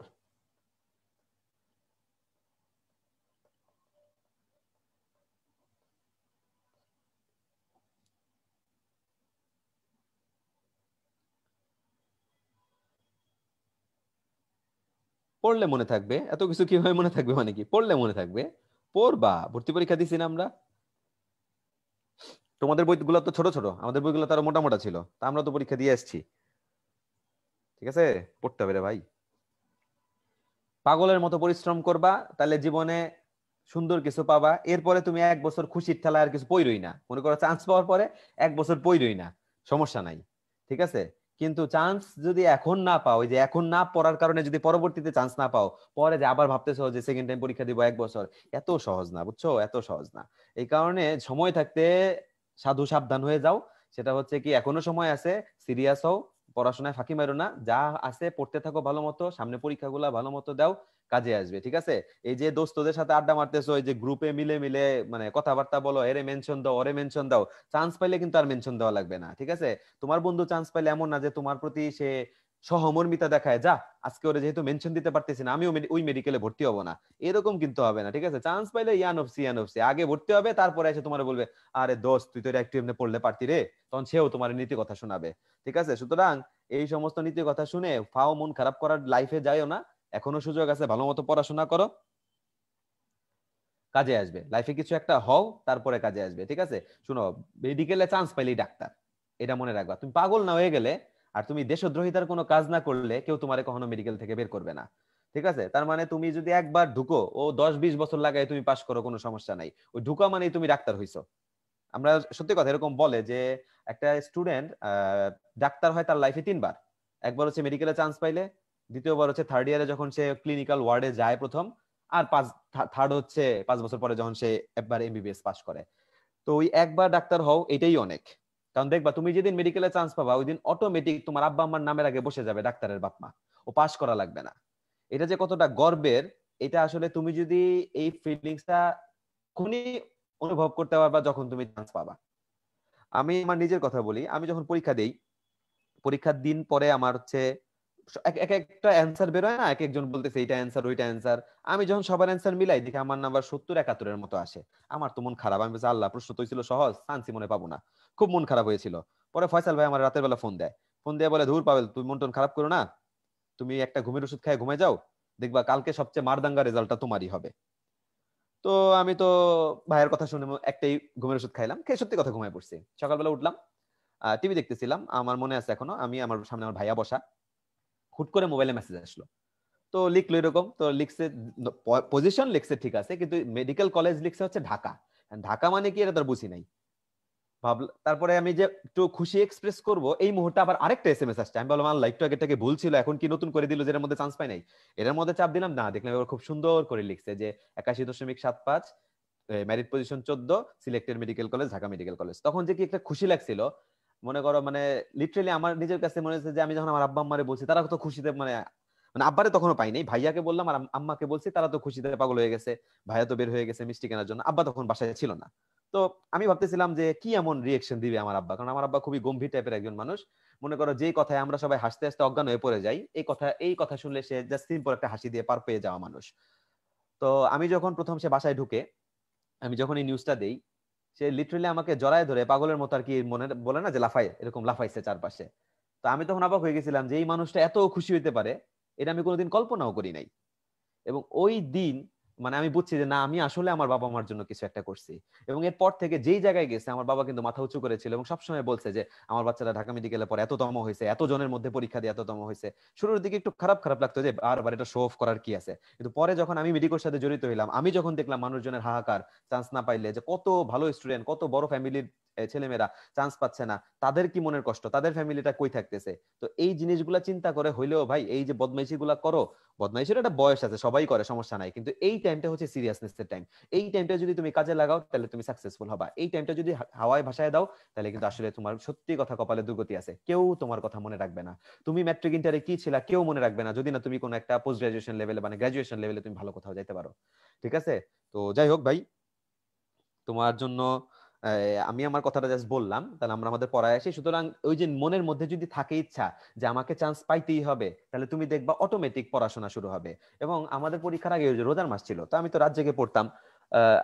পড়লে মনে থাকবে এত কিছু কিভাবে মনে থাকবে মানে কি পড়লে মনে থাকবে পড়বা ভর্তি পরীক্ষা দিছি না আমরা তোমাদের বইগুলো তো ছোট ছোট আমাদের বইগুলো তারও মোটামোটা ছিল তা আমরা তো পরীক্ষা দিয়ে এসছি ঠিক আছে পড়তে হবে রে ভাই পাগলের মতো পরিশ্রম করবা তাহলে জীবনে সুন্দর কিছু পাবা এরপরে তুমি এক বছর খুশির ঠেলায় আর কিছু পইরই না মনে করো চান্স পাওয়ার পরে এক বছর পইরই না সমস্যা নাই ঠিক আছে কিন্তু চান্স যদি এখন না পাও যে এখন না পড়ার কারণে যদি পরবর্তীতে চান্স না পাও পরে যে আবার ভাবতেছো যে সেকেন্ড টাইম পরীক্ষা দিব এক বছর এত সহজ না বুঝছো এত সহজ না এই কারণে সময় থাকতে সাধু সাবধান হয়ে যাও সেটা হচ্ছে কি এখনো সময় আছে সিরিয়াস হও পড়াশোনায় ফাঁকি মারো না যা আছে পড়তে থাকো ভালো মতো সামনে পরীক্ষাগুলা ভালো মতো দাও কাজে আসবে ঠিক আছে এই যে দোস্তদের সাথে আড্ডা মারতেছো এই যে গ্রুপে মিলে মিলে মানে কথাবার্তা বলো এরে মেনশন দাও ওরে মেনশন দাও চান্স পাইলে কিন্তু আর মেনশন দেওয়া লাগবে না ঠিক আছে তোমার বন্ধু চান্স পাইলে এমন না যে তোমার প্রতি সে সহমর্মিতা দেখায় যা আজকে ওরে যেহেতু মেনশন দিতে পারতেছি না আমিও ওই মেডিকেলে ভর্তি হবো না এরকম কিন্তু হবে না ঠিক আছে চান্স পাইলে ইয়ান অফ সিয়ান অফ সি আগে ভর্তি হবে তারপরে এসে তোমার বলবে আরে দোস্ত তুই তো একটু এমনি পড়লে পারতি রে তখন সেও তোমার নীতি কথা শোনাবে ঠিক আছে সুতরাং এই সমস্ত নীতি কথা শুনে ফাও মন খারাপ করার লাইফে যাইও না এখনো সুযোগ আছে ভালো মতো পড়াশোনা করো কাজে আসবে লাইফে কিছু একটা হও তারপরে কাজে আসবে ঠিক আছে শুনো মেডিকেলে চান্স পাইলি ডাক্তার এটা মনে রাখবা তুমি পাগল না হয়ে গেলে আর তুমি দেশদ্রোহিতার কোনো কাজ না করলে কেউ তোমারে কখনো মেডিকেল থেকে বের করবে না ঠিক আছে তার মানে তুমি যদি একবার ঢুকো ও দশ বিশ বছর লাগায় তুমি পাশ করো কোনো সমস্যা নাই ওই ঢুকা মানেই তুমি ডাক্তার হইছো আমরা সত্যি কথা এরকম বলে যে একটা স্টুডেন্ট ডাক্তার হয় তার লাইফে তিনবার একবার হচ্ছে মেডিকেলে চান্স পাইলে দ্বিতীয়বার হচ্ছে থার্ড ইয়ারে যখন সে ক্লিনিক্যাল ওয়ার্ডে যায় প্রথম আর পাঁচ থার্ড হচ্ছে পাঁচ বছর পরে যখন সে একবার এমবিবিএস পাস করে তো ওই একবার ডাক্তার হও এটাই অনেক কারণ দেখবা তুমি যেদিন মেডিকেলে চান্স পাবা ওই দিন অটোমেটিক তোমার আব্বা আম্মার নামের আগে বসে যাবে ডাক্তারের বাপমা ও পাস করা লাগবে না এটা যে কতটা গর্বের এটা আসলে তুমি যদি এই ফিলিংসটা খুনি অনুভব করতে পারবা যখন তুমি চান্স পাবা আমি আমার নিজের কথা বলি আমি যখন পরীক্ষা দেই পরীক্ষার দিন পরে আমার হচ্ছে এক একটা অ্যান্সার হয় না এক একজন বলতেছে এটা অ্যান্সার ওইটা অ্যান্সার আমি যখন সবার অ্যান্সার মিলাই দেখি আমার নাম্বার সত্তর একাত্তরের মতো আসে আমার তো মন খারাপ আমি বলছি আল্লাহ প্রশ্ন তো ছিল সহজ শান্তি মনে পাবো না খুব মন খারাপ হয়েছিল পরে ফয়সাল ভাই আমার রাতের বেলা ফোন দেয় ফোন দিয়ে বলে ধুর পাবেল তুমি মন টন খারাপ করো না তুমি একটা ঘুমের ওষুধ খায় ঘুমে যাও দেখবা কালকে সবচেয়ে মারদাঙ্গা রেজাল্টটা তোমারই হবে তো আমি তো ভাইয়ের কথা শুনে একটাই ঘুমের ওষুধ খাইলাম খেয়ে সত্যি কথা ঘুমায় পড়ছি সকালবেলা উঠলাম টিভি দেখতেছিলাম আমার মনে আছে এখনো আমি আমার সামনে আমার ভাইয়া বসা হুট করে মোবাইলে মেসেজ আসলো তো লিখলো এরকম তো লিখছে পজিশন লিখছে ঠিক আছে কিন্তু মেডিকেল কলেজ লিখছে হচ্ছে ঢাকা ঢাকা মানে কি এটা তার বুঝি নাই ভাবল তারপরে আমি যে একটু খুশি এক্সপ্রেস করব এই মুহূর্তে আবার আরেকটা এস এম এস আসছে আমি বললাম আমার লাইকটা আগেটাকে ভুল ছিল এখন কি নতুন করে দিল যেটার মধ্যে চান্স পাই নাই এটার মধ্যে চাপ দিলাম না দেখলাম এবার খুব সুন্দর করে লিখছে যে একাশি দশমিক সাত পাঁচ ম্যারিট পজিশন চোদ্দ selected medical college Dhaka medical college তখন যে কি একটা খুশি লাগছিল মনে করো মানে লিটারেলি আমার নিজের কাছে মনে হচ্ছে যে আমি যখন আমার আব্বা আম্মারে বলছি তারা তো খুশিতে মানে মানে আব্বারে তখনো পাইনি ভাইয়াকে বললাম আর আম্মাকে বলছি তারা তো খুশিতে পাগল হয়ে গেছে ভাইয়া তো বের হয়ে গেছে মিষ্টি কেনার জন্য আব্বা তখন বাসায় ছিল না তো আমি ভাবতেছিলাম যে কি এমন রিয়েকশন দিবে আমার আব্বা কারণ আমার আব্বা খুবই গম্ভীর টাইপের একজন মানুষ মনে করো যে কথায় আমরা সবাই হাসতে হাসতে অজ্ঞান হয়ে পড়ে যাই এই কথা এই কথা শুনলে সে জাস্ট সিম্পল একটা হাসি দিয়ে পার পেয়ে যাওয়া মানুষ তো আমি যখন প্রথম সে বাসায় ঢুকে আমি যখন এই নিউজটা দেই সে লিটারেলি আমাকে জড়ায় ধরে পাগলের মতো আর কি মনে বলে না যে লাফায় এরকম লাফাইছে চারপাশে তো আমি তখন অবাক হয়ে গেছিলাম যে এই মানুষটা এত খুশি হইতে পারে এটা আমি কোনোদিন কল্পনাও করি নাই এবং ওই দিন মানে আমি বুঝছি যে না আমি আসলে আমার বাবা মার জন্য কিছু একটা করছি এবং এরপর থেকে যেই জায়গায় গেছে আমার বাবা কিন্তু মাথা উঁচু করেছিল এবং সবসময় বলছে যে আমার বাচ্চারা ঢাকা মেডিকেলের পর এততম হয়েছে এত জনের মধ্যে পরীক্ষা দিয়ে এততম হয়েছে শুরুর দিকে একটু খারাপ খারাপ লাগতো যে আর বার এটা শো অফ করার কি আছে কিন্তু পরে যখন আমি মেডিকেল সাথে জড়িত হইলাম আমি যখন দেখলাম মানুষজনের হাহাকার চান্স না পাইলে যে কত ভালো স্টুডেন্ট কত বড় ফ্যামিলির ছেলেমেয়েরা চান্স পাচ্ছে না তাদের কি মনের কষ্ট তাদের ফ্যামিলিটা কই থাকতেছে তো এই জিনিসগুলা চিন্তা করে হইলেও ভাই এই যে বদমাইশি গুলা করো বদমাইশির একটা বয়স আছে সবাই করে সমস্যা নাই কিন্তু এই টাইমটা হচ্ছে সিরিয়াসনেস এর টাইম এই টাইমটা যদি তুমি কাজে লাগাও তাহলে তুমি সাকসেসফুল হবা এই টাইমটা যদি হাওয়ায় ভাষায় দাও তাহলে কিন্তু আসলে তোমার সত্যি কথা কপালে দুর্গতি আছে কেউ তোমার কথা মনে রাখবে না তুমি ম্যাট্রিক ইন্টারে কি ছিলা কেউ মনে রাখবে না যদি না তুমি কোনো একটা পোস্ট গ্রাজুয়েশন লেভেলে মানে গ্রাজুয়েশন লেভেলে তুমি ভালো কোথাও যাইতে পারো ঠিক আছে তো যাই হোক ভাই তোমার জন্য আমি আমার কথাটা জাস্ট বললাম তাহলে আমরা আমাদের পড়ায় আসি সুতরাং ওই যে মনের মধ্যে যদি থাকে ইচ্ছা যে আমাকে চান্স পাইতেই হবে তাহলে তুমি দেখবা অটোমেটিক পড়াশোনা শুরু হবে এবং আমাদের পরীক্ষার আগে ওই যে রোজার মাস ছিল তো আমি তো রাত জেগে পড়তাম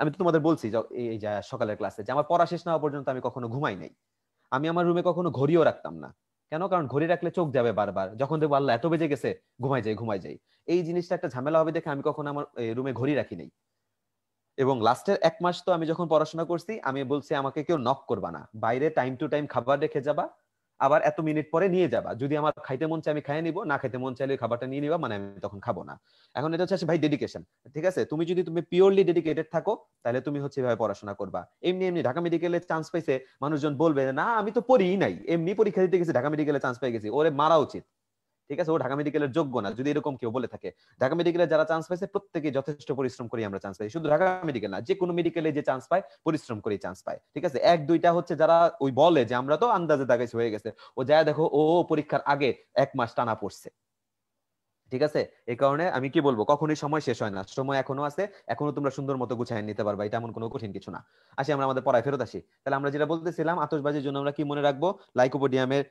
আমি তো তোমাদের বলছি এই যে সকালের ক্লাসে যে আমার পড়া শেষ না পর্যন্ত আমি কখনো ঘুমাই নাই আমি আমার রুমে কখনো ঘড়িও রাখতাম না কেন কারণ ঘড়ি রাখলে চোখ যাবে বারবার যখন দেখবো আল্লাহ এত বেজে গেছে ঘুমাই যাই ঘুমাই যাই এই জিনিসটা একটা ঝামেলা হবে দেখে আমি কখনো আমার রুমে ঘড়ি রাখি নাই এবং লাস্টের এক মাস তো আমি যখন পড়াশোনা করছি আমি বলছি আমাকে কেউ নক করবা না বাইরে টাইম টু টাইম খাবার রেখে যাবা আবার এত মিনিট পরে নিয়ে যাবা যদি আমার খাইতে মন চাই আমি খাইয়ে নিবো না খাইতে মন চাইলে খাবারটা নিয়ে নিবা মানে আমি তখন খাবো না এখন এটা হচ্ছে ভাই ডেডিকেশন ঠিক আছে তুমি যদি তুমি পিওরলি ডেডিকেটেড থাকো তাহলে তুমি হচ্ছে এভাবে পড়াশোনা করবা এমনি এমনি ঢাকা মেডিকেলে চান্স পাইছে মানুষজন বলবে না আমি তো পড়িই নাই এমনি পরীক্ষা দিতে গেছি ঢাকা মেডিকেলে চান্স পেয়ে গেছি ওরে মারা উচিত ঠিক আছে ও ঢাকা মেডিকেলের যোগ্য না যদি এরকম কেউ বলে থাকে ঢাকা মেডিকেলে যারা চান্স পাইছে প্রত্যেকে যথেষ্ট পরিশ্রম করে আমরা চান্স পাই শুধু ঢাকা মেডিকেল না যে কোনো মেডিকেলে যে চান্স পায় পরিশ্রম করে চান্স পায় ঠিক আছে এক দুইটা হচ্ছে যারা ওই বলে যে আমরা তো আন্দাজে দাগাইছি হয়ে গেছে ও যায় দেখো ও পরীক্ষার আগে এক মাস টানা পড়ছে ঠিক আছে এই কারণে আমি কি বলবো কখনোই সময় শেষ হয় না সময় এখনো আছে এখনো তোমরা সুন্দর মতো গুছাই নিতে পারবা এটা এমন কোনো কঠিন কিছু না আসি আমরা আমাদের পড়ায় ফেরত আসি তাহলে আমরা যেটা বলতেছিলাম আতসবাজির জন্য আমরা কি মনে রাখবো লাইকোপোডিয়ামের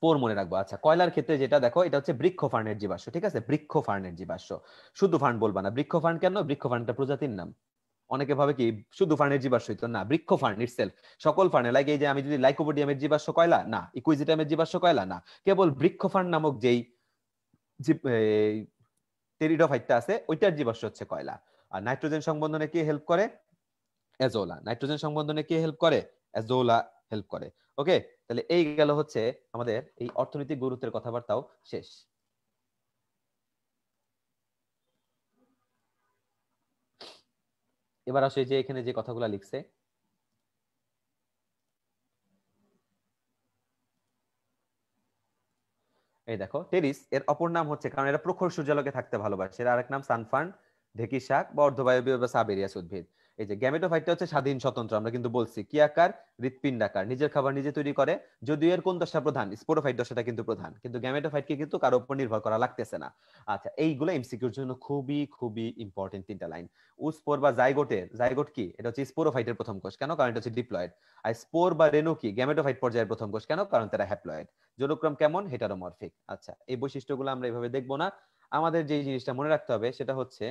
স্পোর মনে রাখবো আচ্ছা কয়লার ক্ষেত্রে যেটা দেখো এটা হচ্ছে বৃক্ষ ফার্নের জীবাশ্ম ঠিক আছে বৃক্ষ ফার্নের জীবাশ্ম শুধু ফার্ন বলবা না বৃক্ষ ফার্ন কেন বৃক্ষ ফার্নটা প্রজাতির নাম অনেকে ভাবে কি শুধু ফার্নের জীবাশ্ম তো না বৃক্ষ ফার্ন ইটসেলফ সকল ফার্নে লাগে এই যে আমি যদি লাইকোপোডিয়ামের জীবাশ্ম কয়লা না ইকুইজিটামের জীবাশ্ম কয়লা না কেবল বৃক্ষ ফার্ন নামক যেই টেরিডোফাইটটা আছে ওইটার জীবাশ্ম হচ্ছে কয়লা আর নাইট্রোজেন সংবন্ধনে কি হেল্প করে অ্যাজোলা নাইট্রোজেন সংবন্ধনে কি হেল্প করে অ্যাজোলা হেল্প করে ওকে তাহলে এই গেল হচ্ছে আমাদের এই অর্থনৈতিক গুরুত্বের কথাবার্তাও শেষ এবার আসে যে এখানে যে কথাগুলো লিখছে এই দেখো টেরিস এর অপর নাম হচ্ছে কারণ এরা প্রখর সূর্যালোকে থাকতে ভালোবাসে এর আরেক নাম সানফার্ন ঢেকি শাক বা অর্ধবায়বীয় বা সাবেরিয়াস উদ্ভিদ এই যে গ্যামেটোফাইটটা হচ্ছে স্বাধীন স্বতন্ত্র আমরা কিন্তু বলছি কি আকার হৃৎপিণ্ডাকার নিজের খাবার নিজে তৈরি করে যদিও এর কোন দশা প্রধান স্পোরোফাইট দশাটা কিন্তু প্রধান কিন্তু গ্যামেটোফাইটকে কিন্তু কারো উপর নির্ভর করা লাগতেছে না আচ্ছা এইগুলো এমসিকিউর জন্য খুবই খুবই ইম্পর্টেন্ট তিনটা লাইন উস্পোর বা জাইগোটের জাইগোট কি এটা হচ্ছে স্পোরোফাইটের প্রথম কোষ কেন কারণ এটা হচ্ছে ডিপ্লয়েড আর স্পোর বা রেণু কি গ্যামেটোফাইট পর্যায়ের প্রথম কোষ কেন কারণ তারা হ্যাপ্লয়েড জনুক্রম কেমন হেটারোমরফিক আচ্ছা এই বৈশিষ্ট্যগুলো আমরা এইভাবে দেখবো না আমাদের যে জিনিসটা মনে রাখতে হবে সেটা হচ্ছে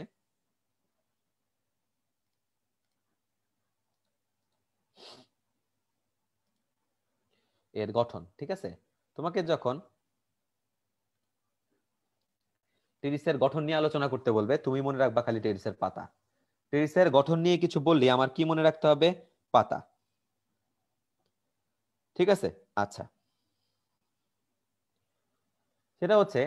এর গঠন ঠিক আছে তোমাকে যখন টেরিসের গঠন নিয়ে আলোচনা করতে বলবে তুমি মনে রাখবা খালি টেরিসের পাতা টেরিসের গঠন নিয়ে কিছু বললি আমার কি মনে রাখতে হবে পাতা ঠিক আছে আচ্ছা সেটা হচ্ছে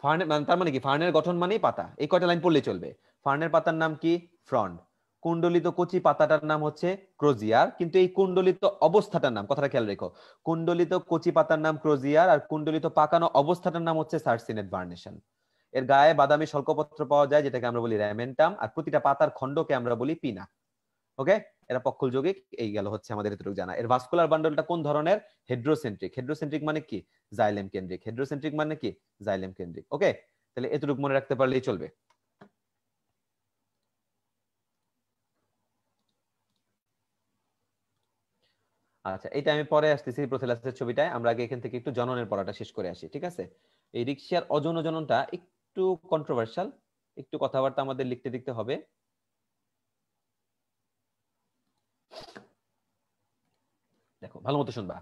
ফার্নের মানে তার মানে কি ফার্নের গঠন মানেই পাতা এই কয়টা লাইন পড়লেই চলবে ফার্নের পাতার নাম কি ফ্রন্ট কুণ্ডলিত কচি পাতাটার নাম হচ্ছে ক্রোজিয়ার কিন্তু এই কুণ্ডলিত অবস্থাটার নাম কথাটা খেয়াল রেখো কুণ্ডলিত কচি পাতার নাম ক্রোজিয়ার আর কুণ্ডলিত পাকানো অবস্থাটার নাম হচ্ছে সার্সিনেট ভার্নেশন এর গায়ে বাদামি স্বল্পপত্র পাওয়া যায় যেটাকে আমরা বলি র্যামেন্টাম আর প্রতিটা পাতার খণ্ডকে আমরা বলি পিনা ওকে এরা পক্ষল যৌগিক এই গেল হচ্ছে আমাদের এতটুক জানা এর ভাস্কুলার বান্ডলটা কোন ধরনের হেড্রোসেন্ট্রিক হেড্রোসেন্ট্রিক মানে কি জাইলেম কেন্দ্রিক হেড্রোসেন্ট্রিক মানে কি জাইলেম কেন্দ্রিক ওকে তাহলে এতটুক মনে রাখতে পারলেই চলবে আচ্ছা এটা আমি পরে আসতেছি প্রোথেলাসের ছবিটায় আমরা আগে এখান থেকে একটু জননের পড়াটা শেষ করে আসি ঠিক আছে এই রিক্সার অজন জননটা একটু কন্ট্রোভার্সিয়াল একটু কথাবার্তা আমাদের লিখতে লিখতে হবে দেখো ভালো মতো শুনবা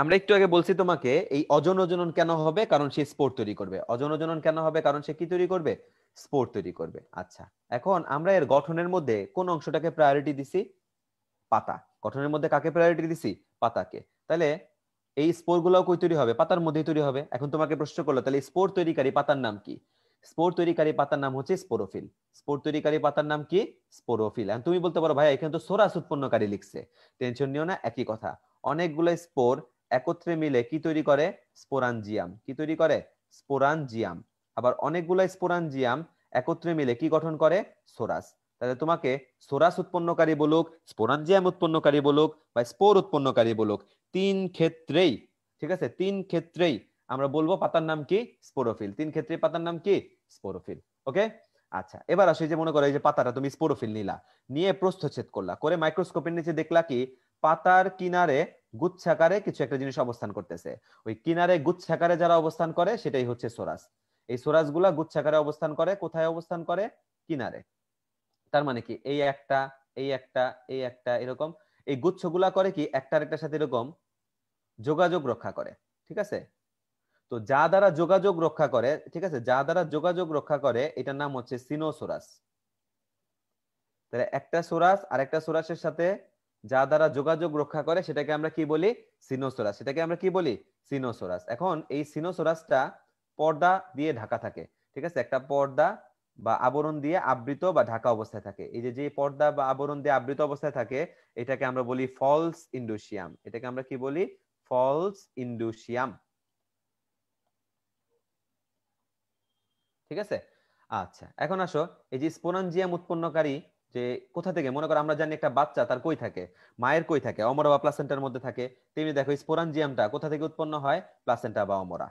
আমরা একটু আগে বলছি তোমাকে এই অজন জনন কেন হবে কারণ সে স্পোর্ট তৈরি করবে অজন জনন কেন হবে কারণ সে কি তৈরি করবে স্পোর্ট তৈরি করবে আচ্ছা এখন আমরা এর গঠনের মধ্যে কোন অংশটাকে প্রায়োরিটি দিছি পাতা গঠনের মধ্যে কাকে প্রায়োরিটি দিছি পাতাকে তাহলে এই গুলাও কই তৈরি হবে পাতার মধ্যেই তৈরি হবে এখন তোমাকে প্রশ্ন করলো তাহলে স্পোর তৈরিকারী পাতার নাম কি স্পোর তৈরিকারী পাতার নাম হচ্ছে স্পোরোফিল স্পোর তৈরিকারী পাতার নাম কি স্পোরোফিল এখন তুমি বলতে পারো ভাই এখানে তো সোরাস উৎপন্নকারী লিখছে টেনশন নিও না একই কথা অনেকগুলো স্পোর একত্রে মিলে কি তৈরি করে স্পোরানজিয়াম কি তৈরি করে স্পোরানজিয়াম আবার অনেকগুলো স্পোরানজিয়াম একত্রে মিলে কি গঠন করে সোরাস তাহলে তোমাকে সোরাস উৎপন্নকারী বলুক স্পোরাঞ্জিয়াম উৎপন্নকারী বলুক বা স্পোর উৎপন্নকারী বলুক তিন ক্ষেত্রেই ঠিক আছে তিন ক্ষেত্রেই আমরা বলবো পাতার নাম কি স্পোরোফিল তিন ক্ষেত্রে পাতার নাম কি স্পোরোফিল ওকে আচ্ছা এবার আসে যে মনে করো এই যে পাতাটা তুমি স্পোরোফিল নিলা নিয়ে প্রস্থচ্ছেদ করলা করে মাইক্রোস্কোপের নিচে দেখলা কি পাতার কিনারে গুচ্ছাকারে কিছু একটা জিনিস অবস্থান করতেছে ওই কিনারে গুচ্ছাকারে যারা অবস্থান করে সেটাই হচ্ছে সোরাস এই সোরাস গুলা গুচ্ছাকারে অবস্থান করে কোথায় অবস্থান করে কিনারে তার মানে কি এই একটা এই একটা এই একটা এরকম এই গুচ্ছগুলা করে কি একটার একটার সাথে এরকম যোগাযোগ রক্ষা করে ঠিক আছে তো যা দ্বারা যোগাযোগ রক্ষা করে ঠিক আছে যা দ্বারা যোগাযোগ রক্ষা করে এটার নাম হচ্ছে সিনোসোরাস তাহলে একটা সোরাস আর একটা সোরাসের সাথে যা দ্বারা যোগাযোগ রক্ষা করে সেটাকে আমরা কি বলি সিনোসোরাস সেটাকে আমরা কি বলি সিনোসোরাস এখন এই সিনোসোরাসটা পর্দা দিয়ে ঢাকা থাকে ঠিক আছে একটা পর্দা বা আবরণ দিয়ে আবৃত বা ঢাকা অবস্থায় থাকে এই যে যে পর্দা বা আবরণ দিয়ে আবৃত অবস্থায় থাকে এটাকে আমরা বলি ফলস ইন্ডোসিয়াম এটাকে আমরা কি বলি ফলস ইন্ডোসিয়াম ঠিক আছে আচ্ছা এখন আসো এই যে স্পোনাঞ্জিয়াম উৎপন্নকারী যে কোথা থেকে মনে করো আমরা জানি একটা বাচ্চা তার কই থাকে মায়ের কই থাকে অমরা বা প্লাসেন্টার মধ্যে থাকে তেমনি দেখো স্পোরাঞ্জিয়ামটা কোথা থেকে উৎপন্ন হয় প্লাসেন্টা বা অমরা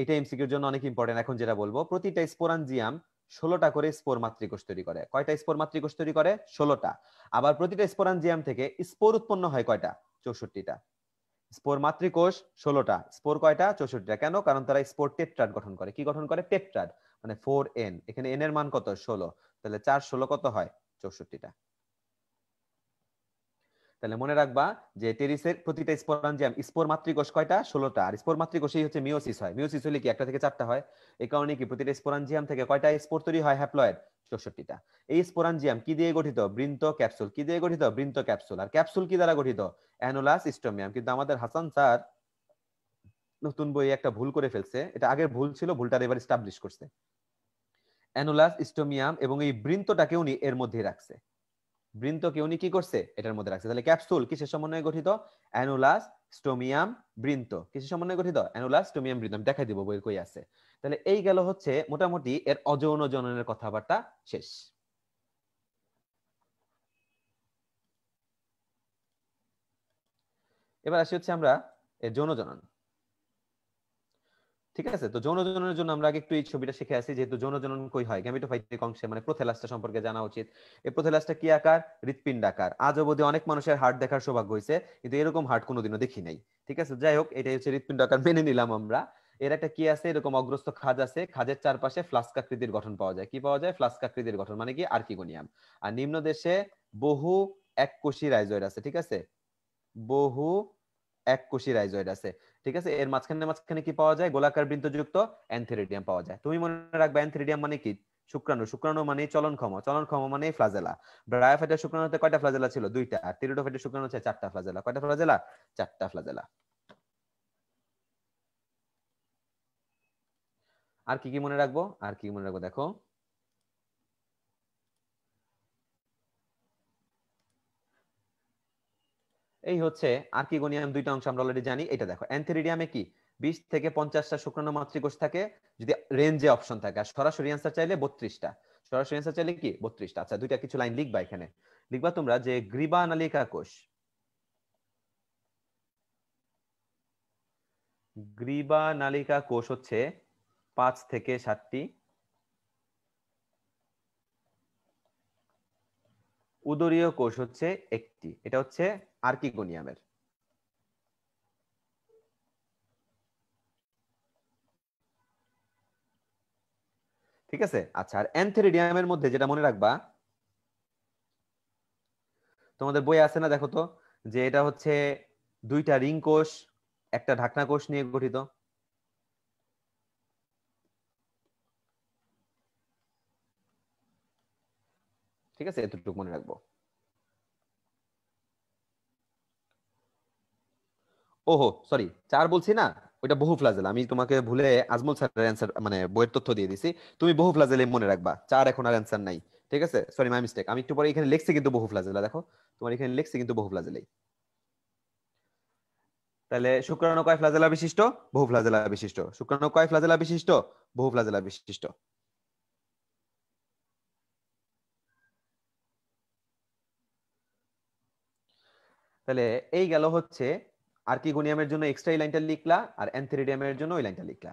এটা এমসিকিউর জন্য অনেক ইম্পর্টেন্ট এখন যেটা বলবো প্রতিটা স্পোরাঞ্জিয়াম ষোলোটা করে স্পোর মাতৃকোষ তৈরি করে কয়টা স্পোর মাতৃকোষ তৈরি করে ষোলোটা আবার প্রতিটা স্পোরাঞ্জিয়াম থেকে স্পোর উৎপন্ন হয় কয়টা চৌষট্টিটা স্পোর মাতৃকোষ ষোলোটা স্পোর কয়টা চৌষট্টিটা কেন কারণ তারা স্পোর টেট্রাড গঠন করে কি গঠন করে টেট্রাড মানে ফোর এন এখানে এন এর মান কত ষোলো তাহলে চার ষোলো কত হয় চৌষট্টিটা তাহলে মনে রাখবা যে টেরিসের প্রতিটা স্পোরাঞ্জিয়াম স্পোর মাতৃকোষ কয়টা ষোলোটা আর স্পোর মাতৃকোষেই হচ্ছে মিওসিস হয় মিওসিস হলে কি একটা থেকে চারটা হয় এই কারণে কি প্রতিটা স্পোরাঞ্জিয়াম থেকে কয়টা স্পোর তৈরি হয় হ্যাপ্লয়েড চৌষট্টিটা এই স্পোরাঞ্জিয়াম কি দিয়ে গঠিত বৃন্ত ক্যাপসুল কি দিয়ে গঠিত বৃন্ত ক্যাপসুল আর ক্যাপসুল কি দ্বারা গঠিত অ্যানোলাস স্টোমিয়াম কিন্তু আমাদের হাসান স্যার নতুন বই একটা ভুল করে ফেলছে এটা আগের ভুল ছিল ভুলটা এবার স্টাবলিশ করছে অ্যানোলাস স্টোমিয়াম এবং এই বৃন্তটাকে উনি এর মধ্যে রাখছে বৃন্তকে উনি কি করছে এটার মধ্যে রাখছে তাহলে ক্যাপসুল কিসের সমন্বয়ে গঠিত অ্যানুলাস স্টোমিয়াম বৃন্ত কিসের সমন্বয়ে গঠিত অ্যানুলাস স্টোমিয়াম বৃন্ত আমি দেখাই দিব বইয়ের কই আছে তাহলে এই গেল হচ্ছে মোটামুটি এর অযৌন জননের কথাবার্তা শেষ এবার আসি হচ্ছে আমরা এর যৌন জনন ঠিক আছে তো যৌন জননের জন্য আমরা আগে একটু এই ছবিটা শিখে আসি যেহেতু যৌন জনন কই হয় গ্যামিটোফাইটিক অংশে মানে প্রোথেলাসটা সম্পর্কে জানা উচিত এই প্রোথেলাসটা কি আকার হৃৎপিণ্ড আকার আজ অবধি অনেক মানুষের হার্ট দেখার সৌভাগ্য হয়েছে কিন্তু এরকম হার্ট কোনোদিনও দেখি নাই ঠিক আছে যাই হোক এটাই হচ্ছে হৃৎপিণ্ড আকার মেনে নিলাম আমরা এর একটা কি আছে এরকম অগ্রস্ত খাজ আছে খাজের চারপাশে ফ্লাস্কাকৃতির গঠন পাওয়া যায় কি পাওয়া যায় ফ্লাস্কাকৃতির গঠন মানে কি আর্কিগোনিয়াম আর নিম্ন দেশে বহু এককোষী রাইজয়েড আছে ঠিক আছে বহু এককোষী রাইজয়েড আছে ঠিক আছে এর মাঝখানে মাঝখানে কি পাওয়া যায় গোলাকার বৃন্তযুক্ত অ্যান্থেরিডিয়াম পাওয়া যায় তুমি মনে রাখবে অ্যান্থেরিডিয়াম মানে কি শুক্রাণু শুক্রাণু মানে চলনক্ষম চলনক্ষম মানে ফ্লাজেলা ব্রায়োফাইটের শুক্রাণুতে কয়টা ফ্লাজেলা ছিল দুইটা আর টেরিডোফাইটের শুক্রাণু হচ্ছে চারটা ফ্লাজেলা কয়টা ফ্লাজেলা চারটা ফ্লাজেলা আর কি কি মনে রাখবো আর কি মনে রাখবো দেখো এই হচ্ছে আর্কিগোনিয়াম দুইটা অংশ আমরা অলরেডি জানি এটা দেখো অ্যান্থেরিডিয়ামে কি বিশ থেকে পঞ্চাশটা শুক্রাণু মাতৃকোষ থাকে যদি রেঞ্জে অপশন থাকে আর সরাসরি অ্যান্সার চাইলে বত্রিশটা সরাসরি অ্যান্সার চাইলে কি বত্রিশটা আচ্ছা দুইটা কিছু লাইন লিখবা এখানে লিখবা তোমরা যে গ্রীবা নালিকা কোষ গ্রীবা নালিকা কোষ হচ্ছে পাঁচ থেকে সাতটি উদরীয় কোষ হচ্ছে একটি এটা হচ্ছে আর্কিগোনিয়ামের ঠিক আছে আচ্ছা আর অ্যান্থেরিডিয়ামের মধ্যে যেটা মনে রাখবা তোমাদের বই আছে না দেখো তো যে এটা হচ্ছে দুইটা রিং কোষ একটা ঢাকনা কোষ নিয়ে গঠিত ঠিক আছে এতটুকু মনে রাখবো ওহো সরি চার বলছি না ওইটা বহু ফ্লাজেল আমি তোমাকে ভুলে আজমল স্যারের অ্যান্সার মানে বইয়ের তথ্য দিয়ে দিছি তুমি বহু ফ্লাজেল মনে রাখবা চার এখন আর অ্যান্সার নাই ঠিক আছে সরি মাই মিস্টেক আমি একটু পরে এখানে লিখছি কিন্তু বহু ফ্লাজেল দেখো তোমার এখানে লিখছি কিন্তু বহু ফ্লাজেল তাহলে শুক্রাণু কয় ফ্লাজেলা বিশিষ্ট বহু ফ্লাজেলা বিশিষ্ট শুক্রাণু কয় ফ্লাজেলা বিশিষ্ট বহু ফ্লাজেলা বিশিষ্ট তাহলে এই গেল হচ্ছে আর্কিগোনিয়ামের জন্য এক্সট্রা লাইনটা লিখলা আর অ্যান্থেরিডিয়ামের জন্য ওই লাইনটা লিখলা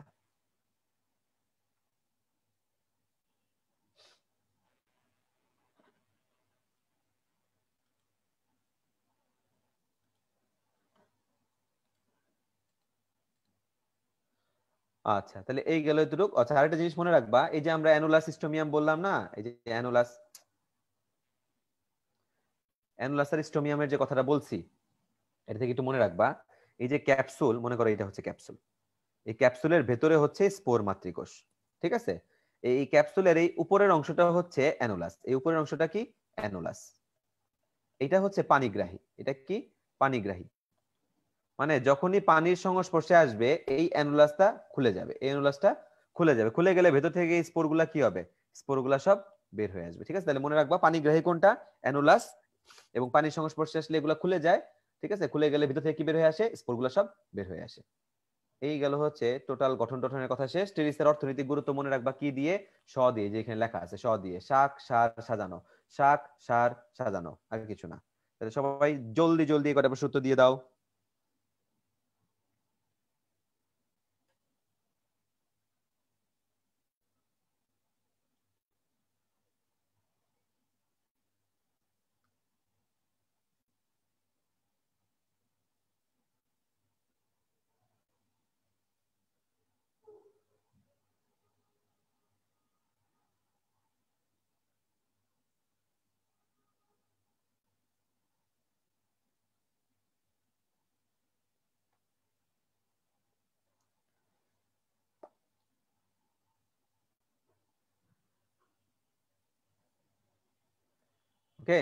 আচ্ছা তাহলে এই গেল দুটো আচ্ছা আরেকটা জিনিস মনে রাখবা এই যে আমরা অ্যানুলাস সিস্টেমিয়াম বললাম না এই যে অ্যানুলাস অ্যানুলাসার স্টোমিয়ামের যে কথাটা বলছি এটা থেকে একটু মনে রাখবা এই যে ক্যাপসুল মনে করো এটা হচ্ছে ক্যাপসুল এই ক্যাপসুলের ভেতরে হচ্ছে স্পোর মাতৃকোষ ঠিক আছে এই ক্যাপসুলের এই উপরের অংশটা হচ্ছে অ্যানুলাস এই উপরের অংশটা কি অ্যানুলাস এটা হচ্ছে পানিগ্রাহী এটা কি পানিগ্রাহী মানে যখনই পানির সংস্পর্শে আসবে এই অ্যানুলাসটা খুলে যাবে এই অ্যানুলাসটা খুলে যাবে খুলে গেলে ভেতর থেকে স্পোরগুলা কি হবে স্পোরগুলা সব বের হয়ে আসবে ঠিক আছে তাহলে মনে রাখবা পানিগ্রাহী কোনটা অ্যানুলাস এবং পানির সংস্পর্শে আসলে এগুলো খুলে যায় ঠিক আছে খুলে গেলে ভিতর থেকে কি বের হয়ে আসে স্পোরগুলো সব বের হয়ে আসে এই গেল হচ্ছে টোটাল গঠন টঠনের কথা শেষ টেরিসের অর্থনৈতিক গুরুত্ব মনে রাখবা কি দিয়ে স দিয়ে যে এখানে লেখা আছে স দিয়ে শাক সার সাজানো শাক সার সাজানো আর কিছু না সবাই জলদি জলদি কটা সূত্র দিয়ে দাও ওকে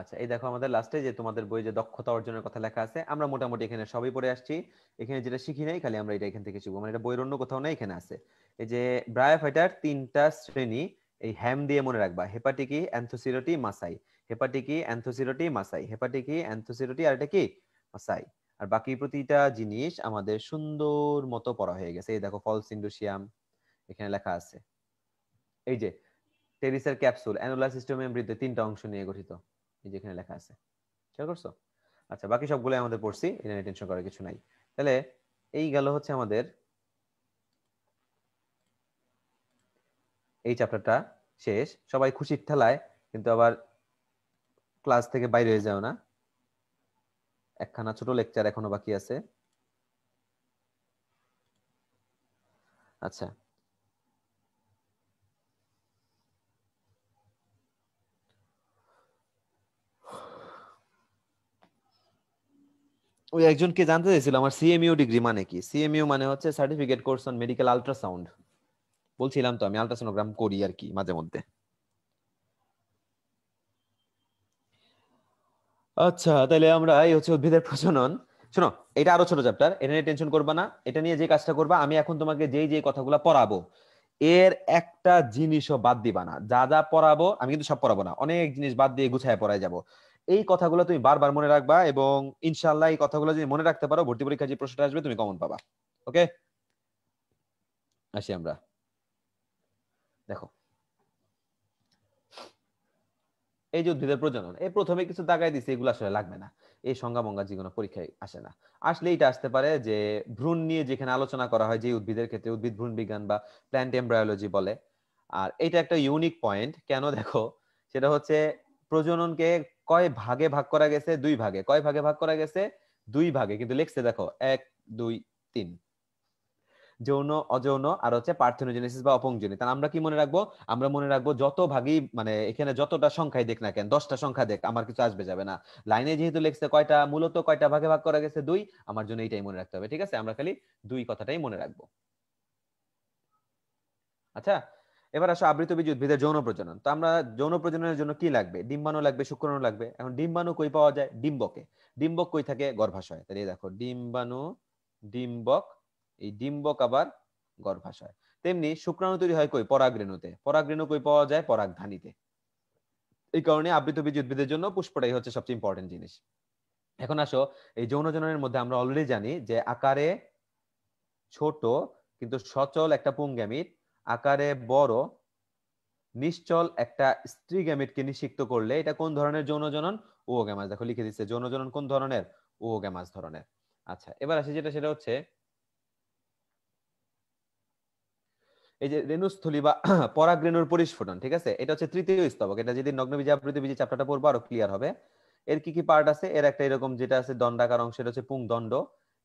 আচ্ছা এই দেখো আমাদের লাস্টে যে তোমাদের বই যে দক্ষতা অর্জনের কথা লেখা আছে আমরা মোটামুটি এখানে সবই পড়ে আসছি এখানে যেটা শিখি নাই খালি আমরা এটা এখান থেকে শিখবো মানে এটা বইয়ের অন্য কোথাও নাই এখানে আছে এই যে ব্রায়োফাইটার তিনটা শ্রেণী এই হ্যাম দিয়ে মনে রাখবা হেপাটিকি অ্যান্থোসিরোটি মাসাই হেপাটিকি অ্যান্থোসিরোটি মাসাই হেপাটিকি অ্যান্থোসিরোটি আর এটা কি মাসাই আর বাকি প্রতিটা জিনিস আমাদের সুন্দর মতো পড়া হয়ে গেছে এই দেখো ফলস ইন্ডোসিয়াম এখানে লেখা আছে এই যে টেরিসের ক্যাপসুল অ্যানুলার সিস্টেম মেমব্রেনতে তিনটা অংশ নিয়ে গঠিত এই যেখানে লেখা আছে খেয়াল করছো আচ্ছা বাকি সবগুলো আমাদের পড়ছি এটা নিয়ে টেনশন করার কিছু নাই তাহলে এই গেল হচ্ছে আমাদের এই চ্যাপ্টারটা শেষ সবাই খুশির ঠেলায় কিন্তু আবার ক্লাস থেকে বাইরে হয়ে যাও না একখানা ছোট লেকচার এখনো বাকি আছে আচ্ছা ওই একজনকে জানতে চাইছিল আমার সিএমইউ ডিগ্রি মানে কি সিএমইউ মানে হচ্ছে certificate course on medical ultrasound বলছিলাম তো আমি আল্ট্রাসোনোগ্রাম করি আর কি মাঝে মধ্যে আচ্ছা তাহলে আমরা এই হচ্ছে উদ্ভিদের প্রজনন শোনো এটা আরো ছোট চ্যাপ্টার এটা নিয়ে টেনশন করবা না এটা নিয়ে যে কাজটা করবা আমি এখন তোমাকে যেই যেই কথাগুলো পড়াবো এর একটা জিনিসও বাদ দিবা না যা যা পড়াবো আমি কিন্তু সব পড়াবো না অনেক জিনিস বাদ দিয়ে গুছায় পড়ায় যাবো এই কথাগুলো তুমি বারবার মনে রাখবা এবং ইনশাল্লাহ এই কথাগুলো যদি মনে রাখতে পারো ভর্তি পরীক্ষা যে প্রশ্নটা আসবে তুমি কমন পাবা ওকে আসি আমরা দেখো এই যে উদ্ভিদের প্রজনন এই প্রথমে কিছু দাগাই দিছে এগুলো আসলে লাগবে না এই সংজ্ঞা মঙ্গা যে কোনো পরীক্ষায় আসে না আসলে এটা আসতে পারে যে ভ্রূণ নিয়ে যেখানে আলোচনা করা হয় যে উদ্ভিদের ক্ষেত্রে উদ্ভিদ ভ্রূণ বিজ্ঞান বা প্ল্যান্ট এমব্রায়োলজি বলে আর এটা একটা ইউনিক পয়েন্ট কেন দেখো সেটা হচ্ছে প্রজননকে কয় ভাগে ভাগ করা গেছে দুই ভাগে কয় ভাগে ভাগ করা গেছে দুই ভাগে কিন্তু লিখছে দেখো এক দুই তিন যৌন অযৌন আর হচ্ছে পার্থনোজেনেসিস বা অপংজনী তাহলে আমরা কি মনে রাখবো আমরা মনে রাখবো যত ভাগই মানে এখানে যতটা সংখ্যায় দেখ না কেন দশটা সংখ্যা দেখ আমার কিছু আসবে যাবে না লাইনে যেহেতু লেখছে কয়টা মূলত কয়টা ভাগে ভাগ করা গেছে দুই আমার জন্য এইটাই মনে রাখতে হবে ঠিক আছে আমরা খালি দুই কথাটাই মনে রাখবো আচ্ছা এবার আসো আবৃত বীজ উদ্ভিদের যৌন প্রজনন তো আমরা যৌন প্রজননের জন্য কি লাগবে ডিম্বাণু লাগবে শুক্রাণু লাগবে এখন ডিম্বাণু কই পাওয়া যায় ডিম্বকে ডিম্বক কই থাকে গর্ভাশয় তাহলে দেখো ডিম্বাণু ডিম্বক এই ডিম্বক আবার গর্ভাশয় তেমনি শুক্রাণু তৈরি হয় কই পরাগরেণুতে পরাগরেণু কই পাওয়া যায় পরাগধানীতে এই কারণে আবৃত বীজ উদ্ভিদের জন্য পুষ্পটাই হচ্ছে সবচেয়ে ইম্পর্টেন্ট জিনিস এখন আসো এই যৌন জননের মধ্যে আমরা অলরেডি জানি যে আকারে ছোট কিন্তু সচল একটা পুংগ্যামিট আকারে বড় নিশ্চল একটা স্ত্রী গ্যামেটকে নিষিক্ত করলে এটা কোন ধরনের যৌন জনন ও গ্যামাস দেখো লিখে দিচ্ছে যৌন জনন কোন ধরনের ও গ্যামাস ধরনের আচ্ছা এবার আসি যেটা সেটা হচ্ছে এই যে রেণুস্থলী বা পরাগ্রেণুর পরিস্ফুটন ঠিক আছে এটা হচ্ছে তৃতীয় স্তবক এটা যদি নগ্নবীজে আবৃতবীজে চ্যাপ্টারটা পড়বো আরো ক্লিয়ার হবে এর কি কি পার্ট আছে এর একটা এরকম যেটা আছে দণ্ডাকার অংশ এটা হচ্ছে পুং দণ্ড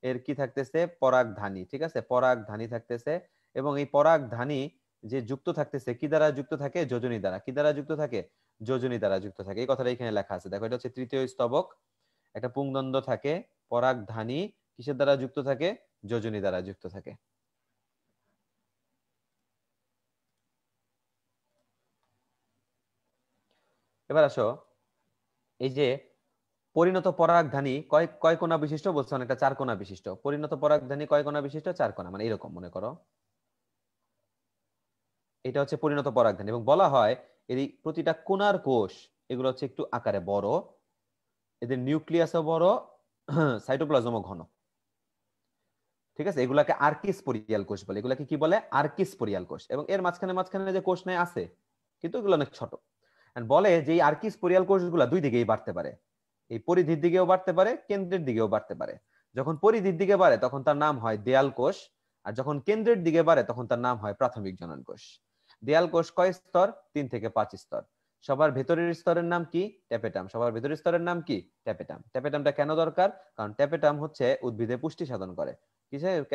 এর কি থাকতেছে পরাগধানী ঠিক আছে পরাগধানী থাকতেছে এবং এই পরাগ ধানী যে যুক্ত থাকতেছে কি দ্বারা যুক্ত থাকে যোজনী দ্বারা কি দ্বারা যুক্ত থাকে যোজনী দ্বারা যুক্ত থাকে এই কথাটা এখানে লেখা আছে দেখো এটা হচ্ছে তৃতীয় স্তবক একটা পুংদ্বন্দ্ব থাকে পরাগ ধানী কিসের দ্বারা যুক্ত থাকে যোজনী দ্বারা যুক্ত থাকে এবার আসো এই যে পরিণত পরাগ পরাগধানী কয় কয় কোনা বিশিষ্ট বলছে অনেকটা চার কোনা বিশিষ্ট পরিণত পরাগ পরাগধানী কয় কোনা বিশিষ্ট চার কোনা মানে এরকম মনে করো এটা হচ্ছে পরিণত পরাগধান এবং বলা হয় এর প্রতিটা কোনার কোষ এগুলো হচ্ছে একটু আকারে বড় এদের নিউক্লিয়াসও বড় সাইটোপ্লাজমও ঘন ঠিক আছে এগুলাকে আর্কিস পরিয়াল কোষ বলে এগুলাকে কি বলে আর্কিস পরিয়াল কোষ এবং এর মাঝখানে মাঝখানে যে কোষ নেয় আছে কিন্তু এগুলো অনেক ছোট বলে যে এই আর্কিস পরিয়াল কোষগুলো দুই দিকেই বাড়তে পারে এই পরিধির দিকেও বাড়তে পারে কেন্দ্রের দিকেও বাড়তে পারে যখন পরিধির দিকে বাড়ে তখন তার নাম হয় দেয়াল কোষ আর যখন কেন্দ্রের দিকে বাড়ে তখন তার নাম হয় প্রাথমিক জনন কোষ দেয়াল কোষ কয় স্তর তিন থেকে পাঁচ স্তর সবার ভেতরের স্তরের নাম কি ট্যাপেটাম সবার ভেতরের স্তরের নাম কি ট্যাপেটাম ট্যাপেটামটা কেন দরকার কারণ ট্যাপেটাম হচ্ছে উদ্ভিদে পুষ্টি সাধন করে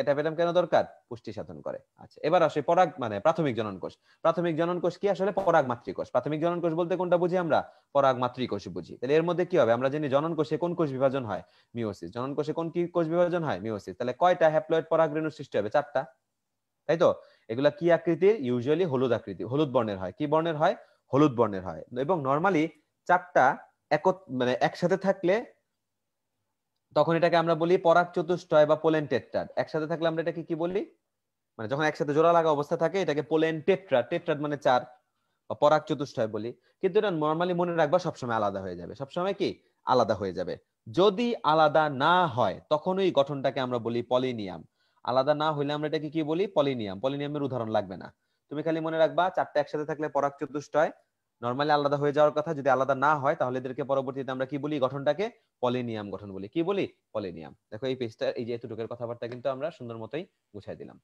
ট্যাপেটাম কেন দরকার পুষ্টি সাধন করে আচ্ছা এবার আসে পরাগ মানে প্রাথমিক জনন কোষ প্রাথমিক জনন কোষ কি আসলে পরাগ মাতৃকোষ প্রাথমিক জনন কোষ বলতে কোনটা বুঝি আমরা পরাগ মাতৃকোষ বুঝি তাহলে এর মধ্যে কি হবে আমরা জানি জনন কোষে কোন কোষ বিভাজন হয় মিওসিস জনন কোষে কোন কি কোষ বিভাজন হয় মিওসিস তাহলে কয়টা হ্যাপ্লয়েড পরাগ রেণু সৃষ্টি হবে চারটা তাই তো এগুলা কি আকৃতির ইউজুয়ালি হলুদ আকৃতি হলুদ বর্ণের হয় কি বর্ণের হয় হলুদ বর্ণের হয় এবং নর্মালি চারটা মানে একসাথে থাকলে তখন এটাকে আমরা বলি পরাগ চতুষ্টয় বা পোলেন টেট্রাড একসাথে থাকলে আমরা এটাকে কি বলি মানে যখন একসাথে জোড়া লাগা অবস্থা থাকে এটাকে পোলেন টেট্রা টেট্রাড মানে চার বা পরাগ চতুষ্টয় বলি কিন্তু এটা নর্মালি মনে রাখবা সবসময় আলাদা হয়ে যাবে সবসময় কি আলাদা হয়ে যাবে যদি আলাদা না হয় তখন ওই গঠনটাকে আমরা বলি পলিনিয়াম আলাদা না হইলে আমরা এটাকে কি বলি পলিনিয়াম পলিনিয়ামের উদাহরণ লাগবে না তুমি খালি মনে রাখবা চারটা একসাথে থাকলে পরাগ চতুষ্টয় নর্মালি আলাদা হয়ে যাওয়ার কথা যদি আলাদা না হয় তাহলে এদেরকে পরবর্তীতে আমরা কি বলি গঠনটাকে পলিনিয়াম গঠন বলি কি বলি পলিনিয়াম দেখো এই পেজটা এই যে এতটুকের কথাবার্তা কিন্তু আমরা সুন্দর মতোই গুছাই দিলাম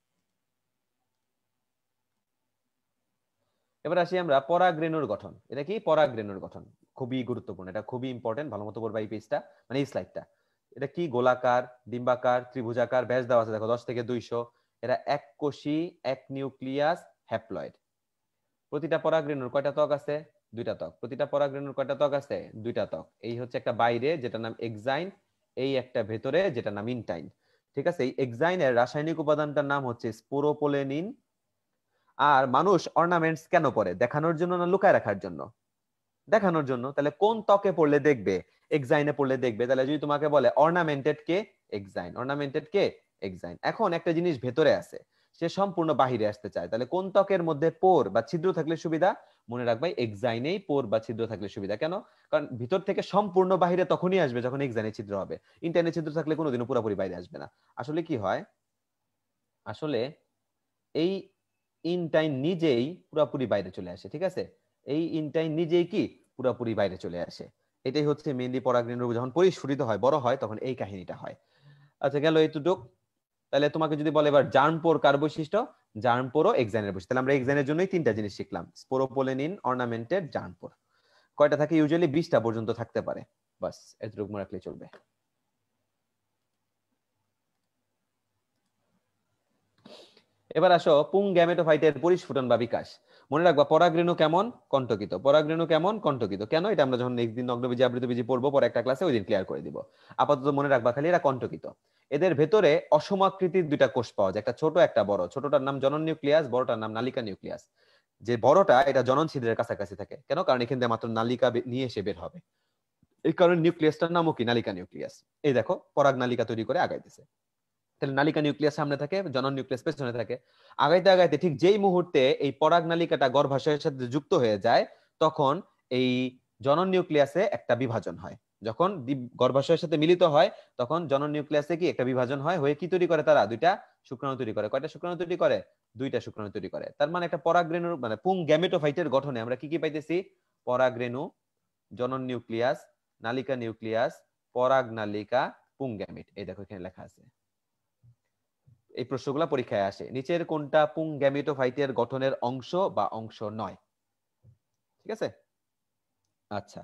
এবার আসি আমরা পরাগ্রেণুর গঠন এটা কি পরাগ্রেণুর গঠন খুবই গুরুত্বপূর্ণ এটা খুবই ইম্পর্টেন্ট ভালো মতো পড়বা এই পেজটা মানে এই স্লাইডটা এটা কি গোলাকার ডিম্বাকার ত্রিভুজাকার ব্যাস দেওয়া আছে দেখো দশ থেকে দুইশো এরা এক কোষি এক নিউক্লিয়াস হ্যাপ্লয়েড প্রতিটা রেণুর কয়টা ত্বক আছে দুইটা ত্বক প্রতিটা রেণুর কয়টা ত্বক আছে দুইটা ত্বক এই হচ্ছে একটা বাইরে যেটা নাম এক্সাইন এই একটা ভেতরে যেটা নাম ইনটাইন ঠিক আছে এই এক্সাইনের রাসায়নিক উপাদানটার নাম হচ্ছে স্পোরোপোলেনিন আর মানুষ অর্নামেন্টস কেন পরে দেখানোর জন্য না লুকায় রাখার জন্য দেখানোর জন্য তাহলে কোন ত্বকে পড়লে দেখবে এক্সাইনে পড়লে দেখবে তাহলে যদি তোমাকে বলে অর্নামেন্টেড কে এক্সাইন অর্নামেন্টেড কে এক্সাইন এখন একটা জিনিস ভেতরে আছে সে সম্পূর্ণ বাহিরে আসতে চায় তাহলে কোন ত্বকের মধ্যে পোর বা ছিদ্র থাকলে সুবিধা মনে রাখবে এক্সাইনেই পোর বা ছিদ্র থাকলে সুবিধা কেন কারণ ভিতর থেকে সম্পূর্ণ বাহিরে তখনই আসবে যখন এক্সাইনে ছিদ্র হবে ইন্টারনে ছিদ্র থাকলে কোনোদিনও পুরোপুরি বাইরে আসবে না আসলে কি হয় আসলে এই ইনটাইন নিজেই পুরোপুরি বাইরে চলে আসে ঠিক আছে এই ইনটাইন নিজেই কি পুরোপুরি বাইরে চলে আসে এটাই হচ্ছে মেহেন্দি পরাগরেণু যখন পরিস্ফুটিত হয় বড় হয় তখন এই কাহিনীটা হয় আচ্ছা গেল এতটুক তাহলে তোমাকে যদি বলে এবার জার্মপোর কার বৈশিষ্ট্য জার্মপোরও এক্সাইনের বৈশিষ্ট্য তাহলে আমরা এক্সাইনের জন্যই তিনটা জিনিস শিখলাম স্পোরোপোলেনিন অর্নামেন্টেড জার্মপোর কয়টা থাকে ইউজুয়ালি বিশটা পর্যন্ত থাকতে পারে বাস এতটুকু রাখলে চলবে এবার আসো পুং গ্যামেটো ফাইটের পরিস্ফুটন বা বিকাশ মনে রাখবা পরাগরেণু কেমন কণ্টকিত পরাগরেণু কেমন কণ্টকিত কেন এটা আমরা যখন নেক্সট দিন আবৃত আবৃতবীজি পড়বো পরে একটা ক্লাসে ওই দিন ক্লিয়ার করে দিব আপাতত মনে রাখবা খালি এরা কণ্টকিত এদের ভেতরে অসমাকৃতির দুইটা কোষ পাওয়া যায় একটা ছোট একটা বড় ছোটটার নাম জনন নিউক্লিয়াস বড়টার নাম নালিকা নিউক্লিয়াস যে বড়টা এটা জনন ছিদ্রের কাছাকাছি থাকে কেন কারণ এখান থেকে মাত্র নালিকা নিয়ে এসে বের হবে এই কারণে নিউক্লিয়াসটার নামও কি নালিকা নিউক্লিয়াস এই দেখো পরাগ নালিকা তৈরি করে আগাইতেছে তাহলে নালিকা নিউক্লিয়াস সামনে থাকে জনন নিউক্লিয়াস পেছনে থাকে আগাইতে আগাইতে ঠিক যেই মুহূর্তে এই পরাগ নালিকাটা গর্ভাশয়ের সাথে যুক্ত হয়ে যায় তখন এই জনন নিউক্লিয়াসে একটা বিভাজন হয় যখন গর্ভাশয়ের সাথে মিলিত হয় তখন জনন নিউক্লিয়াসে কি একটা বিভাজন হয় হয়ে কি তৈরি করে তারা দুইটা শুক্রাণু তৈরি করে কয়টা শুক্রাণু তৈরি করে দুইটা শুক্রাণু তৈরি করে তার মানে একটা পরাগ্রেণু মানে পুং গ্যামেটোফাইটের গঠনে আমরা কি কি পাইতেছি পরাগ্রেণু জনন নিউক্লিয়াস নালিকা নিউক্লিয়াস পরাগ নালিকা পুং গ্যামেট এই দেখো এখানে লেখা আছে এই প্রশ্নগুলো পরীক্ষায় আসে নিচের কোনটা পুং গ্যামিটোফাইটের গঠনের অংশ বা অংশ নয় ঠিক আছে আচ্ছা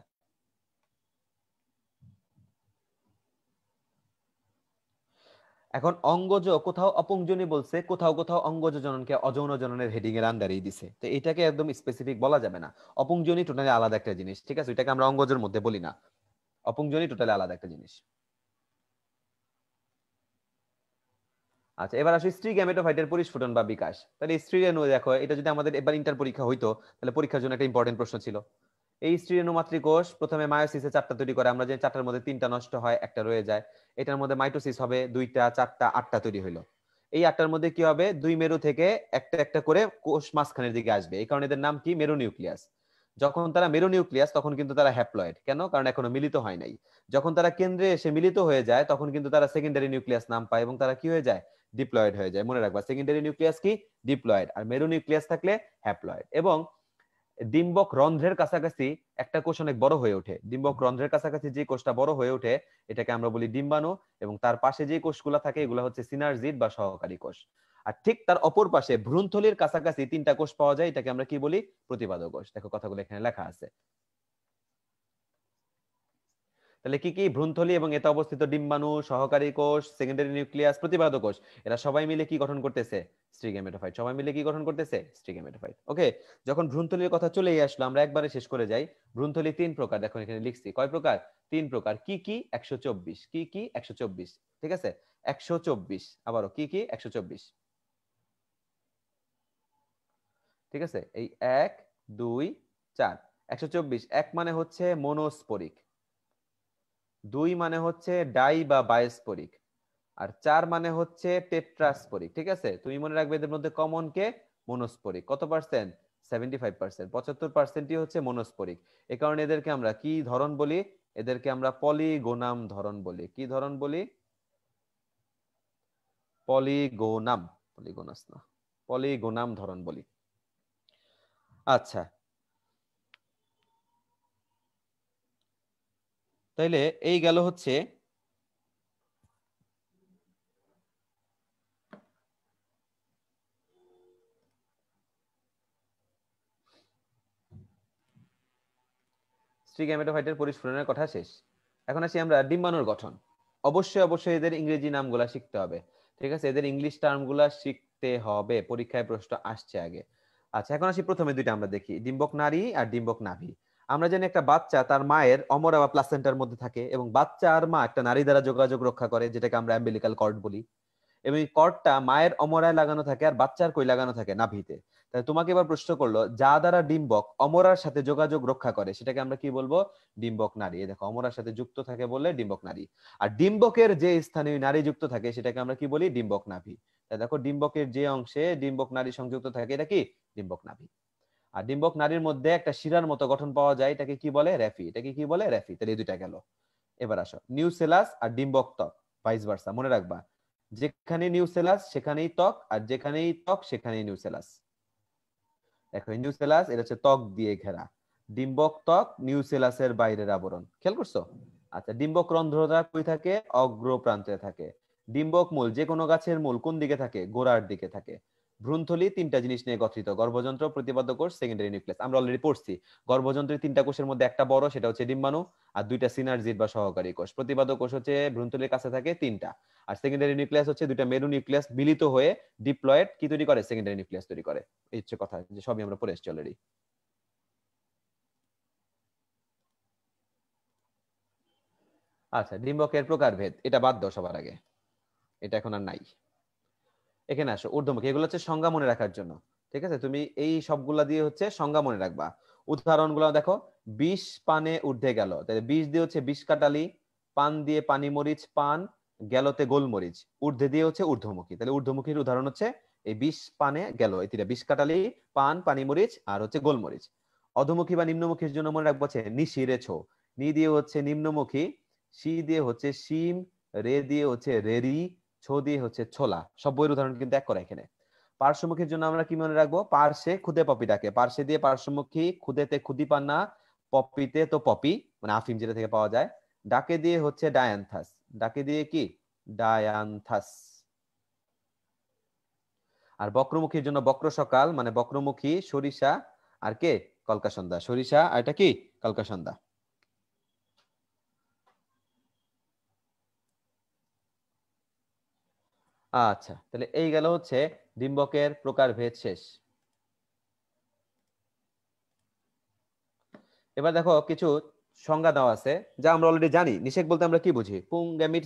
এখন অঙ্গজ কোথাও অপুংজনী বলছে কোথাও কোথাও অঙ্গজ জননকে অযৌন জননের হেডিং এর আন্ডারেই দিছে তো এটাকে একদম স্পেসিফিক বলা যাবে না অপঙ্গজনী টোটালি আলাদা একটা জিনিস ঠিক আছে এটাকে আমরা অঙ্গজের মধ্যে বলি না অপঙ্গজনী টোটালি আলাদা একটা জিনিস আচ্ছা এবার আসি স্ত্রী গ্যামেটোফাইটের পরিস্ফুটন বা বিকাশ তাহলে স্ত্রী রেণু দেখো এটা যদি আমাদের এবার ইন্টার পরীক্ষা হইতো তাহলে পরীক্ষার জন্য একটা ইম্পর্টেন্ট প্রশ্ন ছিল এই স্ত্রী রেণু মাতৃকোষ প্রথমে মায়োসিসে চারটা তৈরি করে আমরা যে চারটার মধ্যে তিনটা নষ্ট হয় একটা রয়ে যায় এটার মধ্যে মাইটোসিস হবে দুইটা চারটা আটটা তৈরি হইলো এই আটটার মধ্যে কি হবে দুই মেরু থেকে একটা একটা করে কোষ মাঝখানের দিকে আসবে এই কারণে এদের নাম কি মেরু নিউক্লিয়াস যখন তারা মেরু নিউক্লিয়াস তখন কিন্তু তারা হ্যাপ্লয়েড কেন কারণ এখনো মিলিত হয় নাই যখন তারা কেন্দ্রে এসে মিলিত হয়ে যায় তখন কিন্তু তারা সেকেন্ডারি নিউক্লিয়াস নাম পায় এবং তারা কি হয়ে যায় ডিপ্লয়েড হয়ে যায় মনে রাখবা সেকেন্ডারি নিউক্লিয়াস কি ডিপ্লয়েড আর মেরু নিউক্লিয়াস থাকলে হ্যাপ্লয়েড এবং ডিম্বক রন্ধ্রের কাছাকাছি একটা কোষ অনেক বড় হয়ে ওঠে ডিম্বক রন্ধ্রের কাছাকাছি যে কোষটা বড় হয়ে ওঠে এটাকে আমরা বলি ডিম্বাণু এবং তার পাশে যে কোষগুলো থাকে এগুলো হচ্ছে সিনার্জিড বা সহকারী কোষ আর ঠিক তার অপর পাশে ভ্রূণথলির কাছাকাছি তিনটা কোষ পাওয়া যায় এটাকে আমরা কি বলি প্রতিপাদক কোষ দেখো কথাগুলো এখানে লেখা আছে তাহলে কি কি ভ্রূণথলি এবং এতে অবস্থিত ডিম্বাণু সহকারী কোষ সেকেন্ডারি নিউক্লিয়াস প্রতিবাদক কোষ এরা সবাই মিলে কি গঠন করতেছে স্ট্রিগেমেটোফাইট সবাই মিলে কি গঠন করতেছে স্ট্রিগেমেটোফাইট ওকে যখন ভ্রূণথলির কথা চলেই আসলো আমরা একবারে শেষ করে যাই ভ্রূণথলি তিন প্রকার দেখো এখানে লিখছি কয় প্রকার তিন প্রকার কি কি একশো চব্বিশ কি কি একশো চব্বিশ ঠিক আছে একশো চব্বিশ আবারও কি কি একশো চব্বিশ ঠিক আছে এই এক দুই চার একশো চব্বিশ এক মানে হচ্ছে মনোস্পরিক দুই মানে হচ্ছে ডাই বা বায়োস্পোরিক আর চার মানে হচ্ছে টেট্রাস্পোরিক ঠিক আছে তুমি মনে রাখবে এদের মধ্যে কমন কে মনোস্পোরিক কত পার্সেন্ট সেভেন্টি ফাইভ পার্সেন্ট পঁচাত্তর পার্সেন্টই হচ্ছে মনোস্পোরিক এ কারণে এদেরকে আমরা কি ধরন বলি এদেরকে আমরা পলিগোনাম ধরন বলি কি ধরন বলি পলিগোনাম পলিগোনাস না পলিগোনাম ধরন বলি আচ্ছা তাইলে এই গেল হচ্ছে স্ত্রী পরিস্ফুরণের কথা শেষ এখন আসি আমরা ডিম্বাণুর গঠন অবশ্যই অবশ্যই এদের ইংরেজি নামগুলা শিখতে হবে ঠিক আছে এদের ইংলিশ টার্মগুলা শিখতে হবে পরীক্ষায় প্রশ্ন আসছে আগে আচ্ছা এখন আসি প্রথমে দুইটা আমরা দেখি ডিম্বক নারী আর ডিম্বক নাভি আমরা জানি একটা বাচ্চা তার মায়ের অমরা বা প্লাসেন্টার মধ্যে থাকে এবং বাচ্চা আর মা একটা নারী দ্বারা যোগাযোগ রক্ষা করে যেটাকে আমরা অ্যাম্বিলিক্যাল কর্ড বলি এবং এই কর্ডটা মায়ের অমরায় লাগানো থাকে আর বাচ্চার কই লাগানো থাকে নাভিতে তাহলে তোমাকে এবার প্রশ্ন করলো যা দ্বারা ডিম্বক অমরার সাথে যোগাযোগ রক্ষা করে সেটাকে আমরা কি বলবো ডিম্বক নারী দেখো অমরার সাথে যুক্ত থাকে বললে ডিম্বক নারী আর ডিম্বকের যে স্থানে ওই নারী যুক্ত থাকে সেটাকে আমরা কি বলি ডিম্বক নাভি তাহলে দেখো ডিম্বকের যে অংশে ডিম্বক নারী সংযুক্ত থাকে এটা কি ডিম্বক নাভি আর ডিম্বক নারীর মধ্যে একটা শিরার মতো গঠন পাওয়া যায় এটাকে কি বলে র্যাফি এটাকে কি বলে র্যাফি তাহলে দুইটা গেল এবার আসো নিউ সেলাস আর ডিম্বক ত্বক ভাইস ভার্সা মনে রাখবা যেখানে নিউ সেলাস সেখানেই ত্বক আর যেখানেই ত্বক সেখানেই নিউ সেলাস দেখো নিউ সেলাস এটা হচ্ছে ত্বক দিয়ে ঘেরা ডিম্বক ত্বক নিউ সেলাসের বাইরের আবরণ খেয়াল করছো আচ্ছা ডিম্বক রন্ধ্রতা কই থাকে অগ্র প্রান্তে থাকে ডিম্বক মূল যে কোনো গাছের মূল কোন দিকে থাকে গোড়ার দিকে থাকে ভ্রন্থলি তিনটা জিনিস নিয়ে গঠিত গর্ভযন্ত্র প্রতিপাদ্য কোষ সেকেন্ডারি নিউক্লিয়াস আমরা অলরেডি পড়ছি গর্ভযন্ত্রের তিনটা কোষের মধ্যে একটা বড় সেটা হচ্ছে ডিম্বাণু আর দুইটা সিনার্জিট বা সহকারী কোষ প্রতিপাদ্য কোষ হচ্ছে ভ্রন্থলির কাছে থাকে তিনটা আর সেকেন্ডারি নিউক্লিয়াস হচ্ছে দুইটা মেরু নিউক্লিয়াস মিলিত হয়ে ডিপ্লয়েড কি তৈরি করে সেকেন্ডারি নিউক্লিয়াস তৈরি করে এই হচ্ছে কথা যে সবই আমরা পড়ে এসেছি অলরেডি আচ্ছা ডিম্বকের প্রকারভেদ এটা বাদ দাও সবার আগে এটা এখন আর নাই এখানে আসো ঊর্ধ্বমুখী এগুলো হচ্ছে সংজ্ঞা মনে রাখার জন্য ঠিক আছে তুমি এই সবগুলা দিয়ে হচ্ছে সংজ্ঞা মনে রাখবা উদাহরণগুলো দেখো বিষ পানে ঊর্ধ্বে গেল তাহলে বিষ দিয়ে হচ্ছে বিষ কাটালি পান দিয়ে পানি মরিচ পান গেলতে গোলমরিচ ঊর্ধ্বে দিয়ে হচ্ছে ঊর্ধ্বমুখী তাহলে ঊর্ধ্বমুখীর উদাহরণ হচ্ছে এই বিষ পানে গেল এই তিনটা বিষ কাটালি পান পানিমরিচ আর হচ্ছে গোলমরিচ অধমুখী বা নিম্নমুখীর জন্য মনে রাখবো হচ্ছে রেছো নি দিয়ে হচ্ছে নিম্নমুখী সি দিয়ে হচ্ছে শিম রে দিয়ে হচ্ছে রেরি ছো দিয়ে হচ্ছে ছোলা সব বইয়ের উদাহরণ কিন্তু এক করে এখানে পার্শ্বমুখীর জন্য আমরা কি মনে রাখবো পার্শ্বে খুদে পপি ডাকে পার্শ্বে দিয়ে পার্শ্বমুখী খুদেতে খুদি পান্না পপিতে তো পপি মানে আফিম যেটা থেকে পাওয়া যায় ডাকে দিয়ে হচ্ছে ডায়ান্থাস ডাকে দিয়ে কি ডায়ান্থাস আর বক্রমুখীর জন্য বক্র সকাল মানে বক্রমুখী সরিষা আর কে কলকাসন্দা সরিষা আর এটা কি কলকাসন্দা আচ্ছা তাহলে এই গেল হচ্ছে ডিম্বকের প্রকারভেদ শেষ এবার দেখো কিছু সংজ্ঞা দেওয়া আছে যা আমরা অলরেডি জানি নিষেক বলতে আমরা কি বুঝি পুং গ্যামিট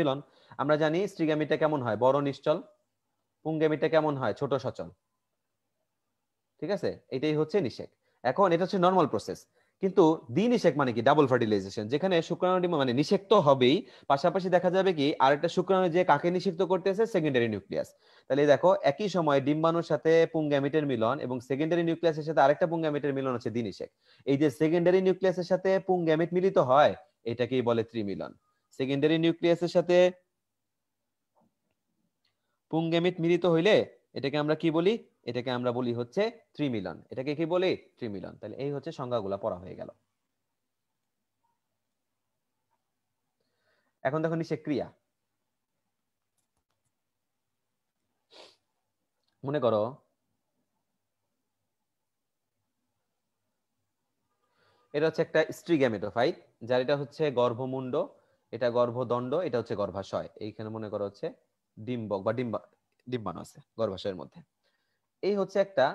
মিলন আমরা জানি স্ত্রীগ্যামিটা কেমন হয় বড় নিশ্চল পুং কেমন হয় ছোট সচল ঠিক আছে এটাই হচ্ছে নিষেক এখন এটা হচ্ছে নর্মাল প্রসেস কিন্তু দ্বিনিষেক মানে কি ডাবল ফার্টিলাইজেশন যেখানে শুক্রাণুটি মানে নিষেক্ত হবেই পাশাপাশি দেখা যাবে কি আরেকটা শুক্রাণু যে কাকে নিষিক্ত করতেছে সেকেন্ডারি নিউক্লিয়াস তাহলে দেখো একই সময় ডিম্বাণুর সাথে পুঙ্গামিটের মিলন এবং সেকেন্ডারি নিউক্লিয়াসের সাথে আরেকটা পুঙ্গামিটের মিলন হচ্ছে দ্বিনিষেক এই যে সেকেন্ডারি নিউক্লিয়াসের সাথে পুঙ্গামিট মিলিত হয় এটাকেই বলে ত্রিমিলন সেকেন্ডারি নিউক্লিয়াসের সাথে পুঙ্গামিট মিলিত হইলে এটাকে আমরা কি বলি এটাকে আমরা বলি হচ্ছে ত্রিমিলন এটাকে কি বলি ত্রিমিলন তাহলে এই হচ্ছে সংজ্ঞাগুলো পড়া হয়ে গেল এখন দেখো নিচে ক্রিয়া মনে করো এটা হচ্ছে একটা স্ত্রী গ্যামেটোফাইট যার এটা হচ্ছে গর্ভমুণ্ড এটা গর্ভদণ্ড এটা হচ্ছে গর্ভাশয় এইখানে মনে করো হচ্ছে ডিম্বক বা ডিম্বা ডিম্বাণু আছে গর্ভাশয়ের মধ্যে এই হচ্ছে একটা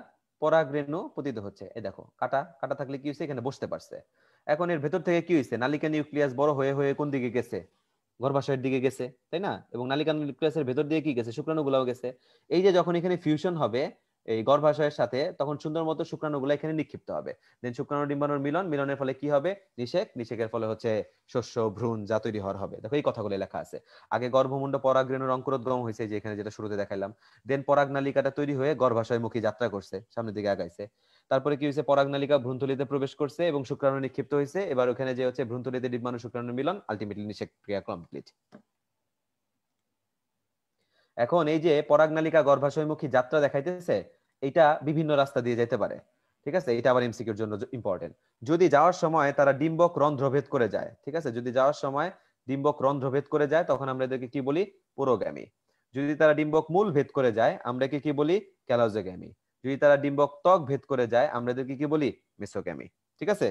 পরাগরেণু পতিত হচ্ছে এই দেখো কাটা কাটা থাকলে কি হয়েছে এখানে বসতে পারছে এখন এর ভেতর থেকে কি হয়েছে নালিকা নিউক্লিয়াস বড় হয়ে হয়ে কোন দিকে গেছে গর্ভাশয়ের দিকে গেছে তাই না এবং নালিকা নিউক্লিয়াসের ভেতর দিয়ে কি গেছে শুক্রাণু গুলাও গেছে এই যে যখন এখানে ফিউশন হবে এই গর্ভাশয়ের সাথে তখন সুন্দর মতো শুক্রাণুগুলো এখানে নিক্ষিপ্ত হবে দেন শুক্রাণু ডিম্বাণুর মিলন মিলনের ফলে কি হবে নিষেক নিষেকের ফলে হচ্ছে শস্য ভ্রূণ যা তৈরি হওয়ার হবে দেখো এই কথাগুলো লেখা আছে আগে গর্ভমুণ্ড পরাগ্রেণুর অঙ্কুরোদ্গম হয়েছে যে এখানে যেটা শুরুতে দেখাইলাম দেন পরাগনালিকাটা তৈরি হয়ে গর্ভাশয় মুখী যাত্রা করছে সামনের দিকে আগাইছে তারপরে কি হয়েছে পরাগনালিকা ভ্রূণথলিতে প্রবেশ করছে এবং শুক্রাণু নিক্ষিপ্ত হয়েছে এবার ওখানে যে হচ্ছে ভ্রূণথলিতে ডিম্বাণু শুক্রাণু মিলন আলটিমেটলি নিষেক ক্রিয়া কমপ্লিট এখন এই যে পরাগনালিকা গর্ভাশয়মুখী যাত্রা দেখাইতেছে এটা বিভিন্ন রাস্তা দিয়ে যেতে পারে ঠিক আছে এটা আবার এমসিকিউর জন্য ইম্পর্টেন্ট যদি যাওয়ার সময় তারা ডিম্বক রন্ধ্রভেদ করে যায় ঠিক আছে যদি যাওয়ার সময় ডিম্বক রন্ধ্রভেদ করে যায় তখন আমরা এদেরকে কি বলি পুরোগ্যামি যদি তারা ডিম্বক মূল ভেদ করে যায় আমরা কি বলি ক্যালোজোগ্যামি যদি তারা ডিম্বক ত্বক ভেদ করে যায় আমরা এদেরকে কি বলি মেসোগ্যামি ঠিক আছে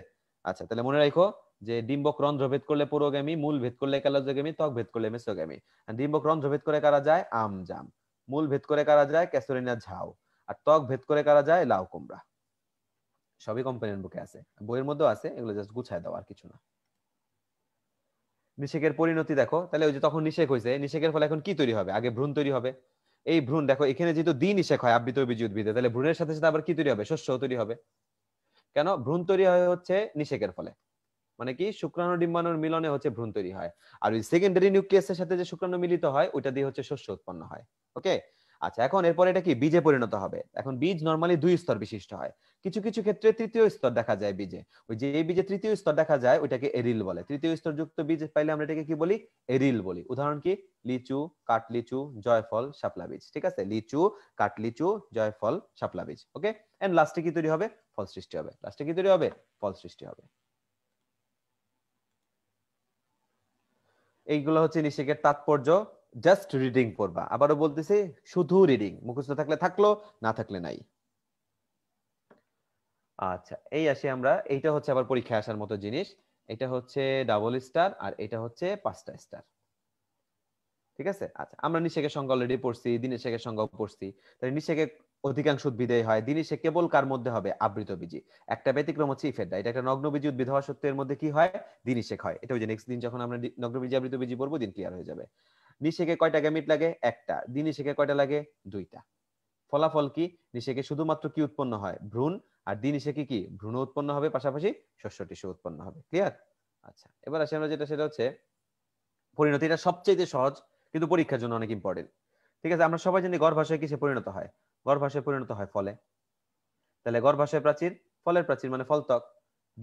আচ্ছা তাহলে মনে রাখো যে ডিম্বক রন্ধ্রভেদ করলে পুরোগ্যামি মূল ভেদ করলে ক্যালোজোগ্যামি ত্বক ভেদ করলে মেসোগ্যামি ডিম্বক রন্ধ্রভেদ করে কারা যায় আম জাম মূল ভেদ করে কারা যায় ক্যাসোরিনা ঝাউ আর ত্বক ভেদ করে কারা যায় লাউ কুমড়া সবই কোম্পানির বুকে আছে বইয়ের মধ্যেও আছে এগুলো জাস্ট গুছায় দাও আর কিছু না নিষেকের পরিণতি দেখো তাহলে ওই যে তখন নিষেক হয়েছে নিষেকের ফলে এখন কি তৈরি হবে আগে ভ্রূণ তৈরি হবে এই ভ্রূণ দেখো এখানে যেহেতু দিন নিষেক হয় আবৃত বীজ উদ্ভিদে তাহলে ভ্রূণের সাথে সাথে আবার কি তৈরি হবে শস্য তৈরি হবে কেন ভ্রূণ তৈরি হয় হচ্ছে নিষেকের ফলে মানে কি শুক্রাণু ডিম্বাণুর মিলনে হচ্ছে ভ্রূণ তৈরি হয় আর ওই সেকেন্ডারি নিউক্লিয়াসের সাথে যে শুক্রাণু মিলিত হয় ওইটা দিয়ে হচ্ছে শস্য উৎপন্ন হয় ওকে আচ্ছা এখন এরপরে এটা কি বীজে পরিণত হবে এখন বীজ নর্মালি দুই স্তর বিশিষ্ট হয় কিছু কিছু ক্ষেত্রে তৃতীয় স্তর দেখা যায় বীজে ওই যে বীজে তৃতীয় স্তর দেখা যায় ওইটাকে এরিল বলে তৃতীয় স্তর যুক্ত বীজ পাইলে আমরা এটাকে কি বলি এরিল বলি উদাহরণ কি লিচু কাটলিচু জয়ফল শাপলা বীজ ঠিক আছে লিচু কাটলিচু জয়ফল শাপলা বীজ ওকে এন্ড লাস্টে কি তৈরি হবে ফল সৃষ্টি হবে লাস্টে কি তৈরি হবে ফল সৃষ্টি হবে এইগুলো হচ্ছে নিষেকের তাৎপর্য জাস্ট রিডিং পড়বা আবারও বলতেছে শুধু রিডিং মুখস্থ থাকলে থাকলো না থাকলে নাই আচ্ছা এই আসি আমরা এইটা হচ্ছে আবার পরীক্ষায় আসার মতো জিনিস এটা হচ্ছে ডাবল স্টার আর এটা হচ্ছে পাঁচটা স্টার ঠিক আছে আচ্ছা আমরা নিষেকের সংখ্যা অলরেডি পড়ছি দিনের সঙ্গে সংখ্যা পড়ছি তাহলে নিষেকের অধিকাংশ উদ্ভিদেই হয় দিনই সে কেবল কার মধ্যে হবে আবৃত বীজি একটা ব্যতিক্রম হচ্ছে ইফেডা এটা একটা নগ্ন বীজি উদ্ভিদ হওয়া সত্ত্বের মধ্যে কি হয় দিনই শেখ হয় এটা ওই যে নেক্সট দিন যখন আমরা নগ্ন বীজি আবৃত বীজি বলবো দিন ক্লিয়ার হয়ে যাবে নিষেকে কয়টা গ্যামিট লাগে একটা দিনই শেখে কয়টা লাগে দুইটা ফলাফল কি নিষেকে শুধুমাত্র কি উৎপন্ন হয় ভ্রূণ আর দিন শেখে কি ভ্রূণ উৎপন্ন হবে পাশাপাশি শস্য টিস্যু উৎপন্ন হবে ক্লিয়ার আচ্ছা এবার আসি আমরা যেটা সেটা হচ্ছে পরিণতি এটা সবচেয়ে সহজ কিন্তু পরীক্ষার জন্য অনেক ইম্পর্টেন্ট ঠিক আছে আমরা সবাই জানি গর্ভাশয় কিসে পরিণত হয় গর্ভাশয়ে পরিণত হয় ফলে তাহলে গর্ভাশয় প্রাচীর ফলের প্রাচীর মানে ফলত্বক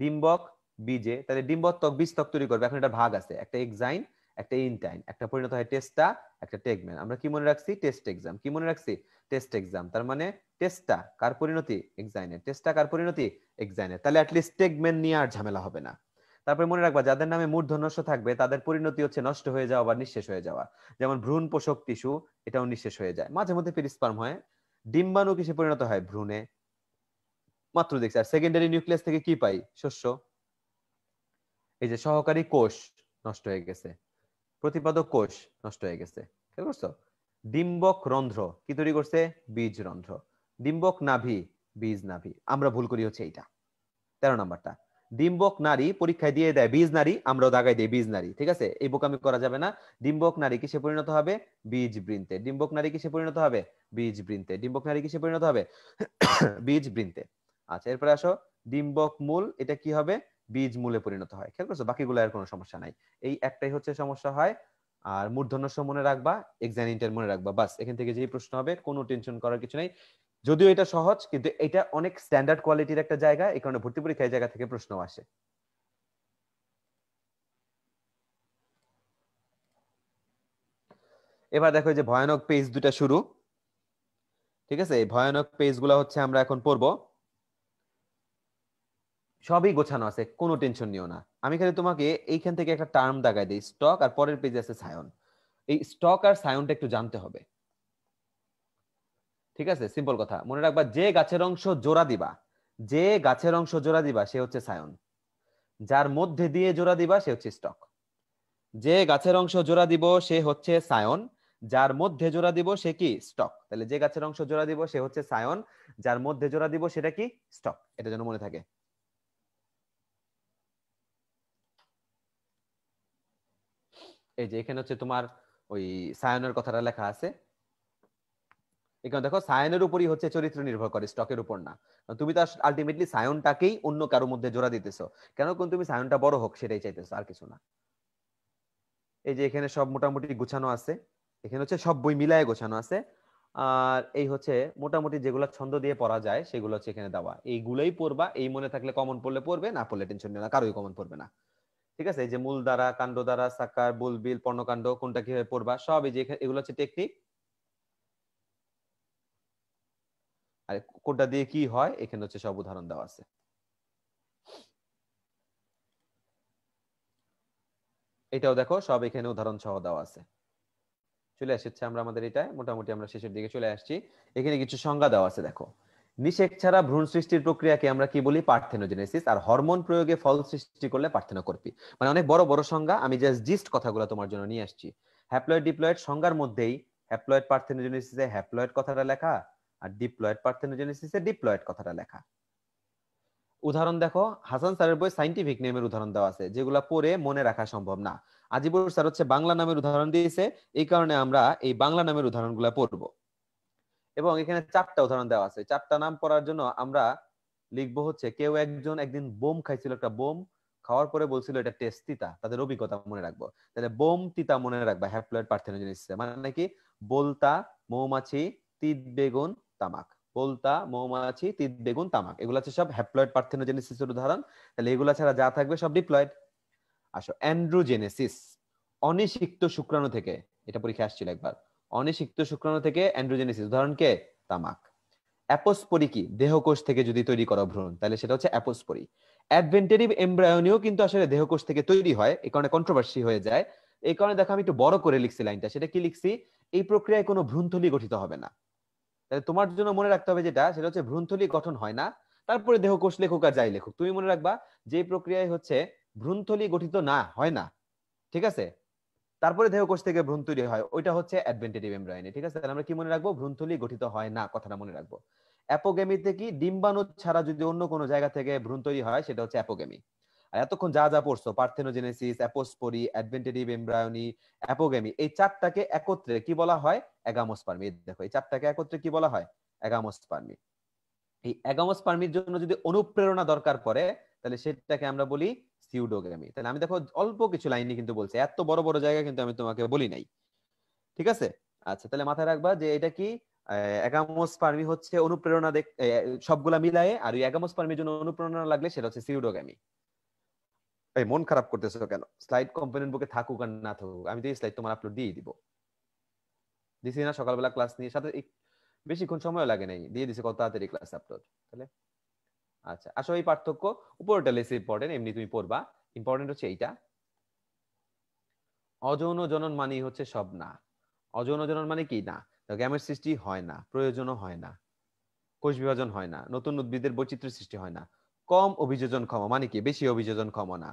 ডিম্বক বীজে তাহলে ডিম্বত্বক বীজত্বক তৈরি করবে এখন এটা ভাগ আছে একটা এক্সাইন একটা ইনটাইন একটা পরিণত হয় টেস্টা একটা টেগমেন আমরা কি মনে রাখছি টেস্ট এক্সাম কি মনে রাখছি টেস্ট এক্সাম তার মানে টেস্টা কার পরিণতি এক্সাইনের টেস্টা কার পরিণতি এক্সাইনের তাহলে অ্যাটলিস্ট টেগমেন নিয়ে আর ঝামেলা হবে না তারপরে মনে রাখবা যাদের নামে মূর্ধন্যস্য থাকবে তাদের পরিণতি হচ্ছে নষ্ট হয়ে যাওয়া বা নিঃশেষ হয়ে যাওয়া যেমন ভ্রূণ পোষক টিস্যু এটাও নিঃশেষ হয়ে যায় মাঝে মধ্যে পেরিস্পার্ম হয় ডিম্বাণু কিসে পরিণত হয় ভ্রূণে মাত্র দেখছি আর সেকেন্ডারি নিউক্লিয়াস থেকে কি পাই শস্য এই যে সহকারী কোষ নষ্ট হয়ে গেছে প্রতিপাদক কোষ নষ্ট হয়ে গেছে খেয়াল ডিম্বক রন্ধ্র কি তৈরি করছে বীজ রন্ধ্র ডিম্বক নাভি বীজ নাভি আমরা ভুল করি হচ্ছে এইটা তেরো নাম্বারটা ডিম্বক নারী পরীক্ষায় দিয়ে দেয় বীজ নারী আমরাও দাগাই দিই বীজ নারী ঠিক আছে এই বোকামি করা যাবে না ডিম্বক নারী কিসে পরিণত হবে বীজ বৃন্তে ডিম্বক নারী কিসে পরিণত হবে বীজ বৃন্তে ডিম্বক নারী কিসে পরিণত হবে বীজ বৃন্তে আচ্ছা এরপরে আসো ডিম্বক মূল এটা কি হবে বীজ মূলে পরিণত হয় খেয়াল করছো বাকিগুলো আর কোনো সমস্যা নাই এই একটাই হচ্ছে সমস্যা হয় আর মূর্ধন্য সময় মনে রাখবা এক্সাম ইন্টার মনে রাখবা বাস এখান থেকে যেই প্রশ্ন হবে কোনো টেনশন করার কিছু নাই যদিও এটা সহজ কিন্তু এটা অনেক স্ট্যান্ডার্ড কোয়ালিটির একটা জায়গা এই কারণে ভর্তি পরীক্ষায় জায়গা থেকে প্রশ্ন আসে এবার দেখো যে ভয়ানক পেজ দুটা শুরু ঠিক আছে এই ভয়ানক পেজগুলো হচ্ছে আমরা এখন পড়ব সবই গোছানো আছে কোনো টেনশন নিও না আমি খালি তোমাকে এইখান থেকে একটা টার্ম দেখাই দিই স্টক আর পরের পেজে আছে সায়ন এই স্টক আর সায়নটা একটু জানতে হবে ঠিক আছে সিম্পল কথা মনে রাখবা যে গাছের অংশ জোড়া দিবা যে গাছের অংশ জোড়া দিবা সে হচ্ছে সায়ন যার মধ্যে দিয়ে জোড়া দিবা সে হচ্ছে স্টক যে গাছের অংশ জোড়া দিব সে হচ্ছে সায়ন যার মধ্যে জোড়া দিব সে কি স্টক তাহলে যে গাছের অংশ জোড়া দিব সে হচ্ছে সায়ন যার মধ্যে জোড়া দিব সেটা কি স্টক এটা যেন মনে থাকে এই যে এখানে হচ্ছে তোমার ওই সায়নের কথাটা লেখা আছে এখানে দেখো সায়নের উপরই হচ্ছে চরিত্র নির্ভর করে স্টকের উপর না তুমি তো আলটিমেটলি সায়নটাকেই অন্য কারোর মধ্যে জোড়া দিতেছো কেন কোন তুমি সায়নটা বড় হোক সেটাই চাইতেছো আর কিছু না এই যে এখানে সব মোটামুটি গুছানো আছে এখানে হচ্ছে সব বই মিলায় গোছানো আছে আর এই হচ্ছে মোটামুটি যেগুলো ছন্দ দিয়ে পড়া যায় সেগুলো হচ্ছে এখানে দেওয়া এইগুলোই পড়বা এই মনে থাকলে কমন পড়লে পড়বে না পড়লে টেনশন নেই না কারোই কমন পড়বে না ঠিক আছে এই যে মূল দ্বারা কাণ্ড দ্বারা সাকার বুলবিল পর্ণকাণ্ড কোনটা কিভাবে পড়বা সব এই যে এগুলো হচ্ছে টেকনিক আর কোনটা দিয়ে কি হয় এখানে হচ্ছে সব উদাহরণ দেওয়া আছে এটাও দেখো সব এখানে উদাহরণ সহ দেওয়া আছে চলে এসেছে আমরা আমাদের এটা মোটামুটি আমরা শেষের দিকে চলে আসছি এখানে কিছু সংজ্ঞা দেওয়া আছে দেখো নিষেক ছাড়া ভ্রূণ সৃষ্টির প্রক্রিয়াকে আমরা কি বলি পার্থেনোজেনেসিস আর হরমোন প্রয়োগে ফল সৃষ্টি করলে পার্থেনোকর্পি মানে অনেক বড় বড় সংজ্ঞা আমি জাস্ট জিস্ট কথাগুলো তোমার জন্য নিয়ে আসছি হ্যাপ্লয়েড ডিপ্লয়েড সংজ্ঞার মধ্যেই হ্যাপ্লয়েড পার্থেনোজেনেসিসে হ্যাপ্লয়েড কথাটা লেখা আর ডিপ্লয়েড পার্থেনোজেনেসিসে ডিপ্লয়েড কথাটা লেখা উদাহরণ দেখো হাসান স্যারের বই সাইন্টিফিক নেমের উদাহরণ দেওয়া আছে যেগুলো পড়ে মনে রাখা সম্ভব না আজিবুর স্যার হচ্ছে বাংলা নামের উদাহরণ দিয়েছে এই কারণে আমরা এই বাংলা নামের উদাহরণ গুলা পড়ব এবং এখানে চারটা উদাহরণ দেওয়া আছে চারটা নাম পড়ার জন্য আমরা লিখবো হচ্ছে কেউ একজন একদিন বোম খাইছিল একটা বোম খাওয়ার পরে বলছিল এটা টেস্ট তিতা তাদের অভিজ্ঞতা মনে রাখবো তাহলে বোম তিতা মনে রাখবা হ্যাপ্লয়েড পার্থেন পার্থেনোজেনেসিস মানে কি বলতা মৌমাছি তিত বেগুন তামাক বলতা মৌমাছি তিত বেগুন তামাক এগুলো হচ্ছে সব হ্যাপ্লয়েড পার্থেন জিনিসের উদাহরণ তাহলে এগুলা ছাড়া যা থাকবে সব ডিপ্লয়েড আসো অ্যান্ড্রোজেনেসিস অনিষিক্ত শুক্রাণু থেকে এটা পরীক্ষা আসছিল একবার অনিষিক্ত শুক্রাণু থেকে অ্যান্ড্রোজেনেসিস উদাহরণ কে তামাক অ্যাপোস্পোরি কি দেহকোষ থেকে যদি তৈরি করা ভ্রূণ তাহলে সেটা হচ্ছে অ্যাপোস্পোরি অ্যাডভেন্টেটিভ এমব্রায়োনিও কিন্তু আসলে দেহকোষ থেকে তৈরি হয় এই কারণে কন্ট্রোভার্সি হয়ে যায় এই কারণে দেখো আমি একটু বড় করে লিখছি লাইনটা সেটা কি লিখছি এই প্রক্রিয়ায় কোনো ভ্রূণথলি গঠিত হবে না তাহলে তোমার জন্য মনে রাখতে হবে যেটা সেটা হচ্ছে ভ্রূণথলি গঠন হয় না তারপরে দেহকোষ লেখক আর যাই লেখক তুমি মনে রাখবা যে প্রক্রিয়ায় হচ্ছে ভ্রুন্থলি গঠিত না হয় না ঠিক আছে তারপরে দেহকোষ থেকে ভ্রূণ হয় ওইটা হচ্ছে অ্যাডভেন্টেটিভ এমব্রায়নি ঠিক আছে তাহলে আমরা কি মনে রাখবো ভ্রুন্থলি গঠিত হয় না কথাটা মনে রাখবো অ্যাপোগেমিতে কি ডিম্বাণু ছাড়া যদি অন্য কোনো জায়গা থেকে ভ্রূণ হয় সেটা হচ্ছে অ্যাপোগেমি আর এতক্ষণ যা যা পড়ছো পার্থেনোজেনেসিস অ্যাপোস্পোরি অ্যাডভেন্টেটিভ এমব্রায়নি অ্যাপোগেমি এই চারটাকে একত্রে কি বলা হয় অ্যাগামোস্পার্মি দেখো এই চারটাকে একত্রে কি বলা হয় অ্যাগামোস্পার্মি এই অ্যাগামোস্পার্মির জন্য যদি অনুপ্রেরণা দরকার পড়ে তাহলে সেটাকে আমরা বলি থিউডোগ্যামি তাহলে আমি দেখো অল্প কিছু লাইনই কিন্তু বলছে এত বড় বড় জায়গা কিন্তু আমি তোমাকে বলি নাই ঠিক আছে আচ্ছা তাহলে মাথায় রাখবা যে এটা কি হচ্ছে অনুপ্রেরণা সবগুলা মিলায়ে আর ওই জন্য অনুপ্রেরণা লাগলে সেটা হচ্ছে সিউডোগ্যামি এই মন খারাপ করতেছো কেন স্লাইড কম্পোনেন্ট বুকে থাকুক আর না থাকুক আমি তো এই স্লাইড তোমার আপলোড দিয়ে দিব দিছি না সকালবেলা ক্লাস নিয়ে সাথে বেশিক্ষণ সময় লাগে নাই দিয়ে দিছে কত তাড়াতাড়ি ক্লাস আপলোড তাহলে আচ্ছা আসলে আচ্ছা, এই পার্থক্য উপরটা লেস ইম্পর্টেন্ট এমনি তুমি পড়বা ইম্পর্টেন্ট হচ্ছে এইটা অযৌন জনন মানেই হচ্ছে সব না অযৌন জনন মানে কি না গ্যামের সৃষ্টি হয় না প্রয়োজনও হয় না কোষ বিভাজন হয় না নতুন উদ্ভিদের বৈচিত্র্য সৃষ্টি হয় না কম অভিযোজন ক্ষম মানে কি বেশি অভিযোজন ক্ষম না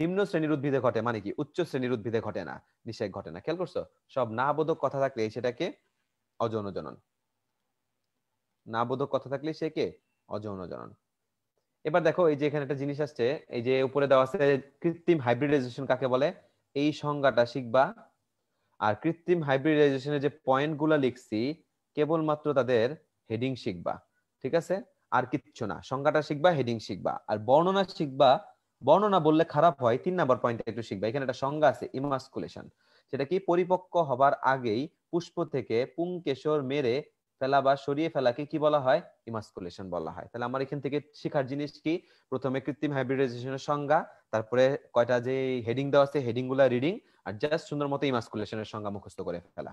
নিম্ন শ্রেণীর উদ্ভিদে ঘটে মানে কি উচ্চ শ্রেণীর উদ্ভিদে ঘটে না নিষেক ঘটে না খেয়াল করছো সব না বোধক কথা থাকলে সেটাকে অযৌন জনন না বোধক কথা থাকলে সে কে অযৌন জনন এবার দেখো এই যে এখানে একটা জিনিস আসছে এই যে উপরে দেওয়া আছে কৃত্রিম হাইব্রিডাইজেশন কাকে বলে এই সংজ্ঞাটা শিখবা আর কৃত্রিম হাইব্রিডাইজেশনের যে পয়েন্টগুলো লিখছি কেবলমাত্র তাদের হেডিং শিখবা ঠিক আছে আর কিচ্ছু না সংজ্ঞাটা শিখবা হেডিং শিখবা আর বর্ণনা শিখবা বর্ণনা বললে খারাপ হয় তিন নাম্বার পয়েন্ট একটু শিখবা এখানে একটা সংজ্ঞা আছে ইমাসকুলেশন সেটা কি পরিপক্ক হবার আগেই পুষ্প থেকে পুংকেশর মেরে ফেলা বা সরিয়ে ফেলাকে কি বলা হয় ইমাস্কুলেশন বলা হয় তাহলে আমার এখান থেকে শেখার জিনিস কি প্রথমে কৃত্রিম হাইব্রিডাইজেশনের সংজ্ঞা তারপরে কয়টা যে হেডিং দেওয়া আছে হেডিং গুলা রিডিং আর জাস্ট সুন্দর মতো ইমাস্কুলেশনের সংজ্ঞা মুখস্থ করে ফেলা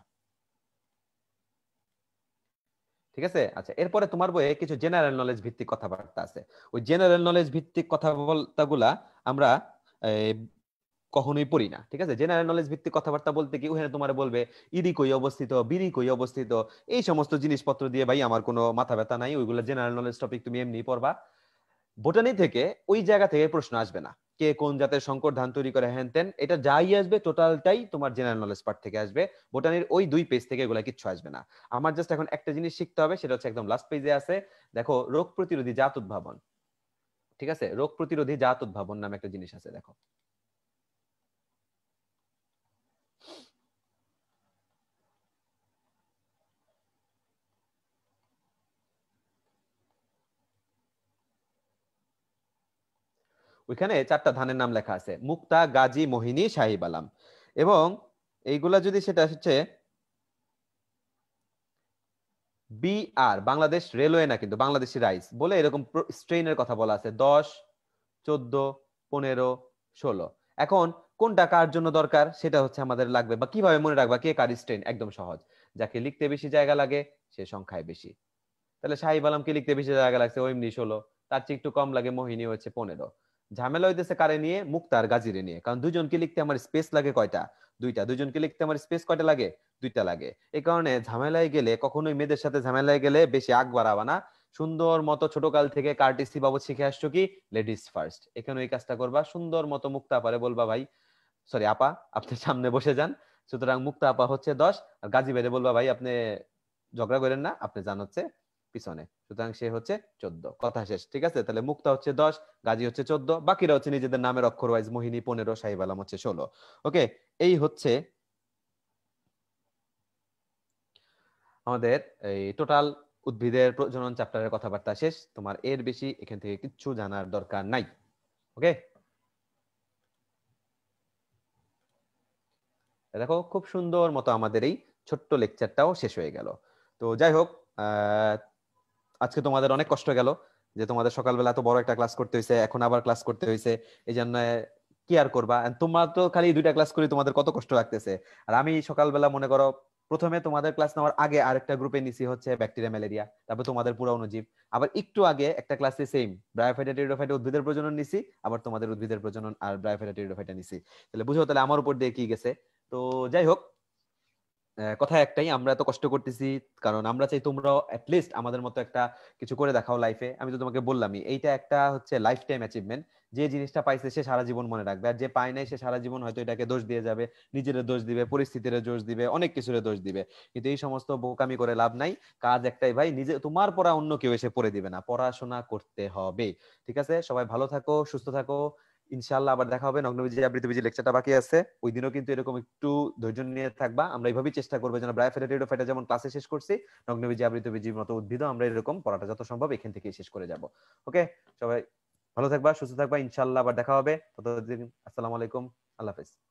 ঠিক আছে আচ্ছা এরপরে তোমার বইয়ে কিছু জেনারেল নলেজ ভিত্তিক কথাবার্তা আছে ওই জেনারেল নলেজ ভিত্তিক গুলা আমরা কখনোই পড়ি না ঠিক আছে জেনারেল নলেজ ভিত্তিক কথাবার্তা বলতে কি ওখানে তোমার বলবে ইডি কই অবস্থিত বিড়ি কই অবস্থিত এই সমস্ত জিনিসপত্র দিয়ে ভাই আমার কোনো মাথা ব্যথা নাই ওইগুলো জেনারেল নলেজ টপিক তুমি এমনি পড়বা বোটানি থেকে ওই জায়গা থেকে প্রশ্ন আসবে না কে কোন জাতের শঙ্কর ধান তৈরি করে হ্যান তেন এটা যাই আসবে টোটালটাই তোমার জেনারেল নলেজ পার্ট থেকে আসবে বোটানির ওই দুই পেজ থেকে এগুলো কিচ্ছু আসবে না আমার জাস্ট এখন একটা জিনিস শিখতে হবে সেটা হচ্ছে একদম লাস্ট পেজে আছে দেখো রোগ প্রতিরোধী জাত উদ্ভাবন ঠিক আছে রোগ প্রতিরোধী জাত উদ্ভাবন নামে একটা জিনিস আছে দেখো ওইখানে চারটা ধানের নাম লেখা আছে মুক্তা গাজী মোহিনী শাহিব আলাম এবং এইগুলা যদি সেটা হচ্ছে আর বাংলাদেশ রেলওয়ে না কিন্তু বাংলাদেশি রাইস বলে এরকম স্ট্রেনের কথা বলা আছে দশ চোদ্দ পনেরো ষোলো এখন কোনটা কার জন্য দরকার সেটা হচ্ছে আমাদের লাগবে বা কিভাবে মনে রাখবা কে কার স্ট্রেন একদম সহজ যাকে লিখতে বেশি জায়গা লাগে সে সংখ্যায় বেশি তাহলে সাহিব আলমকে লিখতে বেশি জায়গা লাগছে ওইমনি ষোলো তার চেয়ে একটু কম লাগে মোহিনী হচ্ছে পনেরো ঝামেলা হইতেছে কারে নিয়ে মুক্তার গাজিরে নিয়ে কারণ দুজনকে লিখতে আমার স্পেস লাগে কয়টা দুইটা দুজনকে লিখতে আমার স্পেস কয়টা লাগে দুইটা লাগে এই কারণে ঝামেলায় গেলে কখনোই মেয়েদের সাথে ঝামেলায় গেলে বেশি আগ বাড়াবে না সুন্দর মতো ছোটকাল থেকে কার্টিসি বাবু শিখে আসছো কি লেডিস ফার্স্ট এখানে এই কাজটা করবা সুন্দর মতো মুক্তা পারে বলবা ভাই সরি আপা আপনার সামনে বসে যান সুতরাং মুক্তা আপা হচ্ছে দশ আর গাজী বেড়ে বলবা ভাই আপনি ঝগড়া করেন না আপনি জান হচ্ছে পিছনে সুতরাং সে হচ্ছে চোদ্দ কথা শেষ ঠিক আছে তাহলে মুক্তা হচ্ছে দশ গাজী হচ্ছে চোদ্দ বাকিরা হচ্ছে নিজেদের নামের অক্ষর ওয়াইজ মোহিনী পনেরো সাহিব আলম হচ্ছে ষোলো ওকে এই হচ্ছে আমাদের এই টোটাল উদ্ভিদের প্রজনন চ্যাপ্টারের কথাবার্তা শেষ তোমার এর বেশি এখান থেকে কিচ্ছু জানার দরকার নাই ওকে দেখো খুব সুন্দর মতো আমাদের এই ছোট্ট লেকচারটাও শেষ হয়ে গেল তো যাই হোক আজকে তোমাদের অনেক কষ্ট গেল যে তোমাদের সকালবেলা এত বড় একটা ক্লাস করতে হয়েছে এখন আবার ক্লাস করতে হয়েছে এই জন্য কি আর করবা তোমরা তো খালি দুইটা ক্লাস করি তোমাদের কত কষ্ট লাগতেছে আর আমি সকালবেলা মনে করো প্রথমে তোমাদের ক্লাস নেওয়ার আগে আর একটা গ্রুপে নিছি হচ্ছে ব্যাকটেরিয়া ম্যালেরিয়া তারপর তোমাদের পুরো অনুজীব আবার একটু আগে একটা ক্লাসে সেম ব্রায়োফাইটা উদ্ভিদের প্রজনন নিছি আবার তোমাদের উদ্ভিদের প্রজনন আর ব্রায়োফাইটা টেরিডোফাইটা নিছি তাহলে বুঝো তাহলে আমার উপর দিয়ে কি গেছে তো যাই হোক কথা একটাই আমরা এত কষ্ট করতেছি কারণ আমরা চাই তোমরাও অ্যাটলিস্ট আমাদের মতো একটা কিছু করে দেখাও লাইফে আমি তো তোমাকে বললামই এইটা একটা হচ্ছে লাইফ টাইম অ্যাচিভমেন্ট যে জিনিসটা পাইছে সে সারা জীবন মনে রাখবে আর যে পায় নাই সে সারা জীবন হয়তো এটাকে দোষ দিয়ে যাবে নিজের দোষ দিবে পরিস্থিতির দোষ দিবে অনেক কিছুর দোষ দিবে কিন্তু এই সমস্ত বোকামি করে লাভ নাই কাজ একটাই ভাই নিজে তোমার পড়া অন্য কেউ এসে পড়ে দিবে না পড়াশোনা করতে হবে ঠিক আছে সবাই ভালো থাকো সুস্থ থাকো ইনশাল্লাহ আবার দেখা হবে নগ্নবীজি বিজয় লেকচারটা বাকি আছে ওই দিনও কিন্তু এরকম একটু ধৈর্য নিয়ে থাকবা আমরা এইভাবেই চেষ্টা করবো যেন ব্রায়ফেটাটেডো ফেটা যেমন ক্লাসে শেষ করছি নগ্নবীজি বিজয় মতো উদ্ভিদ আমরা এরকম পড়াটা যত সম্ভব এখান থেকে শেষ করে যাব ওকে সবাই ভালো থাকবা সুস্থ থাকবা ইনশাল্লাহ আবার দেখা হবে ততদিন আসসালামু আলাইকুম আল্লাহ হাফেজ